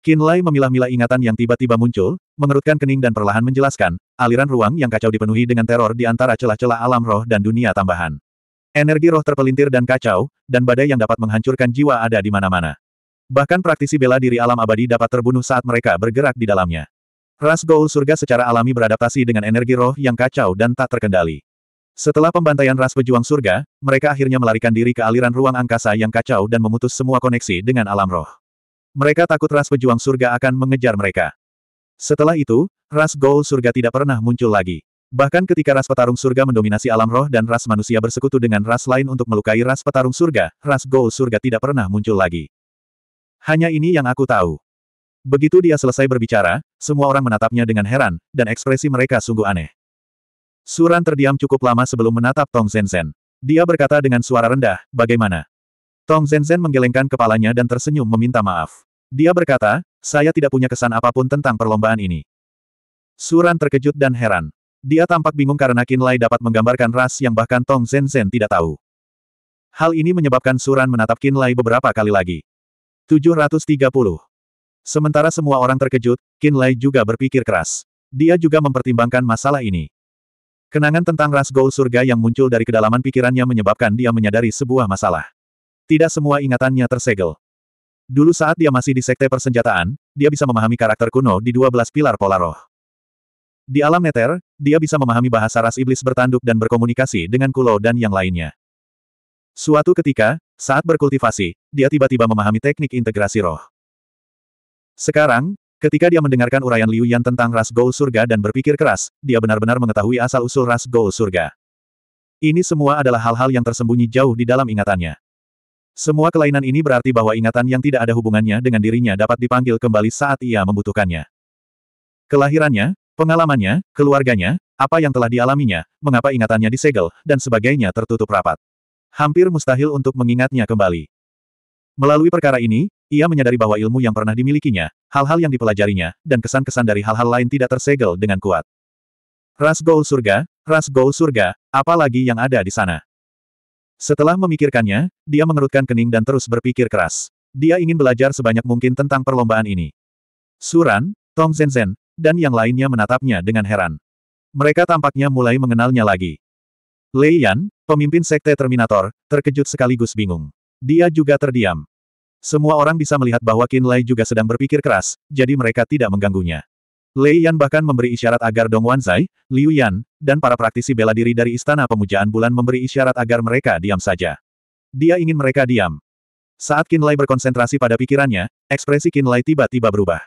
Kinlay memilah-milah ingatan yang tiba-tiba muncul, mengerutkan kening dan perlahan menjelaskan, aliran ruang yang kacau dipenuhi dengan teror di antara celah-celah alam roh dan dunia tambahan. Energi roh terpelintir dan kacau, dan badai yang dapat menghancurkan jiwa ada di mana-mana. Bahkan praktisi bela diri alam abadi dapat terbunuh saat mereka bergerak di dalamnya. Ras Goul surga secara alami beradaptasi dengan energi roh yang kacau dan tak terkendali. Setelah pembantaian ras pejuang surga, mereka akhirnya melarikan diri ke aliran ruang angkasa yang kacau dan memutus semua koneksi dengan alam roh. Mereka takut ras pejuang surga akan mengejar mereka. Setelah itu, ras goal surga tidak pernah muncul lagi. Bahkan ketika ras petarung surga mendominasi alam roh dan ras manusia bersekutu dengan ras lain untuk melukai ras petarung surga, ras goal surga tidak pernah muncul lagi. Hanya ini yang aku tahu. Begitu dia selesai berbicara, semua orang menatapnya dengan heran, dan ekspresi mereka sungguh aneh. Suran terdiam cukup lama sebelum menatap Tong Zhen Zhen. Dia berkata dengan suara rendah, bagaimana? Tong Zenzen menggelengkan kepalanya dan tersenyum meminta maaf. Dia berkata, saya tidak punya kesan apapun tentang perlombaan ini. Suran terkejut dan heran. Dia tampak bingung karena Kinlay dapat menggambarkan ras yang bahkan Tong Zenzen tidak tahu. Hal ini menyebabkan Suran menatap Kinlay beberapa kali lagi. 730. Sementara semua orang terkejut, Kinlay juga berpikir keras. Dia juga mempertimbangkan masalah ini. Kenangan tentang ras gol Surga yang muncul dari kedalaman pikirannya menyebabkan dia menyadari sebuah masalah. Tidak semua ingatannya tersegel. Dulu saat dia masih di sekte persenjataan, dia bisa memahami karakter kuno di 12 pilar pola roh. Di alam neter, dia bisa memahami bahasa ras iblis bertanduk dan berkomunikasi dengan kulo dan yang lainnya. Suatu ketika, saat berkultivasi, dia tiba-tiba memahami teknik integrasi roh. Sekarang, ketika dia mendengarkan uraian Liu Yan tentang ras Gol surga dan berpikir keras, dia benar-benar mengetahui asal-usul ras Gol surga. Ini semua adalah hal-hal yang tersembunyi jauh di dalam ingatannya. Semua kelainan ini berarti bahwa ingatan yang tidak ada hubungannya dengan dirinya dapat dipanggil kembali saat ia membutuhkannya. Kelahirannya, pengalamannya, keluarganya, apa yang telah dialaminya, mengapa ingatannya disegel, dan sebagainya tertutup rapat. Hampir mustahil untuk mengingatnya kembali. Melalui perkara ini, ia menyadari bahwa ilmu yang pernah dimilikinya, hal-hal yang dipelajarinya, dan kesan-kesan dari hal-hal lain tidak tersegel dengan kuat. Ras Goul Surga, Ras Goul Surga, apalagi yang ada di sana? Setelah memikirkannya, dia mengerutkan kening dan terus berpikir keras. Dia ingin belajar sebanyak mungkin tentang perlombaan ini. Suran, Tong Zenzen, dan yang lainnya menatapnya dengan heran. Mereka tampaknya mulai mengenalnya lagi. Lei Yan, pemimpin sekte Terminator, terkejut sekaligus bingung. Dia juga terdiam. Semua orang bisa melihat bahwa Qin Lai juga sedang berpikir keras, jadi mereka tidak mengganggunya. Lei Yan bahkan memberi isyarat agar Dong Wanzai, Liu Yan, dan para praktisi bela diri dari Istana Pemujaan Bulan memberi isyarat agar mereka diam saja. Dia ingin mereka diam. Saat Qin Lai berkonsentrasi pada pikirannya, ekspresi Qin Lai tiba-tiba berubah.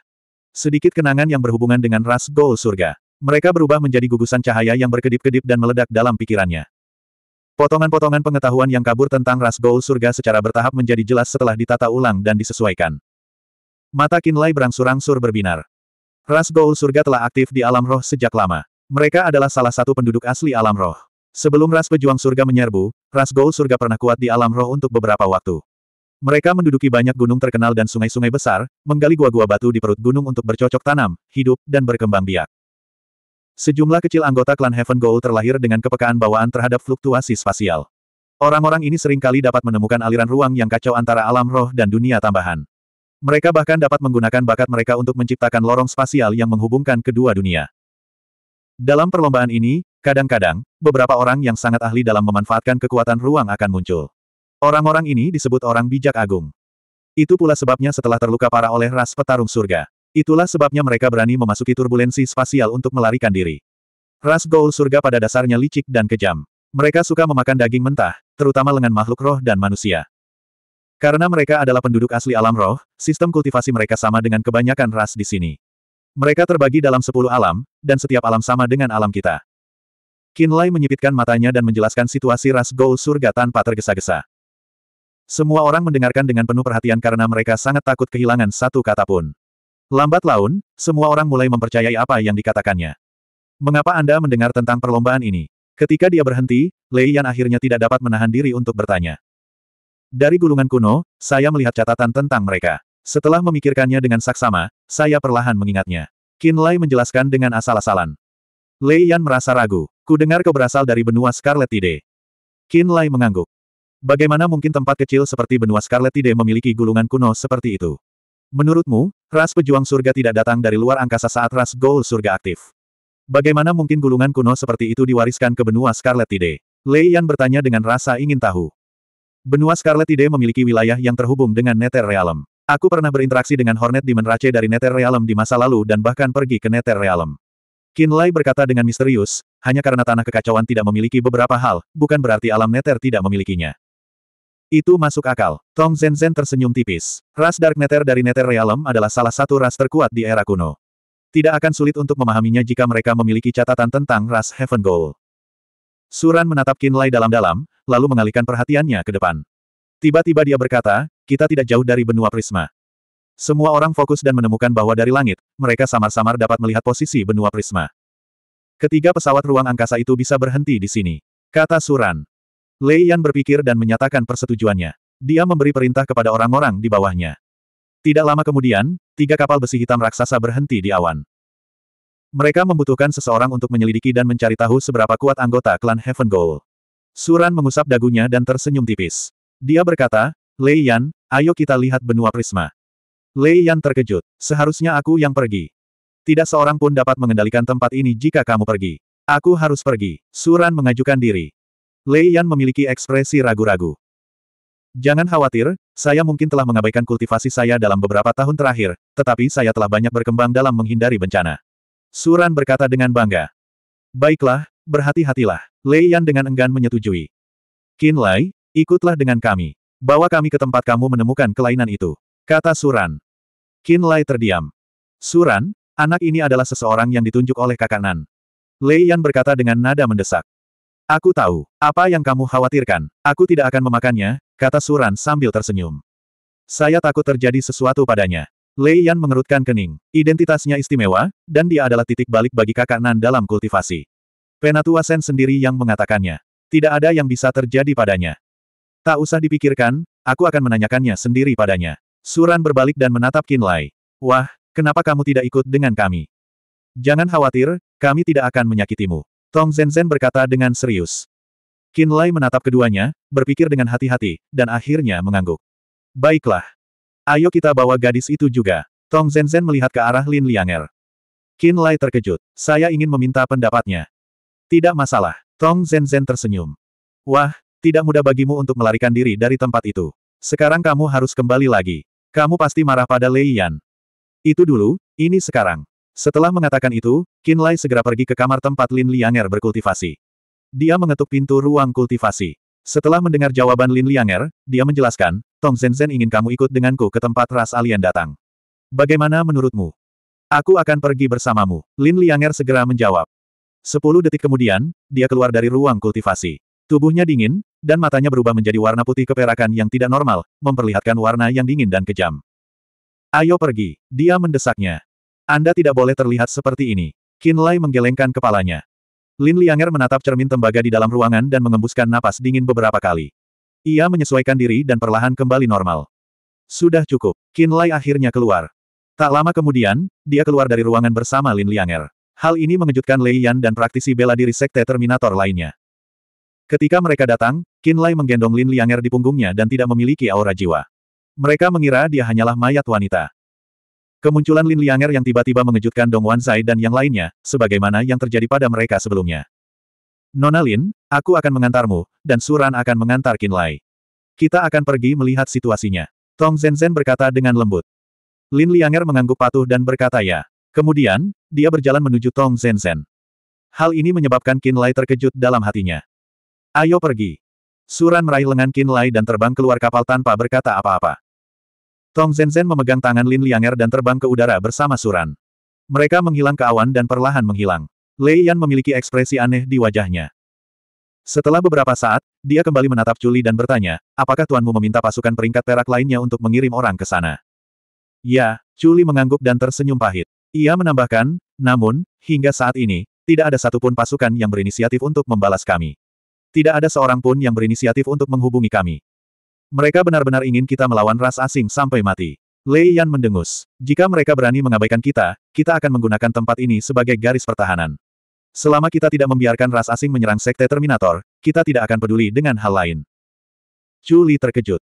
Sedikit kenangan yang berhubungan dengan ras Gol Surga. Mereka berubah menjadi gugusan cahaya yang berkedip-kedip dan meledak dalam pikirannya. Potongan-potongan pengetahuan yang kabur tentang ras Gol surga secara bertahap menjadi jelas setelah ditata ulang dan disesuaikan. Mata Lai berangsur-angsur berbinar. Ras Goul surga telah aktif di alam roh sejak lama. Mereka adalah salah satu penduduk asli alam roh. Sebelum ras pejuang surga menyerbu, ras Goul surga pernah kuat di alam roh untuk beberapa waktu. Mereka menduduki banyak gunung terkenal dan sungai-sungai besar, menggali gua-gua batu di perut gunung untuk bercocok tanam, hidup, dan berkembang biak. Sejumlah kecil anggota klan Heaven Goal terlahir dengan kepekaan bawaan terhadap fluktuasi spasial. Orang-orang ini seringkali dapat menemukan aliran ruang yang kacau antara alam roh dan dunia tambahan. Mereka bahkan dapat menggunakan bakat mereka untuk menciptakan lorong spasial yang menghubungkan kedua dunia. Dalam perlombaan ini, kadang-kadang, beberapa orang yang sangat ahli dalam memanfaatkan kekuatan ruang akan muncul. Orang-orang ini disebut orang bijak agung. Itu pula sebabnya setelah terluka parah oleh ras petarung surga. Itulah sebabnya mereka berani memasuki turbulensi spasial untuk melarikan diri. Ras Goul surga pada dasarnya licik dan kejam. Mereka suka memakan daging mentah, terutama lengan makhluk roh dan manusia. Karena mereka adalah penduduk asli alam roh, sistem kultivasi mereka sama dengan kebanyakan ras di sini. Mereka terbagi dalam sepuluh alam, dan setiap alam sama dengan alam kita. Kinlay menyipitkan matanya dan menjelaskan situasi ras Gol surga tanpa tergesa-gesa. Semua orang mendengarkan dengan penuh perhatian karena mereka sangat takut kehilangan satu kata pun. Lambat laun, semua orang mulai mempercayai apa yang dikatakannya. Mengapa Anda mendengar tentang perlombaan ini? Ketika dia berhenti, Lei Yan akhirnya tidak dapat menahan diri untuk bertanya. Dari gulungan kuno, saya melihat catatan tentang mereka. Setelah memikirkannya dengan saksama, saya perlahan mengingatnya. Qin Lai menjelaskan dengan asal-asalan. Lei Yan merasa ragu. Ku dengar kau berasal dari benua Scarlet Tide. Qin Lai mengangguk. Bagaimana mungkin tempat kecil seperti benua Scarlet Tide memiliki gulungan kuno seperti itu? Menurutmu, ras pejuang surga tidak datang dari luar angkasa saat ras Gold surga aktif? Bagaimana mungkin gulungan kuno seperti itu diwariskan ke benua Scarlet Tide? Lei Yan bertanya dengan rasa ingin tahu. Benua Scarlet Ide memiliki wilayah yang terhubung dengan Nether Realm. Aku pernah berinteraksi dengan Hornet Demon Rache dari Nether Realm di masa lalu dan bahkan pergi ke Nether Realm. Kinlay berkata dengan misterius, hanya karena tanah kekacauan tidak memiliki beberapa hal, bukan berarti alam Nether tidak memilikinya. Itu masuk akal. Tong Zenzen tersenyum tipis. Ras Dark Nether dari Nether Realm adalah salah satu ras terkuat di era kuno. Tidak akan sulit untuk memahaminya jika mereka memiliki catatan tentang ras Heaven Goal. Suran menatap Kinlay dalam-dalam, lalu mengalihkan perhatiannya ke depan. Tiba-tiba dia berkata, kita tidak jauh dari benua prisma. Semua orang fokus dan menemukan bahwa dari langit, mereka samar-samar dapat melihat posisi benua prisma. Ketiga pesawat ruang angkasa itu bisa berhenti di sini. Kata Suran. Lei Yan berpikir dan menyatakan persetujuannya. Dia memberi perintah kepada orang-orang di bawahnya. Tidak lama kemudian, tiga kapal besi hitam raksasa berhenti di awan. Mereka membutuhkan seseorang untuk menyelidiki dan mencari tahu seberapa kuat anggota klan Heaven Goal. Suran mengusap dagunya dan tersenyum tipis. Dia berkata, Lei Yan, ayo kita lihat benua prisma. Lei Yan terkejut, seharusnya aku yang pergi. Tidak seorang pun dapat mengendalikan tempat ini jika kamu pergi. Aku harus pergi. Suran mengajukan diri. Lei Yan memiliki ekspresi ragu-ragu. Jangan khawatir, saya mungkin telah mengabaikan kultivasi saya dalam beberapa tahun terakhir, tetapi saya telah banyak berkembang dalam menghindari bencana. Suran berkata dengan bangga. Baiklah, berhati-hatilah. Lei Yan dengan enggan menyetujui. Qin Lai, ikutlah dengan kami. Bawa kami ke tempat kamu menemukan kelainan itu. Kata Suran. Qin Lai terdiam. Suran, anak ini adalah seseorang yang ditunjuk oleh kakak Nan. Lei Yan berkata dengan nada mendesak. Aku tahu, apa yang kamu khawatirkan, aku tidak akan memakannya, kata Suran sambil tersenyum. Saya takut terjadi sesuatu padanya. Lei Yan mengerutkan kening. Identitasnya istimewa, dan dia adalah titik balik bagi kakak Nan dalam kultivasi. Penatua Sen sendiri yang mengatakannya. Tidak ada yang bisa terjadi padanya. Tak usah dipikirkan, aku akan menanyakannya sendiri padanya. Suran berbalik dan menatap Kinlai. Wah, kenapa kamu tidak ikut dengan kami? Jangan khawatir, kami tidak akan menyakitimu. Tong Zenzen berkata dengan serius. Kinlai menatap keduanya, berpikir dengan hati-hati, dan akhirnya mengangguk. Baiklah. Ayo kita bawa gadis itu juga. Tong Zenzen melihat ke arah Lin Lianger. Qin terkejut. Saya ingin meminta pendapatnya. Tidak masalah. Tong Zhen Zhen tersenyum. Wah, tidak mudah bagimu untuk melarikan diri dari tempat itu. Sekarang kamu harus kembali lagi. Kamu pasti marah pada Lei Yan. Itu dulu, ini sekarang. Setelah mengatakan itu, Qin Lai segera pergi ke kamar tempat Lin Lianger berkultivasi. Dia mengetuk pintu ruang kultivasi. Setelah mendengar jawaban Lin Lianger, dia menjelaskan, Tong Zhen Zhen ingin kamu ikut denganku ke tempat ras alien datang. Bagaimana menurutmu? Aku akan pergi bersamamu. Lin Lianger segera menjawab. Sepuluh detik kemudian, dia keluar dari ruang kultivasi. Tubuhnya dingin, dan matanya berubah menjadi warna putih keperakan yang tidak normal, memperlihatkan warna yang dingin dan kejam. Ayo pergi, dia mendesaknya. Anda tidak boleh terlihat seperti ini. Qin Lai menggelengkan kepalanya. Lin Lianger menatap cermin tembaga di dalam ruangan dan mengembuskan napas dingin beberapa kali. Ia menyesuaikan diri dan perlahan kembali normal. Sudah cukup, Qin Lai akhirnya keluar. Tak lama kemudian, dia keluar dari ruangan bersama Lin Lianger. Hal ini mengejutkan Lei Yan dan praktisi bela diri Sekte Terminator lainnya. Ketika mereka datang, Qin Lai menggendong Lin Lianger di punggungnya dan tidak memiliki aura jiwa. Mereka mengira dia hanyalah mayat wanita. Kemunculan Lin Lianger yang tiba-tiba mengejutkan Dong Wanzai dan yang lainnya, sebagaimana yang terjadi pada mereka sebelumnya. Nona Lin, aku akan mengantarmu, dan Suran akan mengantar Qin Lai. Kita akan pergi melihat situasinya. Tong Zhen Zhen berkata dengan lembut. Lin Lianger mengangguk patuh dan berkata ya. Kemudian, dia berjalan menuju Tong Zhen-Zhen. Hal ini menyebabkan Qin Lai terkejut dalam hatinya. Ayo pergi. Suran meraih lengan Qin Lai dan terbang keluar kapal tanpa berkata apa-apa. Tong Zhen-Zhen memegang tangan Lin Lianger dan terbang ke udara bersama Suran. Mereka menghilang ke awan dan perlahan menghilang. Lei Yan memiliki ekspresi aneh di wajahnya. Setelah beberapa saat, dia kembali menatap Chuli dan bertanya, apakah tuanmu meminta pasukan peringkat perak lainnya untuk mengirim orang ke sana? Ya, Chuli mengangguk dan tersenyum pahit. Ia menambahkan, namun, hingga saat ini, tidak ada satupun pasukan yang berinisiatif untuk membalas kami. Tidak ada seorang pun yang berinisiatif untuk menghubungi kami. Mereka benar-benar ingin kita melawan ras asing sampai mati. Lei Yan mendengus. Jika mereka berani mengabaikan kita, kita akan menggunakan tempat ini sebagai garis pertahanan. Selama kita tidak membiarkan ras asing menyerang sekte Terminator, kita tidak akan peduli dengan hal lain. Chu Li terkejut.